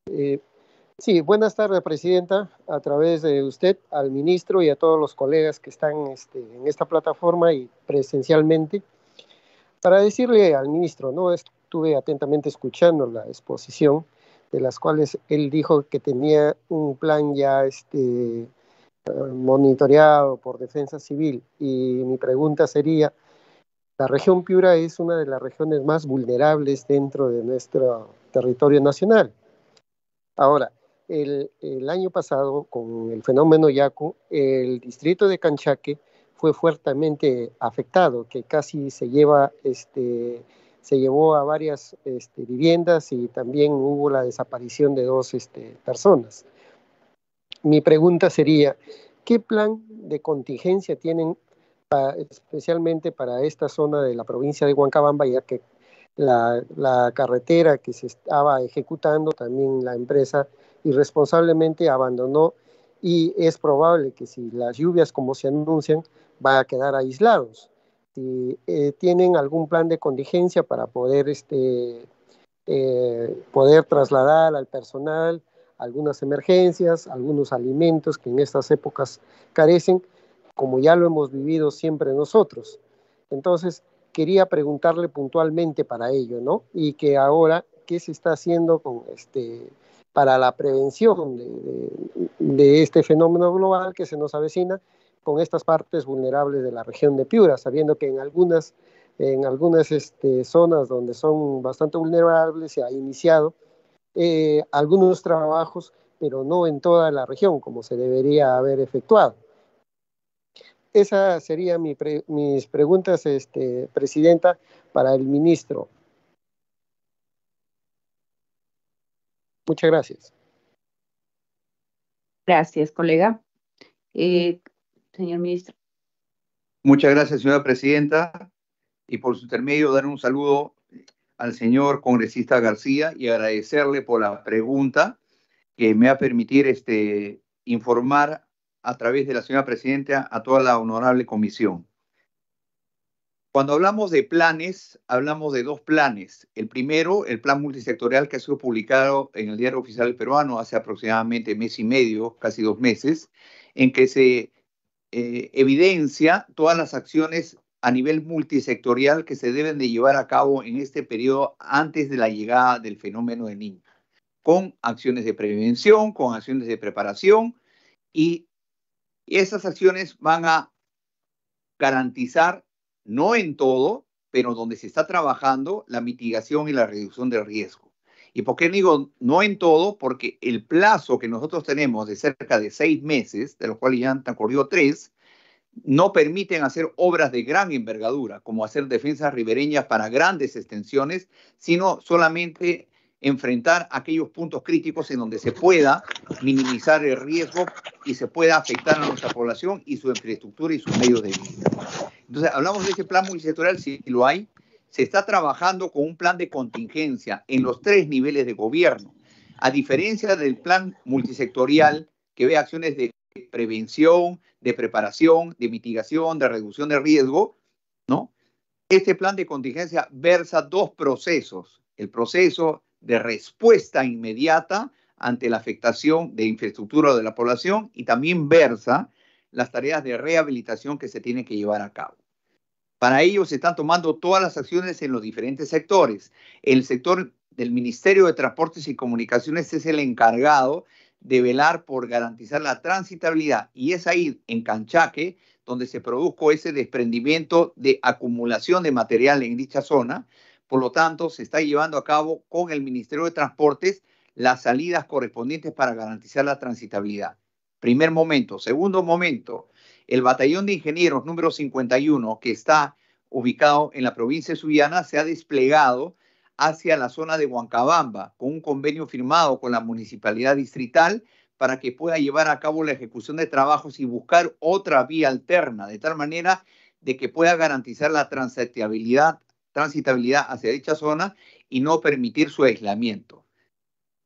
Eh, Sí, buenas tardes, Presidenta, a través de usted, al ministro y a todos los colegas que están este, en esta plataforma y presencialmente, para decirle al ministro, ¿no? estuve atentamente escuchando la exposición, de las cuales él dijo que tenía un plan ya este, monitoreado por Defensa Civil. Y mi pregunta sería, la región Piura es una de las regiones más vulnerables dentro de nuestro territorio nacional. Ahora, el, año pasado, con el fenómeno Yacu, el distrito de Canchaque fue fuertemente afectado, que casi se lleva este se llevó a varias este, viviendas y también hubo la desaparición de dos este, personas. Mi pregunta sería, ¿qué plan de contingencia tienen especialmente para esta zona de la provincia de Huancabamba, ya que la carretera que se estaba ejecutando, también la empresa irresponsablemente abandonó y es probable que si las lluvias como se anuncian va a quedar aislados. Si eh, tienen algún plan de contingencia para poder, este, eh, poder trasladar al personal algunas emergencias, algunos alimentos que en estas épocas carecen, como ya lo hemos vivido siempre nosotros. Entonces, quería preguntarle puntualmente para ello, ¿no? Y que ahora, ¿qué se está haciendo con este para la prevención de, este fenómeno global que se nos avecina con estas partes vulnerables de la región de Piura, sabiendo que en algunas, en algunas este, zonas donde son bastante vulnerables se ha iniciado eh, algunos trabajos, pero no en toda la región como se debería haber efectuado. Esas serían mis preguntas, este, Presidenta, para el ministro. Muchas gracias. Gracias, colega. Eh, señor ministro. Muchas gracias, señora presidenta. Y por su intermedio, dar un saludo al señor congresista García y agradecerle por la pregunta que me va a permitir este, informar a través de la señora presidenta a toda la honorable comisión. Cuando hablamos de planes, hablamos de dos planes. El primero, el plan multisectorial que ha sido publicado en el Diario Oficial Peruano hace aproximadamente mes y medio, casi dos meses, en que se eh, evidencia todas las acciones a nivel multisectorial que se deben de llevar a cabo en este periodo antes de la llegada del fenómeno de niño, con acciones de prevención, con acciones de preparación y esas acciones van a garantizar no en todo, pero donde se está trabajando la mitigación y la reducción del riesgo. ¿Y por qué digo no en todo? Porque el plazo que nosotros tenemos de cerca de seis meses, de los cuales ya han transcurrido tres, no permiten hacer obras de gran envergadura, como hacer defensas ribereñas para grandes extensiones, sino solamente enfrentar aquellos puntos críticos en donde se pueda minimizar el riesgo y se pueda afectar a nuestra población y su infraestructura y sus medios de vida. Entonces, hablamos de ese plan multisectorial, si lo hay, se está trabajando con un plan de contingencia en los tres niveles de gobierno, a diferencia del plan multisectorial que ve acciones de prevención, de preparación, de mitigación, de reducción de riesgo, ¿no? Este plan de contingencia versa dos procesos, el proceso de respuesta inmediata ante la afectación de infraestructura de la población y también versa las tareas de rehabilitación que se tienen que llevar a cabo. Para ello se están tomando todas las acciones en los diferentes sectores. El sector del Ministerio de Transportes y Comunicaciones es el encargado de velar por garantizar la transitabilidad y es ahí en Canchaque donde se produjo ese desprendimiento de acumulación de material en dicha zona por lo tanto, se está llevando a cabo con el Ministerio de Transportes las salidas correspondientes para garantizar la transitabilidad. Primer momento. Segundo momento, el batallón de ingenieros número 51, que está ubicado en la provincia de se ha desplegado hacia la zona de Huancabamba con un convenio firmado con la municipalidad distrital para que pueda llevar a cabo la ejecución de trabajos y buscar otra vía alterna, de tal manera de que pueda garantizar la transitabilidad transitabilidad hacia dicha zona y no permitir su aislamiento.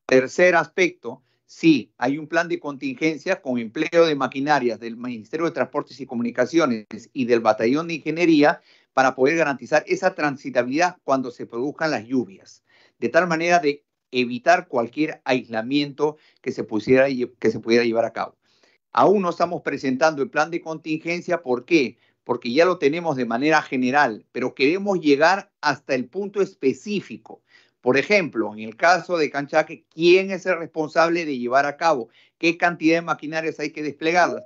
Tercer aspecto, sí, hay un plan de contingencia con empleo de maquinarias del Ministerio de Transportes y Comunicaciones y del Batallón de Ingeniería para poder garantizar esa transitabilidad cuando se produzcan las lluvias, de tal manera de evitar cualquier aislamiento que se, que se pudiera llevar a cabo. Aún no estamos presentando el plan de contingencia, ¿por qué? porque ya lo tenemos de manera general, pero queremos llegar hasta el punto específico. Por ejemplo, en el caso de Canchaque, ¿quién es el responsable de llevar a cabo? ¿Qué cantidad de maquinarias hay que desplegarlas?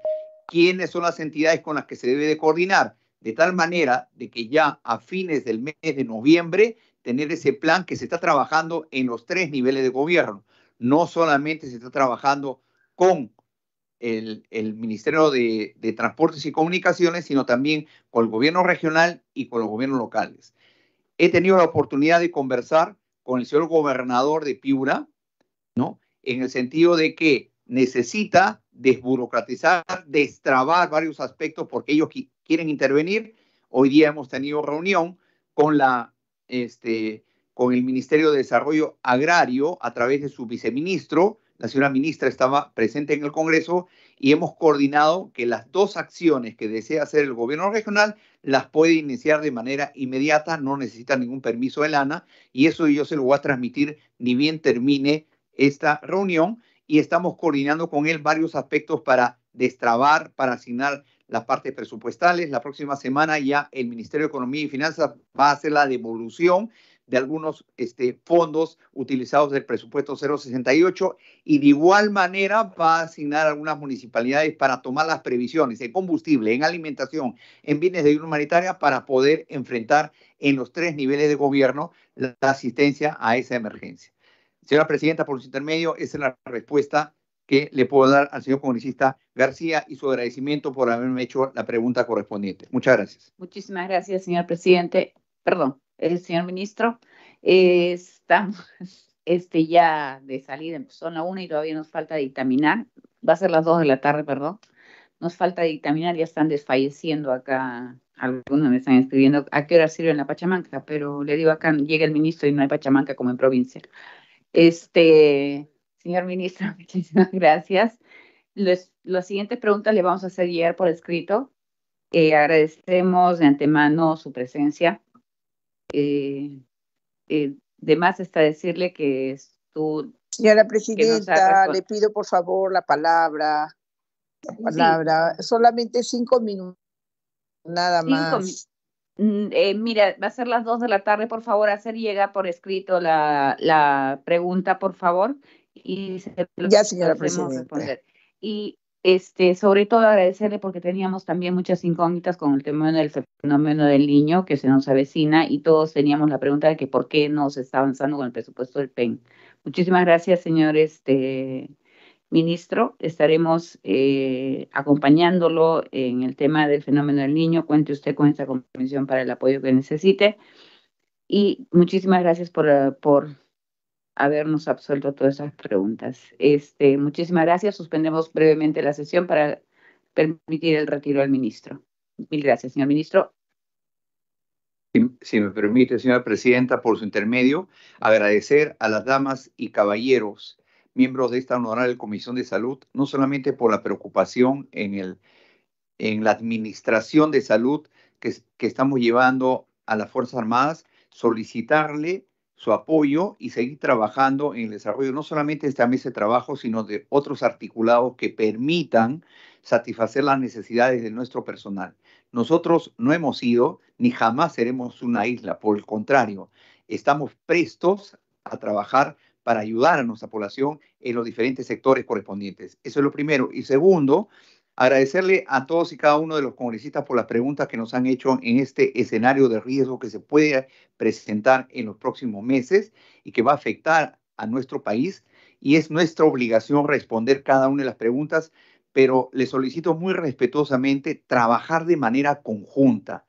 ¿Quiénes son las entidades con las que se debe de coordinar? De tal manera de que ya a fines del mes de noviembre tener ese plan que se está trabajando en los tres niveles de gobierno. No solamente se está trabajando con el, Ministerio de, Transportes y Comunicaciones, sino también con el gobierno regional y con los gobiernos locales. He tenido la oportunidad de conversar con el señor gobernador de Piura, ¿no? En el sentido de que necesita desburocratizar, destrabar varios aspectos porque ellos quieren intervenir. Hoy día hemos tenido reunión este, con el Ministerio de Desarrollo Agrario a través de su viceministro, la señora ministra estaba presente en el Congreso y hemos coordinado que las dos acciones que desea hacer el gobierno regional las puede iniciar de manera inmediata, no necesita ningún permiso de lana y eso yo se lo voy a transmitir ni bien termine esta reunión y estamos coordinando con él varios aspectos para destrabar, para asignar las partes presupuestales. La próxima semana ya el Ministerio de Economía y Finanzas va a hacer la devolución de algunos este, fondos utilizados del presupuesto 068 y de igual manera va a asignar a algunas municipalidades para tomar las previsiones en combustible, en alimentación, en bienes de ayuda humanitaria para poder enfrentar en los tres niveles de gobierno la asistencia a esa emergencia. Señora Presidenta, por su intermedio, esa es la respuesta que le puedo dar al señor congresista García y su agradecimiento por haberme hecho la pregunta correspondiente. Muchas gracias. Muchísimas gracias, señor presidente. Perdón señor ministro. Eh, estamos este, ya de salida, son la 1 y todavía nos falta dictaminar. Va a ser las dos de la tarde, perdón. Nos falta dictaminar, ya están desfalleciendo acá. Algunos me están escribiendo a qué hora sirve en la Pachamanca, pero le digo acá, llega el ministro y no hay Pachamanca como en provincia. Este, señor ministro, muchísimas gracias. La las siguientes preguntas le vamos a hacer llegar por escrito. Eh, agradecemos de antemano su presencia eh, eh, de más está decirle que tú... Señora Presidenta, le pido por favor la palabra. La palabra. Solamente cinco minutos. Nada más. Mm, eh, mira, va a ser las dos de la tarde, por favor, hacer llega por escrito la, la pregunta, por favor. Y ya, señora Presidenta. Y este, sobre todo agradecerle porque teníamos también muchas incógnitas con el tema del fenómeno del niño que se nos avecina y todos teníamos la pregunta de que por qué no se está avanzando con el presupuesto del PEN. Muchísimas gracias, señor este, ministro. Estaremos eh, acompañándolo en el tema del fenómeno del niño. Cuente usted con esta comisión para el apoyo que necesite. Y muchísimas gracias por habernos absuelto todas esas preguntas. Este, muchísimas gracias. Suspendemos brevemente la sesión para permitir el retiro al ministro. Mil gracias, señor ministro. Si, me permite, señora presidenta, por su intermedio, agradecer a las damas y caballeros, miembros de esta honorable Comisión de Salud, no solamente por la preocupación en, el, en la administración de salud que, que estamos llevando a las Fuerzas Armadas, solicitarle su apoyo y seguir trabajando en el desarrollo no solamente de esta mesa de trabajo, sino de otros articulados que permitan satisfacer las necesidades de nuestro personal. Nosotros no hemos sido ni jamás seremos una isla, por el contrario, estamos prestos a trabajar para ayudar a nuestra población en los diferentes sectores correspondientes. Eso es lo primero. Y segundo, Agradecerle a todos y cada uno de los congresistas por las preguntas que nos han hecho en este escenario de riesgo que se puede presentar en los próximos meses y que va a afectar a nuestro país. Y es nuestra obligación responder cada una de las preguntas, pero le solicito muy respetuosamente trabajar de manera conjunta.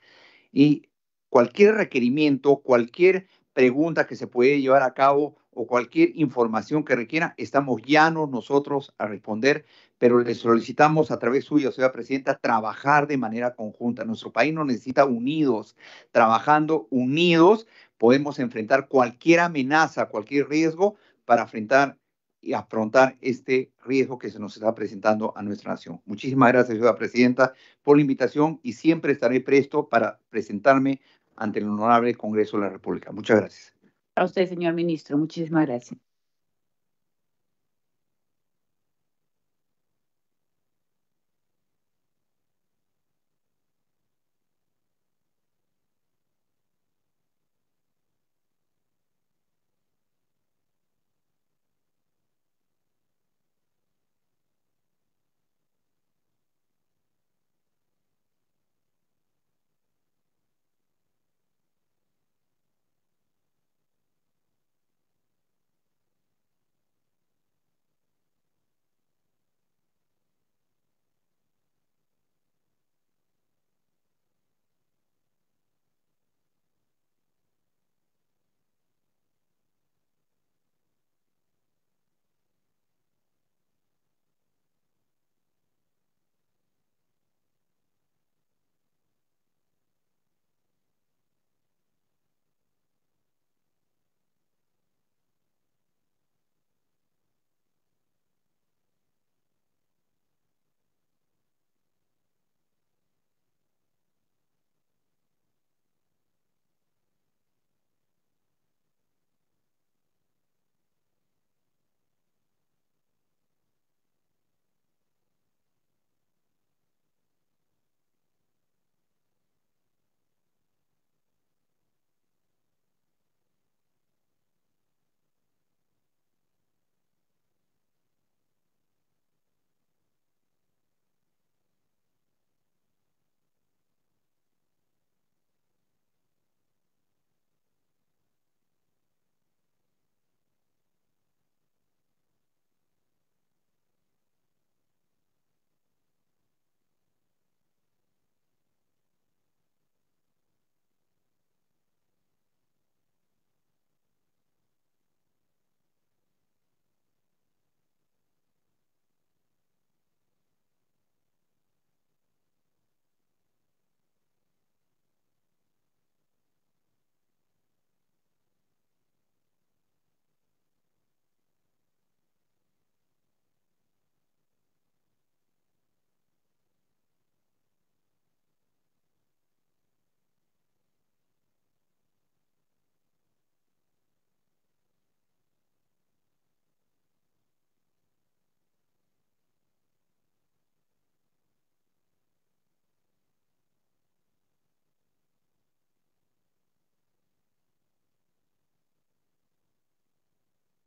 Y cualquier requerimiento, cualquier pregunta que se puede llevar a cabo o cualquier información que requiera, estamos llanos nosotros a responder, pero le solicitamos a través suyo, señora presidenta, trabajar de manera conjunta. Nuestro país no necesita unidos, trabajando unidos podemos enfrentar cualquier amenaza, cualquier riesgo para enfrentar y afrontar este riesgo que se nos está presentando a nuestra nación. Muchísimas gracias, señora presidenta, por la invitación y siempre estaré presto para presentarme ante el Honorable Congreso de la República. Muchas gracias. A usted, señor ministro. Muchísimas gracias.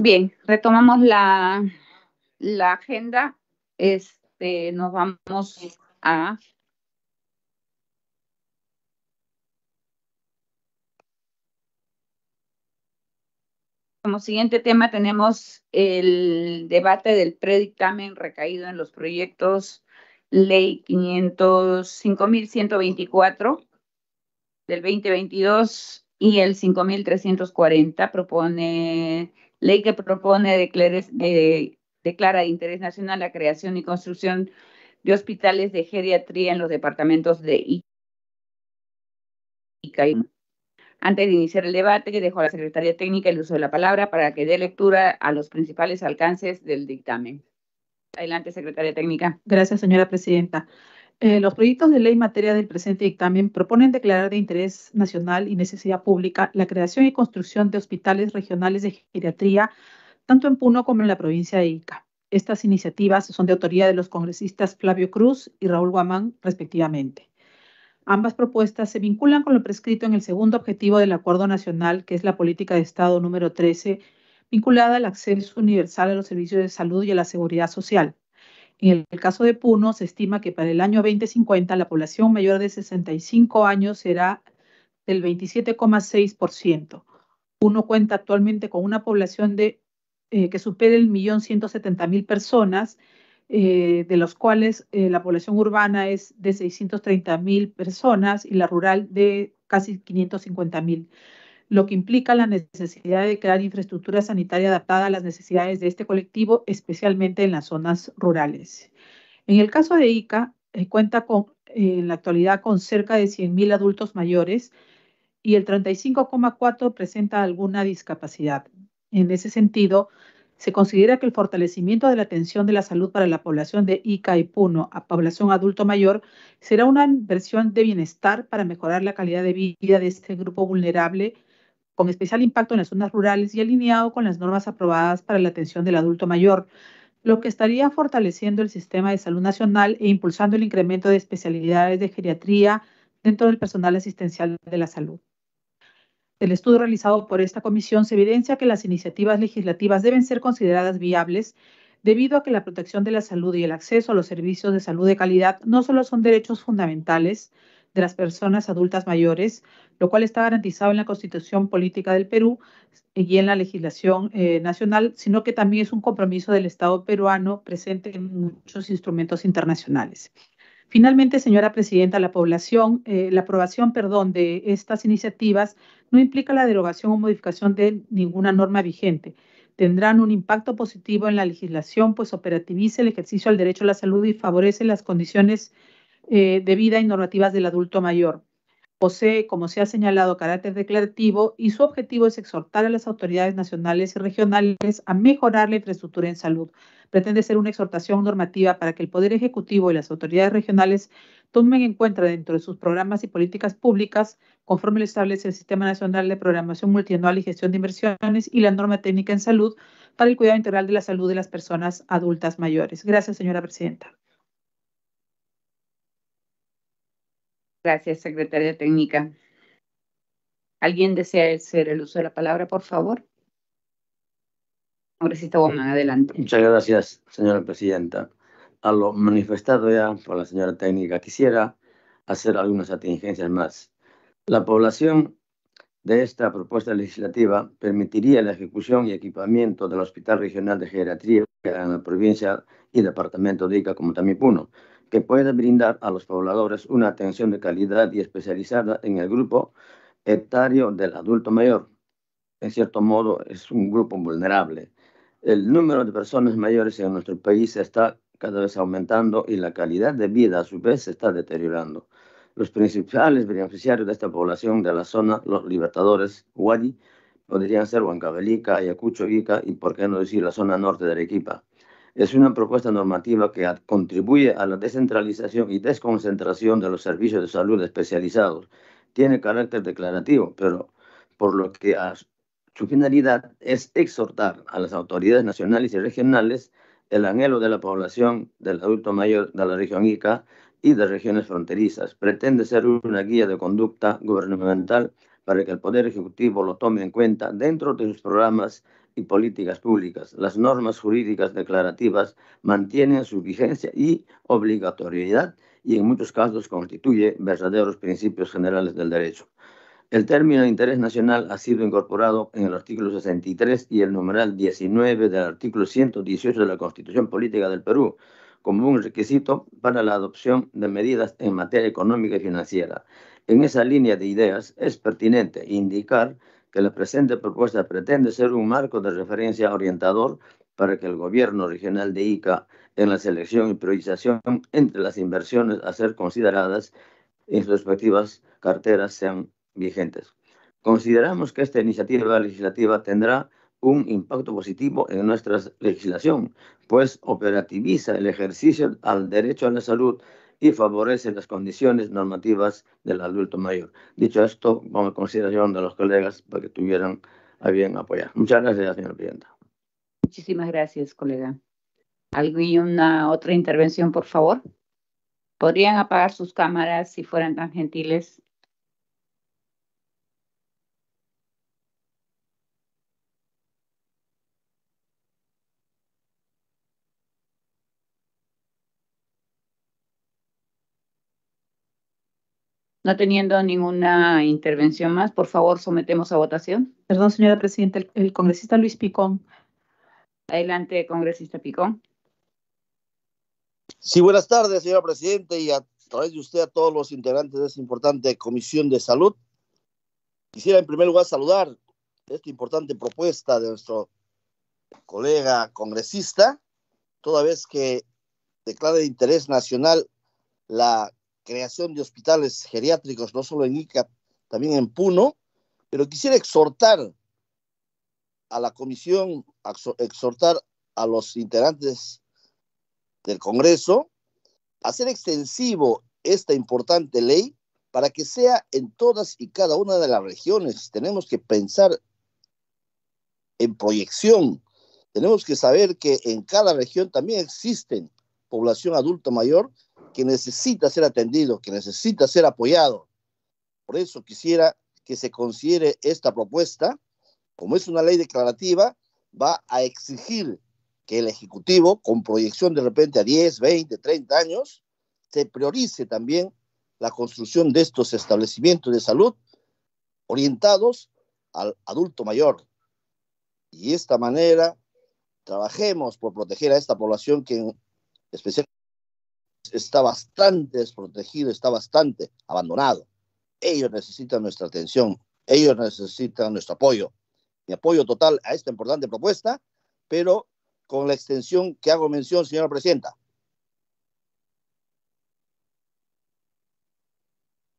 Bien, retomamos la, agenda. Este, nos vamos a Como siguiente tema tenemos el debate del predictamen recaído en los proyectos Ley 5.124 del 2022 y el 5.340 propone ley que propone declara de interés nacional la creación y construcción de hospitales de geriatría en los departamentos de Ica antes de iniciar el debate, que dejó a la secretaria Técnica el uso de la palabra para que dé lectura a los principales alcances del dictamen. Adelante, Secretaria Técnica. Gracias, señora Presidenta. Eh, los proyectos de ley en materia del presente dictamen proponen declarar de interés nacional y necesidad pública la creación y construcción de hospitales regionales de geriatría, tanto en Puno como en la provincia de Ica. Estas iniciativas son de autoría de los congresistas Flavio Cruz y Raúl Guamán, respectivamente. Ambas propuestas se vinculan con lo prescrito en el segundo objetivo del Acuerdo Nacional, que es la política de Estado número 13, vinculada al acceso universal a los servicios de salud y a la seguridad social en el caso de Puno, se estima que para el año 2050 la población mayor de 65 años será del 27,6%. Puno cuenta actualmente con una población de, eh, que supera el millón 170 mil personas, eh, de los cuales eh, la población urbana es de 630 mil personas y la rural de casi 550 mil lo que implica la necesidad de crear infraestructura sanitaria adaptada a las necesidades de este colectivo, especialmente en las zonas rurales. En el caso de ICA, eh, cuenta con, en la actualidad con cerca de 100.000 adultos mayores y el 35,4 presenta alguna discapacidad. En ese sentido, se considera que el fortalecimiento de la atención de la salud para la población de Ica y Puno a población adulto mayor será una inversión de bienestar para mejorar la calidad de vida de este grupo vulnerable con especial impacto en las zonas rurales y alineado con las normas aprobadas para la atención del adulto mayor, lo que estaría fortaleciendo el sistema de salud nacional e impulsando el incremento de especialidades de geriatría dentro del personal asistencial de la salud. El estudio realizado por esta comisión se evidencia que las iniciativas legislativas deben ser consideradas viables debido a que la protección de la salud y el acceso a los servicios de salud de calidad no solo son derechos fundamentales, de las personas adultas mayores, lo cual está garantizado en la Constitución Política del Perú y en la legislación eh, nacional, sino que también es un compromiso del Estado peruano presente en muchos instrumentos internacionales. Finalmente, señora presidenta, la eh, la aprobación, perdón, de estas iniciativas no implica la derogación o modificación de ninguna norma vigente. Tendrán un impacto positivo en la legislación, pues operativiza el ejercicio al derecho a la salud y favorece las condiciones eh, de vida y normativas del adulto mayor. Posee, como se ha señalado, carácter declarativo y su objetivo es exhortar a las autoridades nacionales y regionales a mejorar la infraestructura en salud. Pretende ser una exhortación normativa para que el Poder Ejecutivo y las autoridades regionales tomen en cuenta dentro de sus programas y políticas públicas, conforme lo establece el Sistema Nacional de Programación Multianual y Gestión de Inversiones y la norma técnica en salud para el cuidado integral de la salud de las personas adultas mayores. Gracias, señora presidenta. Gracias, secretaria técnica. ¿Alguien desea hacer el uso de la palabra, por favor? adelante. Muchas gracias, señora presidenta. A lo manifestado ya por la señora técnica, quisiera hacer algunas atingencias más. La población de esta propuesta legislativa permitiría la ejecución y equipamiento del Hospital Regional de Geriatría en la provincia y departamento de Ica, como también Puno, que puede brindar a los pobladores una atención de calidad y especializada en el grupo etario del adulto mayor. En cierto modo, es un grupo vulnerable. El número de personas mayores en nuestro país está cada vez aumentando y la calidad de vida a su vez se está deteriorando. Los principales beneficiarios de esta población de la zona, los libertadores Wadi, podrían ser Huancavelica, Ayacucho, Ica y, por qué no decir, la zona norte de Arequipa es una propuesta normativa que contribuye a la descentralización y desconcentración de los servicios de salud especializados. Tiene carácter declarativo, pero por lo que su finalidad es exhortar a las autoridades nacionales y regionales el anhelo de la población del adulto mayor de la región ICA y de regiones fronterizas. Pretende ser una guía de conducta gubernamental para que el Poder Ejecutivo lo tome en cuenta dentro de sus programas y políticas públicas. Las normas jurídicas declarativas mantienen su vigencia y obligatoriedad y en muchos casos constituye verdaderos principios generales del derecho. El término de interés nacional ha sido incorporado en el artículo 63 y el numeral 19 del artículo 118 de la Constitución Política del Perú como un requisito para la adopción de medidas en materia económica y financiera. En esa línea de ideas es pertinente indicar que la presente propuesta pretende ser un marco de referencia orientador para que el gobierno regional de ICA en la selección y priorización entre las inversiones a ser consideradas en sus respectivas carteras sean vigentes. Consideramos que esta iniciativa legislativa tendrá un impacto positivo en nuestra legislación, pues operativiza el ejercicio al derecho a la salud y favorece las condiciones normativas del adulto mayor. Dicho esto, con consideración de los colegas para que tuvieran a bien apoyar. Muchas gracias, señora presidenta. Muchísimas gracias, colega. ¿Alguna otra intervención, por favor? ¿Podrían apagar sus cámaras si fueran tan gentiles? No teniendo ninguna intervención más, por favor, sometemos a votación. Perdón, señora presidenta, el, congresista Luis Picón. Adelante, congresista Picón. Sí, buenas tardes, señora presidenta, y a través de usted a todos los integrantes de esta importante comisión de salud. Quisiera en primer lugar saludar esta importante propuesta de nuestro colega congresista, toda vez que declara de interés nacional la creación de hospitales geriátricos, no solo en Ica, también en Puno, pero quisiera exhortar a la comisión, exhortar a los integrantes del Congreso a hacer extensivo esta importante ley para que sea en todas y cada una de las regiones. Tenemos que pensar en proyección. Tenemos que saber que en cada región también existen población adulta mayor que necesita ser atendido, que necesita ser apoyado. Por eso quisiera que se considere esta propuesta, como es una ley declarativa, va a exigir que el Ejecutivo, con proyección de repente a 10, 20, 30 años, se priorice también la construcción de estos establecimientos de salud orientados al adulto mayor. Y de esta manera trabajemos por proteger a esta población que especialmente está bastante desprotegido, está bastante abandonado. Ellos necesitan nuestra atención, ellos necesitan nuestro apoyo. Mi apoyo total a esta importante propuesta, pero con la extensión que hago mención, señora presidenta.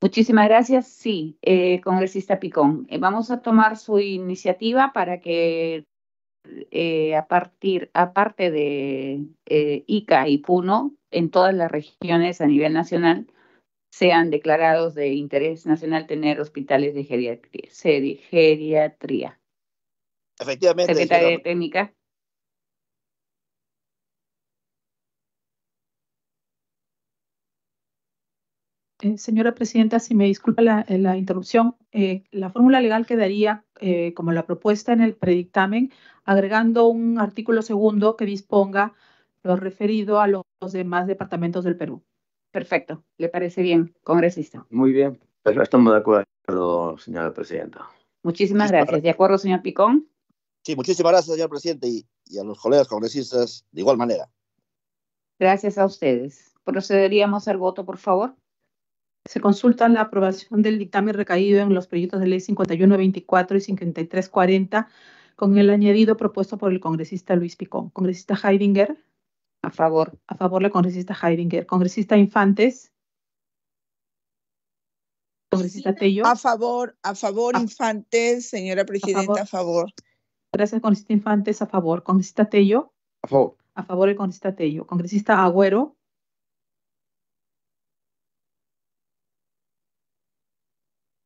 Muchísimas gracias. Sí, eh, congresista Picón. Eh, vamos a tomar su iniciativa para que eh, a partir, aparte de eh, Ica y Puno, en todas las regiones a nivel nacional sean declarados de interés nacional tener hospitales de geriatría. Efectivamente. Secretaria de Técnica. Eh, señora presidenta, si me disculpa la, eh, interrupción, eh, la fórmula legal quedaría como la propuesta en el predictamen, agregando un artículo segundo que disponga lo referido a los demás departamentos del Perú. Perfecto, ¿le parece bien, congresista? Muy bien, pues estamos de acuerdo, señora presidenta. Muchísimas gracias. ¿De acuerdo, señor Picón? Sí, muchísimas gracias, señor presidente, y a los colegas congresistas de igual manera. Gracias a ustedes. Procederíamos al voto, por favor. Se consulta la aprobación del dictamen recaído en los proyectos de ley 5124 y 5340 con el añadido propuesto por el congresista Luis Picón. Congresista Heidinger. A favor. A favor la congresista Heidinger. Congresista Infantes. Congresista Tello. A favor, a favor, Infantes, señora presidenta, a favor. Gracias, congresista Infantes, a favor. Congresista Tello. A favor. A favor el congresista Tello. Congresista Agüero.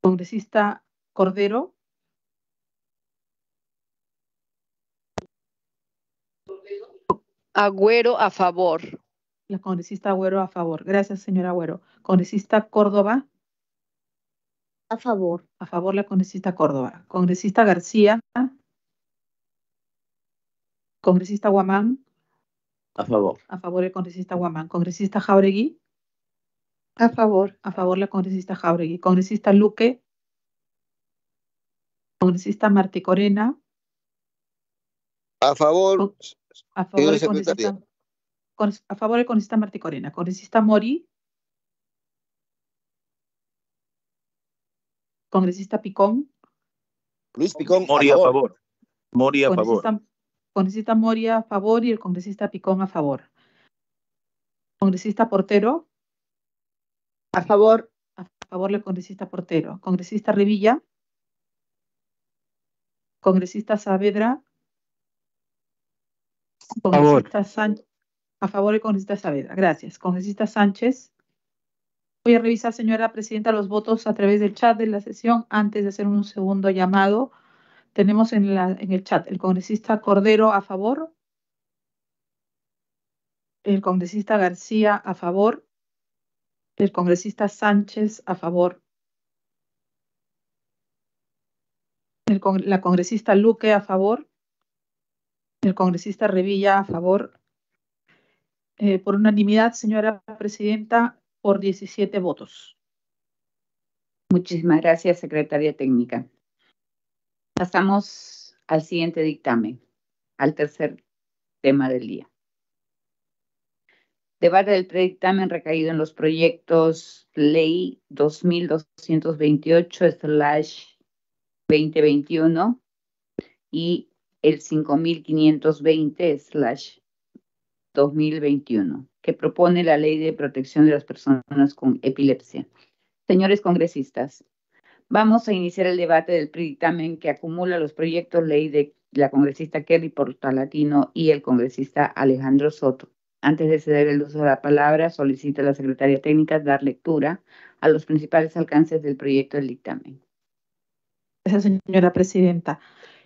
congresista Cordero. Agüero a favor. La congresista Agüero a favor. Gracias, señora Agüero. Congresista Córdoba. A favor. A favor la congresista Córdoba. Congresista García. Congresista Guamán. A favor. A favor el congresista Guamán. Congresista Jauregui. A favor, a favor la congresista Jauregui. Congresista Luque. Congresista Martí Corena. A favor. A favor, el congresista, a favor el congresista Martí Corena. Congresista Mori. Congresista Picón. Luis Picón, a favor. Mori a favor. Congresista Mori a favor y el congresista Picón a favor. Congresista Portero. A favor, a favor congresista Portero. Congresista Revilla. Congresista Saavedra. Congresista Sánchez. A favor el congresista Saavedra. Gracias. Congresista Sánchez. Voy a revisar, señora presidenta, los votos a través del chat de la sesión antes de hacer un segundo llamado. Tenemos en el chat el congresista Cordero a favor, el congresista García a favor, el congresista Sánchez a favor. la congresista Luque a favor. El congresista Revilla a favor. Eh, por unanimidad, señora presidenta, por 17 votos. Muchísimas gracias, secretaria técnica. Pasamos al siguiente dictamen, al tercer tema del día. Debate del predictamen recaído en los proyectos Ley 2228-2021 y el 5520-2021, que propone la Ley de Protección de las Personas con Epilepsia. Señores congresistas, vamos a iniciar el debate del predictamen que acumula los proyectos ley de la congresista Kelly Portalatino y el congresista Alejandro Soto antes de ceder el uso de la palabra, solicito a la secretaria Técnica dar lectura a los principales alcances del proyecto del dictamen. Gracias, señora presidenta.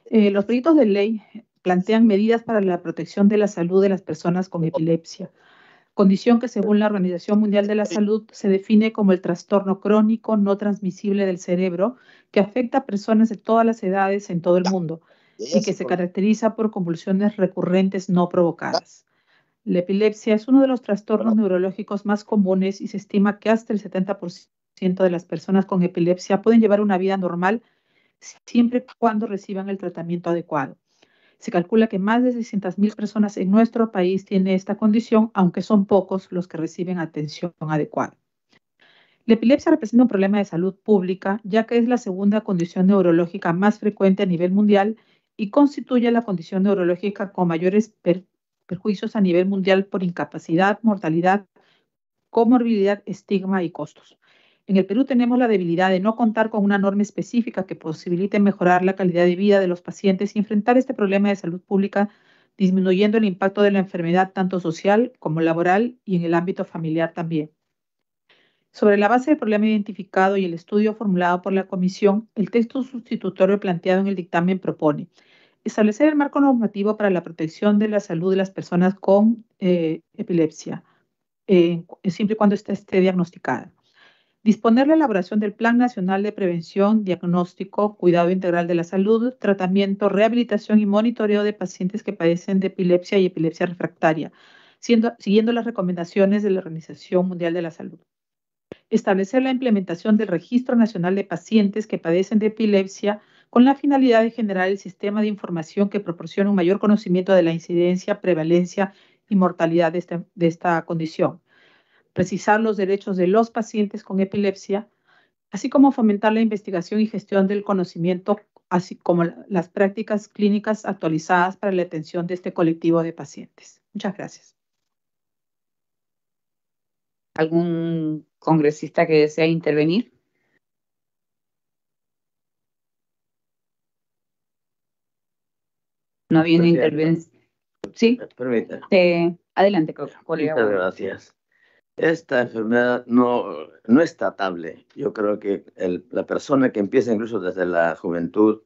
Eh, los proyectos de ley plantean medidas para la protección de la salud de las personas con epilepsia, condición que según la Organización Mundial de la Salud se define como el trastorno crónico no transmisible del cerebro que afecta a personas de todas las edades en todo el mundo y que se caracteriza por convulsiones recurrentes no provocadas. La epilepsia es uno de los trastornos neurológicos más comunes y se estima que hasta el 70% de las personas con epilepsia pueden llevar una vida normal siempre y cuando reciban el tratamiento adecuado. Se calcula que más de 600.000 personas en nuestro país tienen esta condición, aunque son pocos los que reciben atención adecuada. La epilepsia representa un problema de salud pública, ya que es la segunda condición neurológica más frecuente a nivel mundial y constituye la condición neurológica con mayores perturbaciones perjuicios a nivel mundial por incapacidad, mortalidad, comorbilidad, estigma y costos. En el Perú tenemos la debilidad de no contar con una norma específica que posibilite mejorar la calidad de vida de los pacientes y enfrentar este problema de salud pública disminuyendo el impacto de la enfermedad tanto social como laboral y en el ámbito familiar también. Sobre la base del problema identificado y el estudio formulado por la Comisión, el texto sustitutorio planteado en el dictamen propone Establecer el marco normativo para la protección de la salud de las personas con eh, epilepsia, eh, siempre y cuando esté diagnosticada. Disponer la elaboración del Plan Nacional de Prevención, Diagnóstico, Cuidado Integral de la Salud, Tratamiento, Rehabilitación y Monitoreo de pacientes que padecen de epilepsia y epilepsia refractaria, siguiendo las recomendaciones de la Organización Mundial de la Salud establecer la implementación del Registro Nacional de Pacientes que padecen de epilepsia con la finalidad de generar el sistema de información que proporcione un mayor conocimiento de la incidencia, prevalencia y mortalidad de esta, de esta condición, precisar los derechos de los pacientes con epilepsia, así como fomentar la investigación y gestión del conocimiento, así como las prácticas clínicas actualizadas para la atención de este colectivo de pacientes. Muchas gracias. ¿Algún congresista que desea intervenir? No había pues intervención. Sí. Permítame. adelante, colega. Muchas gracias. Esta enfermedad no, no es tratable. Yo creo que la persona que empieza incluso desde la juventud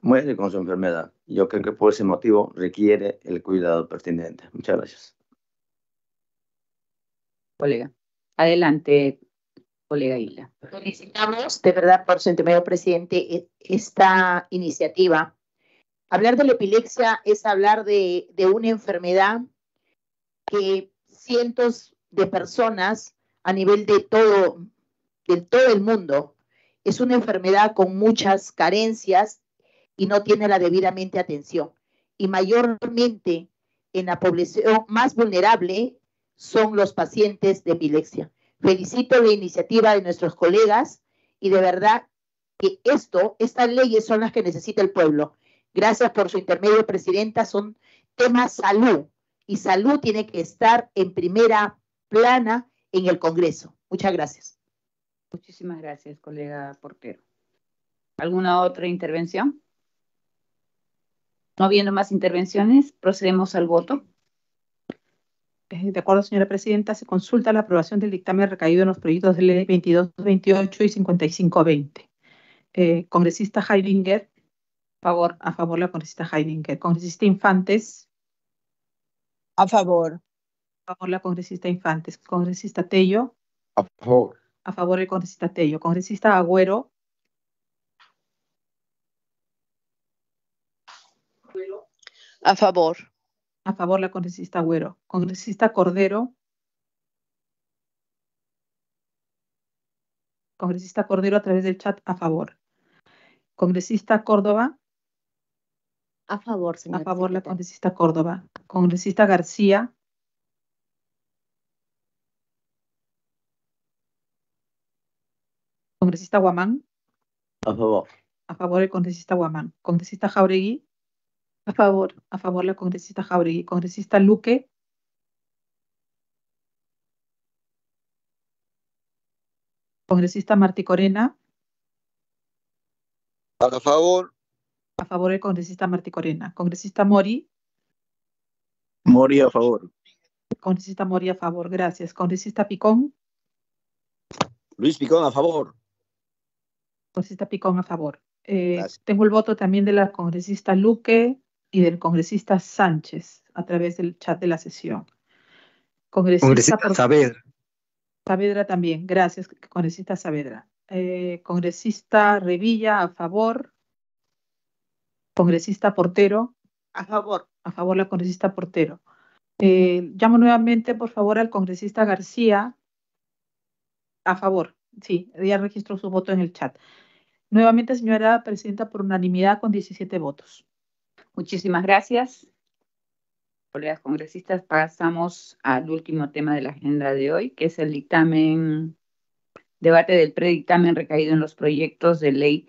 muere con su enfermedad. Yo creo que por ese motivo requiere el cuidado pertinente. Muchas gracias. Colega. Adelante, colega Isla. Felicitamos de verdad por su intermedio presidente e, esta iniciativa Hablar de la epilepsia es hablar de, una enfermedad que cientos de personas a nivel de todo, todo el mundo, es una enfermedad con muchas carencias y no tiene la debidamente atención. Y mayormente en la población más vulnerable son los pacientes de epilepsia. Felicito la iniciativa de nuestros colegas y de verdad que esto, estas leyes son las que necesita el pueblo. Gracias por su intermedio, Presidenta. Son temas salud y salud tiene que estar en primera plana en el Congreso. Muchas gracias. Muchísimas gracias, colega Portero. ¿Alguna otra intervención? No habiendo más intervenciones, procedemos al voto. Eh, de acuerdo, señora presidenta, se consulta la aprobación del dictamen recaído en los proyectos de ley 2228 y 5520. Eh, congresista Heidinger favor, a favor la congresista Heidinger. Congresista Infantes. A favor. A favor la congresista Infantes. Congresista Tello. A favor. A favor el congresista Tello. Congresista Agüero. A favor. A favor la congresista Agüero. Congresista Cordero. Congresista Cordero a través del chat a favor. Congresista Córdoba. A favor, señor. A favor, la congresista Córdoba. Congresista García. Congresista Guamán. A favor. A favor el congresista Guamán. Congresista Jauregui. A favor. A favor la congresista Jauregui. Congresista Luque. Congresista Martí Corena. A favor a favor del congresista Martí Corena. Congresista Mori. Mori a favor. Congresista Mori a favor, gracias. Congresista Picón. Luis Picón a favor. Congresista Picón a favor. Eh, tengo el voto también de la congresista Luque y del congresista Sánchez a través del chat de la sesión. Congresista, Saavedra. Saavedra también, gracias, congresista Saavedra. Eh, congresista Revilla a favor congresista Portero. A favor. A favor la congresista Portero. Eh, llamo nuevamente, por favor, al congresista García. A favor. Sí, ya registró su voto en el chat. Nuevamente, señora presidenta, por unanimidad con 17 votos. Muchísimas gracias. Colegas congresistas, pasamos al último tema de la agenda de hoy, que es el dictamen, debate del predictamen recaído en los proyectos de ley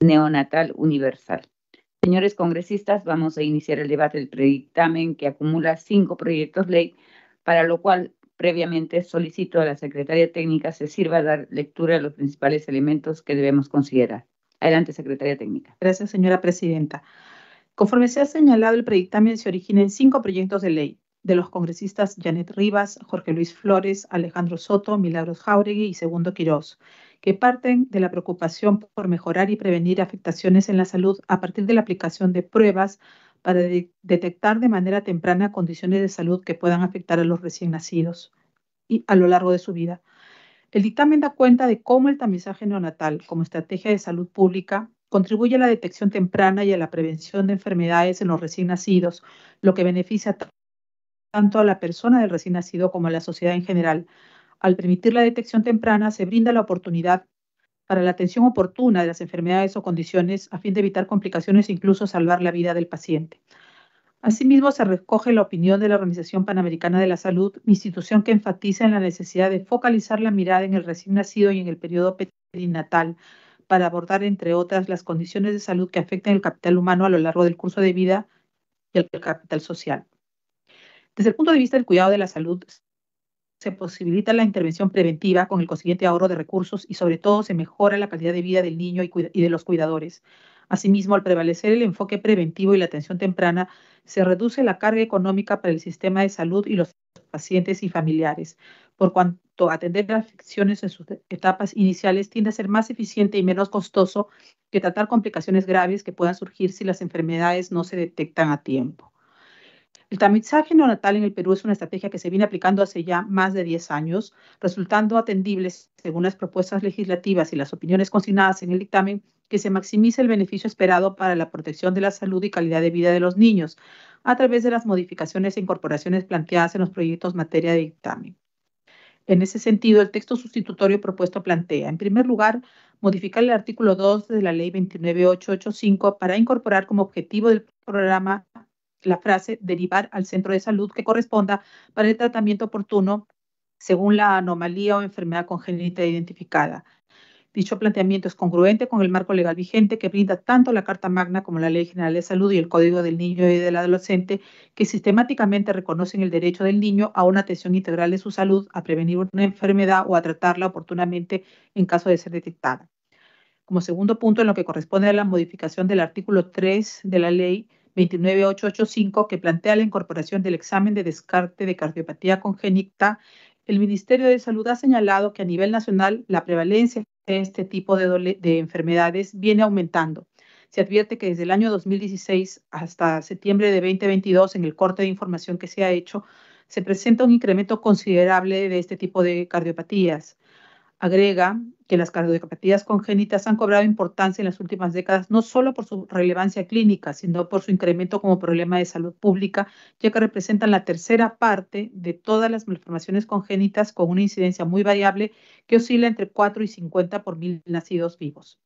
neonatal universal. Señores congresistas, vamos a iniciar el debate del predictamen que acumula cinco proyectos de ley, para lo cual previamente solicito a la Secretaría Técnica se sirva a dar lectura de los principales elementos que debemos considerar. Adelante, Secretaría Técnica. Gracias, señora Presidenta. Conforme se ha señalado, el predictamen se origina en cinco proyectos de ley de los congresistas Janet Rivas, Jorge Luis Flores, Alejandro Soto, Milagros Jauregui y Segundo Quiroz que parten de la preocupación por mejorar y prevenir afectaciones en la salud a partir de la aplicación de pruebas para detectar de manera temprana condiciones de salud que puedan afectar a los recién nacidos y a lo largo de su vida. El dictamen da cuenta de cómo el tamizaje neonatal como estrategia de salud pública contribuye a la detección temprana y a la prevención de enfermedades en los recién nacidos, lo que beneficia tanto a la persona del recién nacido como a la sociedad en general, al permitir la detección temprana, se brinda la oportunidad para la atención oportuna de las enfermedades o condiciones a fin de evitar complicaciones e incluso salvar la vida del paciente. Asimismo, se recoge la opinión de la Organización Panamericana de la Salud, institución que enfatiza en la necesidad de focalizar la mirada en el recién nacido y en el periodo perinatal para abordar, entre otras, las condiciones de salud que afectan el capital humano a lo largo del curso de vida y el capital social. Desde el punto de vista del cuidado de la salud, se posibilita la intervención preventiva con el consiguiente ahorro de recursos y sobre todo se mejora la calidad de vida del niño y, de los cuidadores. Asimismo, al prevalecer el enfoque preventivo y la atención temprana, se reduce la carga económica para el sistema de salud y los pacientes y familiares. Por cuanto atender las afecciones en sus etapas iniciales tiende a ser más eficiente y menos costoso que tratar complicaciones graves que puedan surgir si las enfermedades no se detectan a tiempo. El tamizaje neonatal en el Perú es una estrategia que se viene aplicando hace ya más de 10 años, resultando atendibles, según las propuestas legislativas y las opiniones consignadas en el dictamen, que se maximice el beneficio esperado para la protección de la salud y calidad de vida de los niños, a través de las modificaciones e incorporaciones planteadas en los proyectos materia de dictamen. En ese sentido, el texto sustitutorio propuesto plantea, en primer lugar, modificar el artículo 2 de la Ley 29885 para incorporar como objetivo del programa la frase derivar al centro de salud que corresponda para el tratamiento oportuno según la anomalía o enfermedad congénita identificada. Dicho planteamiento es congruente con el marco legal vigente que brinda tanto la Carta Magna como la Ley General de Salud y el Código del Niño y del Adolescente, que sistemáticamente reconocen el derecho del niño a una atención integral de su salud, a prevenir una enfermedad o a tratarla oportunamente en caso de ser detectada. Como segundo punto, en lo que corresponde a la modificación del artículo 3 de la ley, 29885 que plantea la incorporación del examen de descarte de cardiopatía congénita, el Ministerio de Salud ha señalado que a nivel nacional la prevalencia de este tipo de, enfermedades viene aumentando. Se advierte que desde el año 2016 hasta septiembre de 2022, en el corte de información que se ha hecho, se presenta un incremento considerable de este tipo de cardiopatías. Agrega que las cardiopatías congénitas han cobrado importancia en las últimas décadas, no solo por su relevancia clínica, sino por su incremento como problema de salud pública, ya que representan la tercera parte de todas las malformaciones congénitas con una incidencia muy variable que oscila entre 4 y 50 por mil nacidos vivos.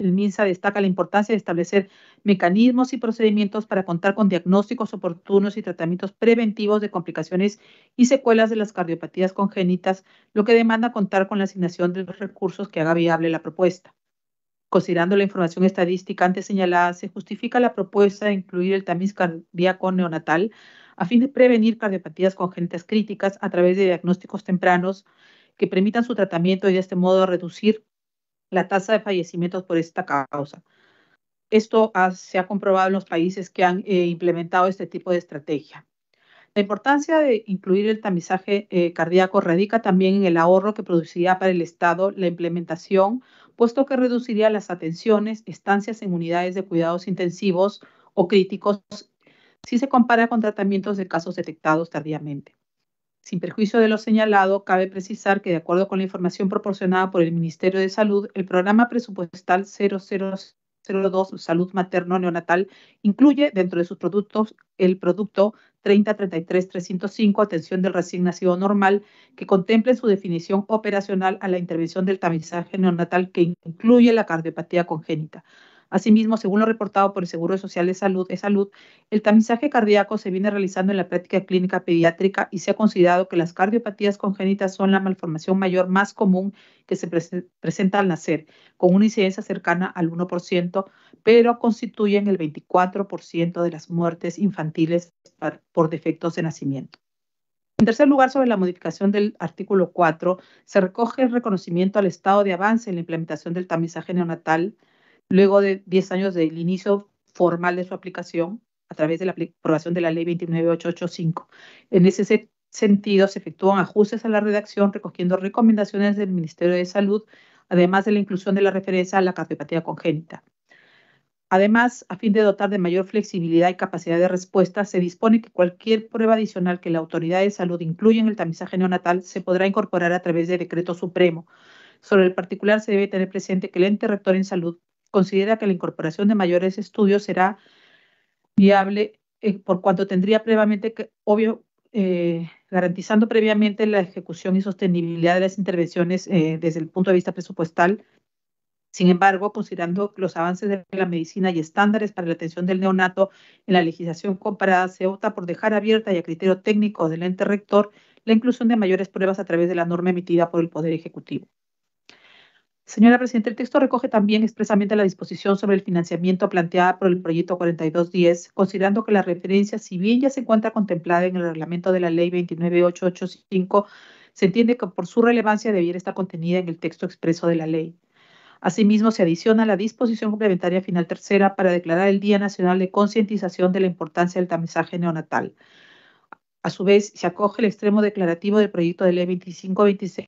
El MINSA destaca la importancia de establecer mecanismos y procedimientos para contar con diagnósticos oportunos y tratamientos preventivos de complicaciones y secuelas de las cardiopatías congénitas, lo que demanda contar con la asignación de los recursos que haga viable la propuesta. Considerando la información estadística antes señalada, se justifica la propuesta de incluir el tamiz cardíaco neonatal a fin de prevenir cardiopatías congénitas críticas a través de diagnósticos tempranos que permitan su tratamiento y de este modo reducir la tasa de fallecimientos por esta causa. Esto se ha comprobado en los países que han eh, implementado este tipo de estrategia. La importancia de incluir el tamizaje eh, cardíaco radica también en el ahorro que produciría para el Estado la implementación, puesto que reduciría las atenciones, estancias en unidades de cuidados intensivos o críticos si se compara con tratamientos de casos detectados tardíamente. Sin perjuicio de lo señalado, cabe precisar que, de acuerdo con la información proporcionada por el Ministerio de Salud, el programa presupuestal 0002 Salud Materno Neonatal incluye dentro de sus productos el producto 3033305 atención del recién nacido normal, que contempla en su definición operacional a la intervención del tamizaje neonatal que incluye la cardiopatía congénita. Asimismo, según lo reportado por el Seguro Social de Salud, el tamizaje cardíaco se viene realizando en la práctica clínica pediátrica y se ha considerado que las cardiopatías congénitas son la malformación mayor más común que se presenta al nacer, con una incidencia cercana al 1%, pero constituyen el 24% de las muertes infantiles por defectos de nacimiento. En tercer lugar, sobre la modificación del artículo 4, se recoge el reconocimiento al estado de avance en la implementación del tamizaje neonatal luego de 10 años del inicio formal de su aplicación a través de la aprobación de la Ley 29885. En ese sentido, se efectúan ajustes a la redacción recogiendo recomendaciones del Ministerio de Salud, además de la inclusión de la referencia a la cardiopatía congénita. Además, a fin de dotar de mayor flexibilidad y capacidad de respuesta, se dispone que cualquier prueba adicional que la autoridad de salud incluya en el tamizaje neonatal se podrá incorporar a través de decreto supremo. Sobre el particular, se debe tener presente que el ente rector en salud considera que la incorporación de mayores estudios será viable eh, por cuanto tendría previamente que, obvio, eh, garantizando previamente la ejecución y sostenibilidad de las intervenciones eh, desde el punto de vista presupuestal. Sin embargo, considerando los avances de la medicina y estándares para la atención del neonato en la legislación comparada, se opta por dejar abierta y a criterio técnico del ente rector la inclusión de mayores pruebas a través de la norma emitida por el Poder Ejecutivo. Señora Presidenta, el texto recoge también expresamente la disposición sobre el financiamiento planteada por el proyecto 4210, considerando que la referencia, si bien ya se encuentra contemplada en el reglamento de la ley 29885, se entiende que por su relevancia debiera estar contenida en el texto expreso de la ley. Asimismo, se adiciona la disposición complementaria final tercera para declarar el Día Nacional de Concientización de la Importancia del Tamizaje Neonatal. A su vez, se acoge el extremo declarativo del proyecto de ley 2526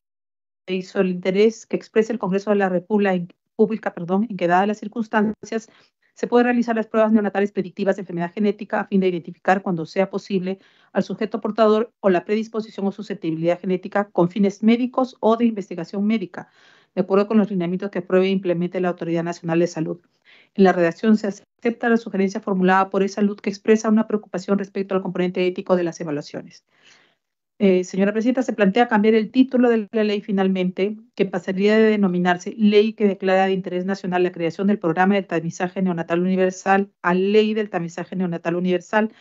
hizo el interés que expresa el Congreso de la República, en que dadas las circunstancias se puede realizar las pruebas neonatales predictivas de enfermedad genética a fin de identificar cuando sea posible al sujeto portador o la predisposición o susceptibilidad genética con fines médicos o de investigación médica, de acuerdo con los lineamientos que apruebe e implemente la Autoridad Nacional de Salud. En la redacción se acepta la sugerencia formulada por E-Salud que expresa una preocupación respecto al componente ético de las evaluaciones. Eh, señora presidenta, se plantea cambiar el título de la ley finalmente, que pasaría de denominarse Ley que declara de interés nacional la creación del programa de tamizaje neonatal universal a Ley del tamizaje neonatal universal,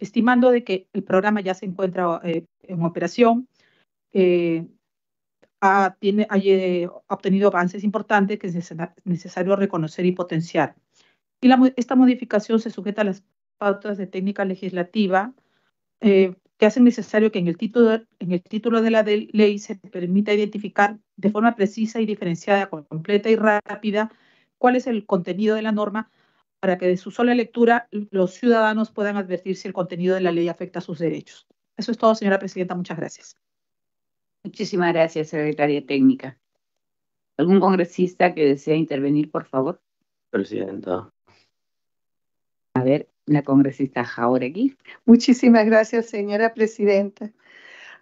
estimando de que el programa ya se encuentra eh, en operación, eh, ha, tiene, obtenido avances importantes que es necesario reconocer y potenciar. Y esta modificación se sujeta a las pautas de técnica legislativa que hacen necesario que en el título, en el título de la ley se permita identificar de forma precisa y diferenciada, completa y rápida, cuál es el contenido de la norma para que de su sola lectura los ciudadanos puedan advertir si el contenido de la ley afecta a sus derechos. Eso es todo, señora presidenta. Muchas gracias. Muchísimas gracias, secretaria técnica. ¿Algún congresista que desea intervenir, por favor? Presidenta. A ver, la congresista Jauregui. Muchísimas gracias, señora presidenta.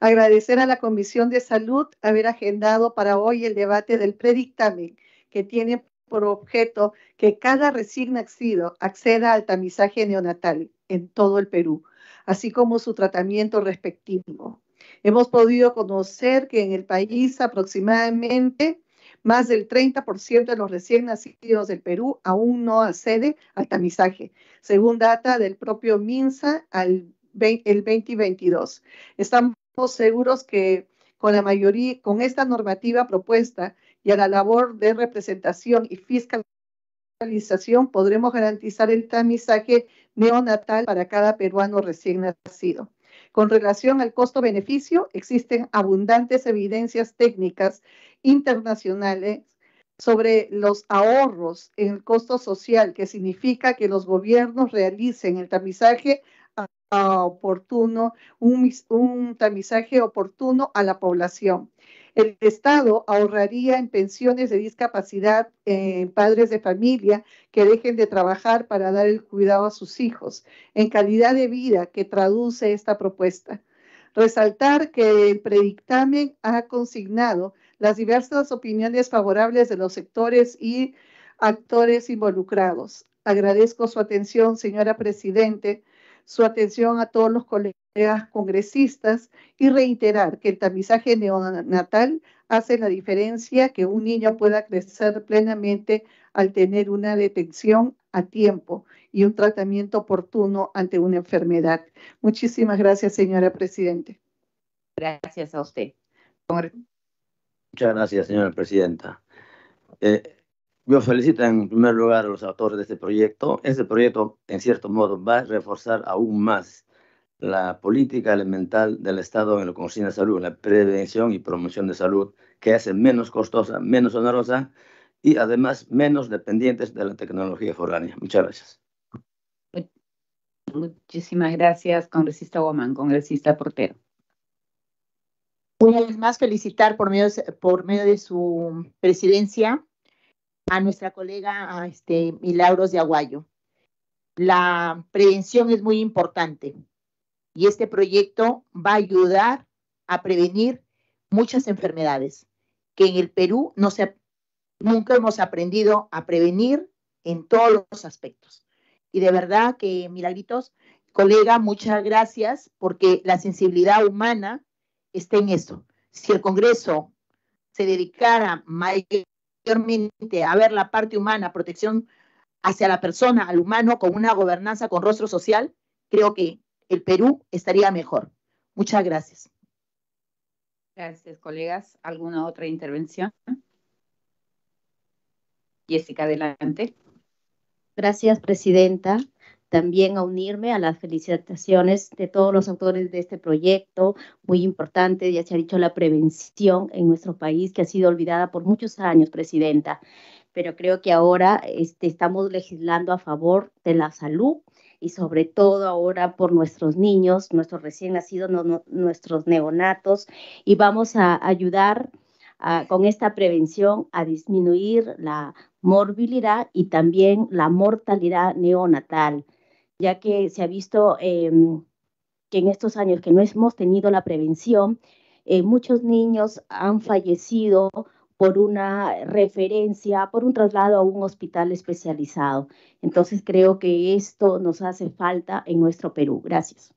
Agradecer a la Comisión de Salud haber agendado para hoy el debate del predictamen que tiene por objeto que cada recién nacido acceda al tamizaje neonatal en todo el Perú, así como su tratamiento respectivo. Hemos podido conocer que en el país aproximadamente más del 30% de los recién nacidos del Perú aún no accede al tamizaje, según data del propio MINSA al el 2022. Estamos seguros que con la mayoría, con esta normativa propuesta y a la labor de representación y fiscalización, podremos garantizar el tamizaje neonatal para cada peruano recién nacido. Con relación al costo-beneficio, existen abundantes evidencias técnicas internacionales sobre los ahorros en el costo social, que significa que los gobiernos realicen el tamizaje oportuno, un tamizaje oportuno a la población. El Estado ahorraría en pensiones de discapacidad en padres de familia que dejen de trabajar para dar el cuidado a sus hijos, en calidad de vida que traduce esta propuesta. Resaltar que el predictamen ha consignado las diversas opiniones favorables de los sectores y actores involucrados. Agradezco su atención, señora Presidente, su atención a todos los colegas congresistas y reiterar que el tamizaje neonatal hace la diferencia que un niño pueda crecer plenamente al tener una detección a tiempo y un tratamiento oportuno ante una enfermedad. Muchísimas gracias, señora Presidente. Gracias a usted. Muchas gracias, señora Presidenta. Eh, yo felicito en primer lugar a los autores de este proyecto. Este proyecto, en cierto modo, va a reforzar aún más la política elemental del Estado en lo que en a salud, la prevención y promoción de salud, que hace menos costosa, menos onerosa y además menos dependientes de la tecnología foránea. Muchas gracias. Muchísimas gracias, congresista Woman, congresista Portero. Una vez más, felicitar por medio, por medio de su presidencia a nuestra colega este, Milagros de Aguayo. La prevención es muy importante y este proyecto va a ayudar a prevenir muchas enfermedades que en el Perú no se, nunca hemos aprendido a prevenir en todos los aspectos. Y de verdad que, Milagritos, colega, muchas gracias porque la sensibilidad humana está en esto. Si el Congreso se dedicara mayormente a ver la parte humana, protección hacia la persona, al humano, con una gobernanza con rostro social, creo que el Perú estaría mejor. Muchas gracias. Gracias, colegas. ¿Alguna otra intervención? Jessica, adelante. Gracias, Presidenta. También a unirme a las felicitaciones de todos los autores de este proyecto, muy importante, ya se ha dicho la prevención en nuestro país, que ha sido olvidada por muchos años, Presidenta. Pero creo que ahora este, estamos legislando a favor de la salud y sobre todo ahora por nuestros niños, nuestros recién nacidos, nuestros neonatos, y vamos a ayudar ah, con esta prevención a disminuir la morbilidad y también la mortalidad neonatal, ya que se ha visto em, que en estos años que no hemos tenido la prevención, eh, muchos niños han fallecido por una referencia, por un traslado a un hospital especializado. Entonces creo que esto nos hace falta en nuestro Perú. Gracias.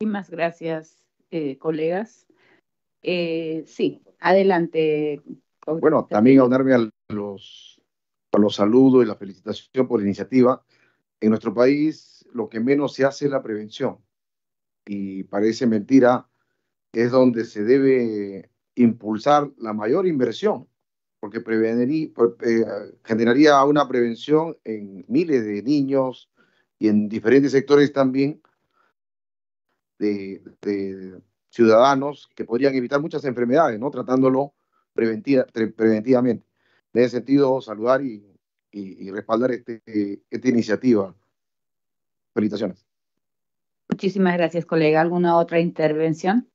Muchísimas gracias, eh, colegas. Eh, sí, adelante. Bueno, también aunarme a los, a los saludos y la felicitación por la iniciativa. En nuestro país lo que menos se hace es la prevención. Y parece mentira, es donde se debe impulsar la mayor inversión, porque preveniría, eh, generaría una prevención en miles de niños y en diferentes sectores también de, ciudadanos que podrían evitar muchas enfermedades, ¿no? Tratándolo preventivamente. En ese sentido, saludar y, respaldar este, esta iniciativa. Felicitaciones. Muchísimas gracias, colega. ¿Alguna otra intervención?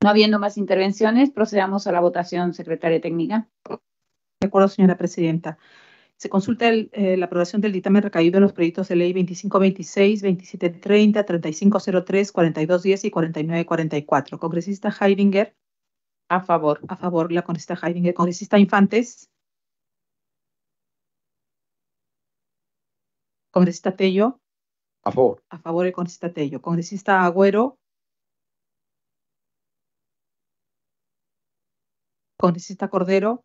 No habiendo más intervenciones, procedamos a la votación, secretaria técnica. De acuerdo, señora presidenta. Se consulta eh, la aprobación del dictamen recaído en los proyectos de ley 2526, 2730, 3503, 4210 y 4944. Congresista Heidinger. A favor. A favor, la congresista Heidinger. Congresista Infantes. Congresista Tello. A favor. A favor el congresista Tello. Congresista Agüero. Congresista Cordero.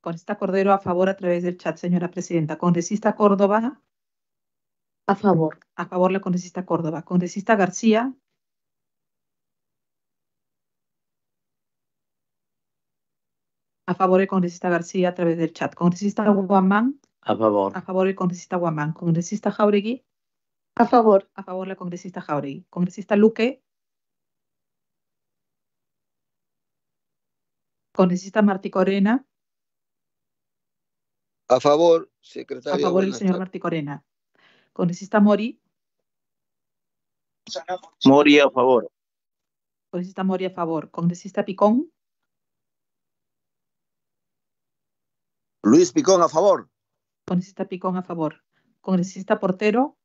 Congresista Cordero, a favor a través del chat, señora presidenta. Congresista Córdoba. A favor. A favor la congresista Córdoba. Congresista García. A favor el congresista García a través del chat. Congresista Guamán. A favor. A favor el congresista Guamán. Congresista Jauregui. A favor. A favor la congresista Jauregui. Congresista Luque. Congresista Martí Corena. A favor, secretario. A favor el señor Martí Corena. Congresista Mori. Mori a favor. Congresista Mori a favor. Congresista Picón. Luis Picón a favor. Congresista Picón a favor. Congresista Portero.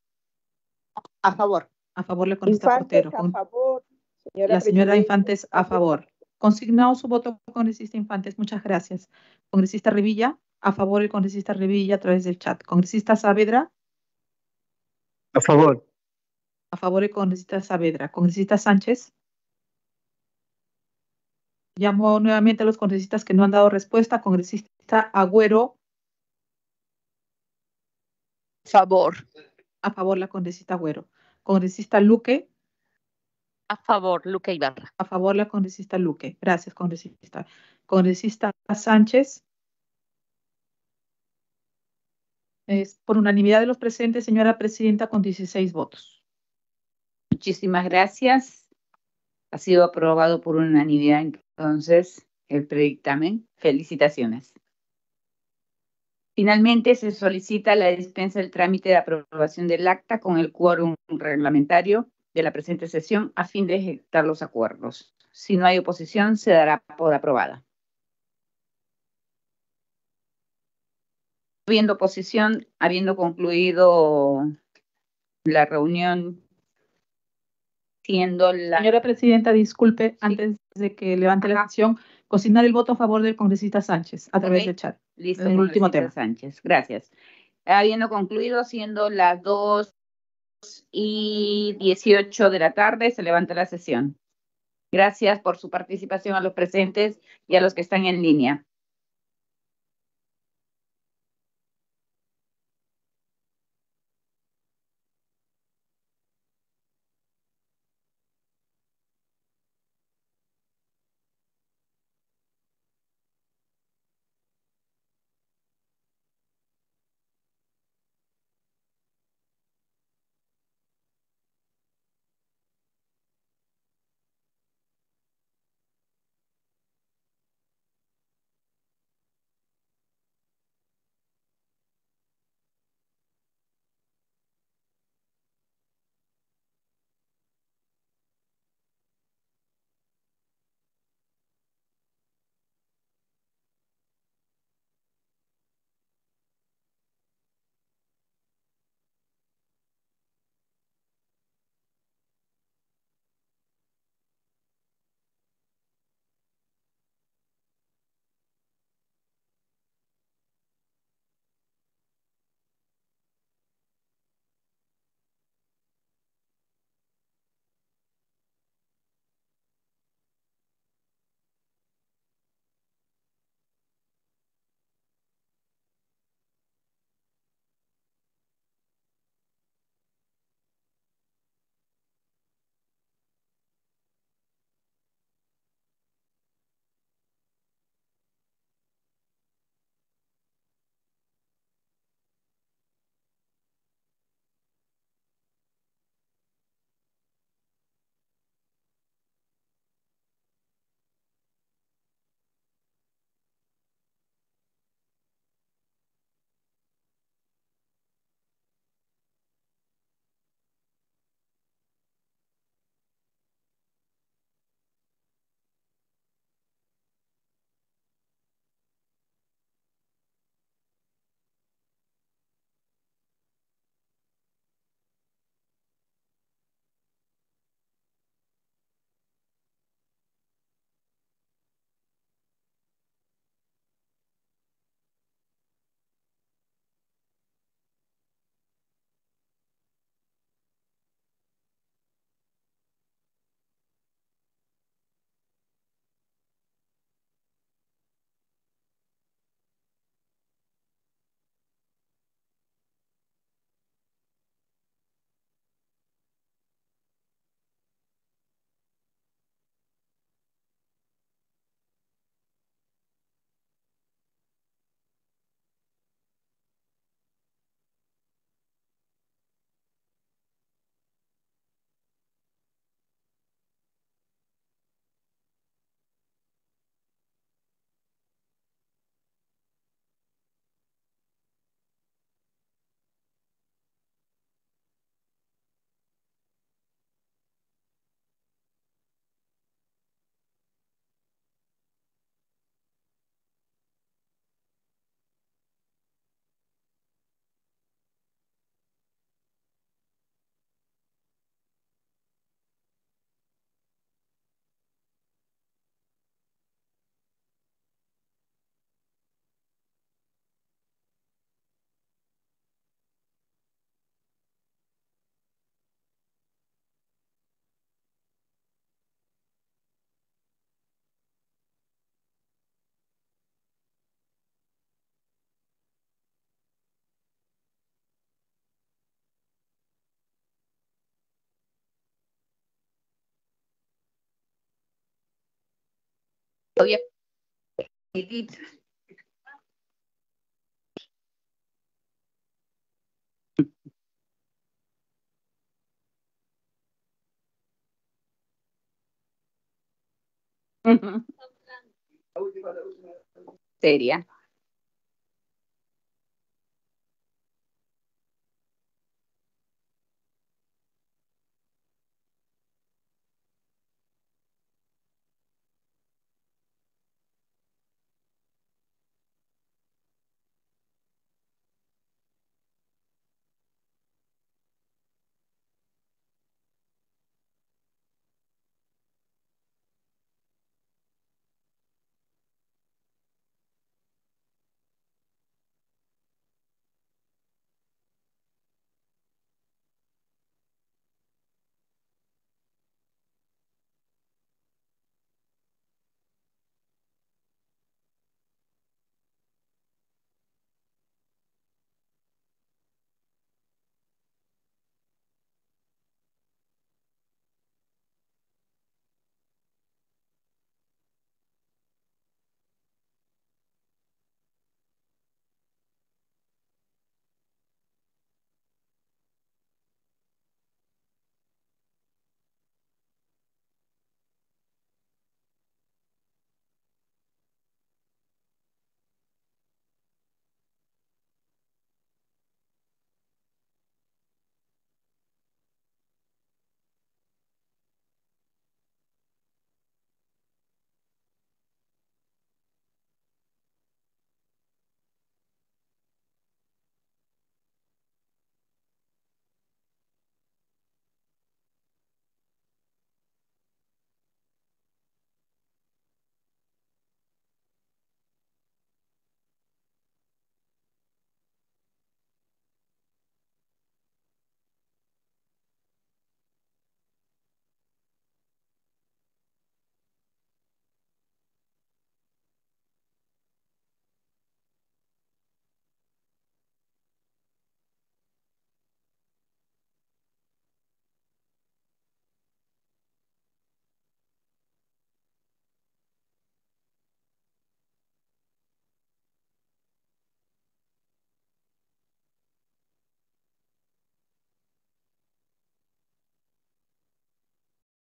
A favor. A favor le congresista Portero. A favor, la señora Infantes a favor. Consignado su voto, congresista Infantes. Muchas gracias. Congresista Revilla, a favor el congresista Revilla a través del chat. Congresista Saavedra. A favor. A favor el congresista Saavedra. Congresista Sánchez. Llamo nuevamente a los congresistas que no han dado respuesta. Congresista Agüero. Favor. A favor la congresista Agüero. Congresista Luque. A favor, Luque Ibarra. A favor, la congresista Luque. Gracias, congresista. Congresista Sánchez. Es por unanimidad de los presentes, señora presidenta, con 16 votos. Muchísimas gracias. Ha sido aprobado por unanimidad entonces el predictamen. Felicitaciones. Finalmente, se solicita la dispensa del trámite de aprobación del acta con el quórum reglamentario de la presente sesión a fin de ejecutar los acuerdos. Si no hay oposición, se dará por aprobada. Habiendo oposición, habiendo concluido la reunión, siendo la... Señora Presidenta, disculpe, antes de que levante la sesión, consignar el voto a favor del congresista Sánchez a través de del chat. Listo, el último tema. Sánchez, gracias. Habiendo concluido, siendo las dos y 18 de la tarde se levanta la sesión. Gracias por su participación a los presentes y a los que están en línea. Oye, sería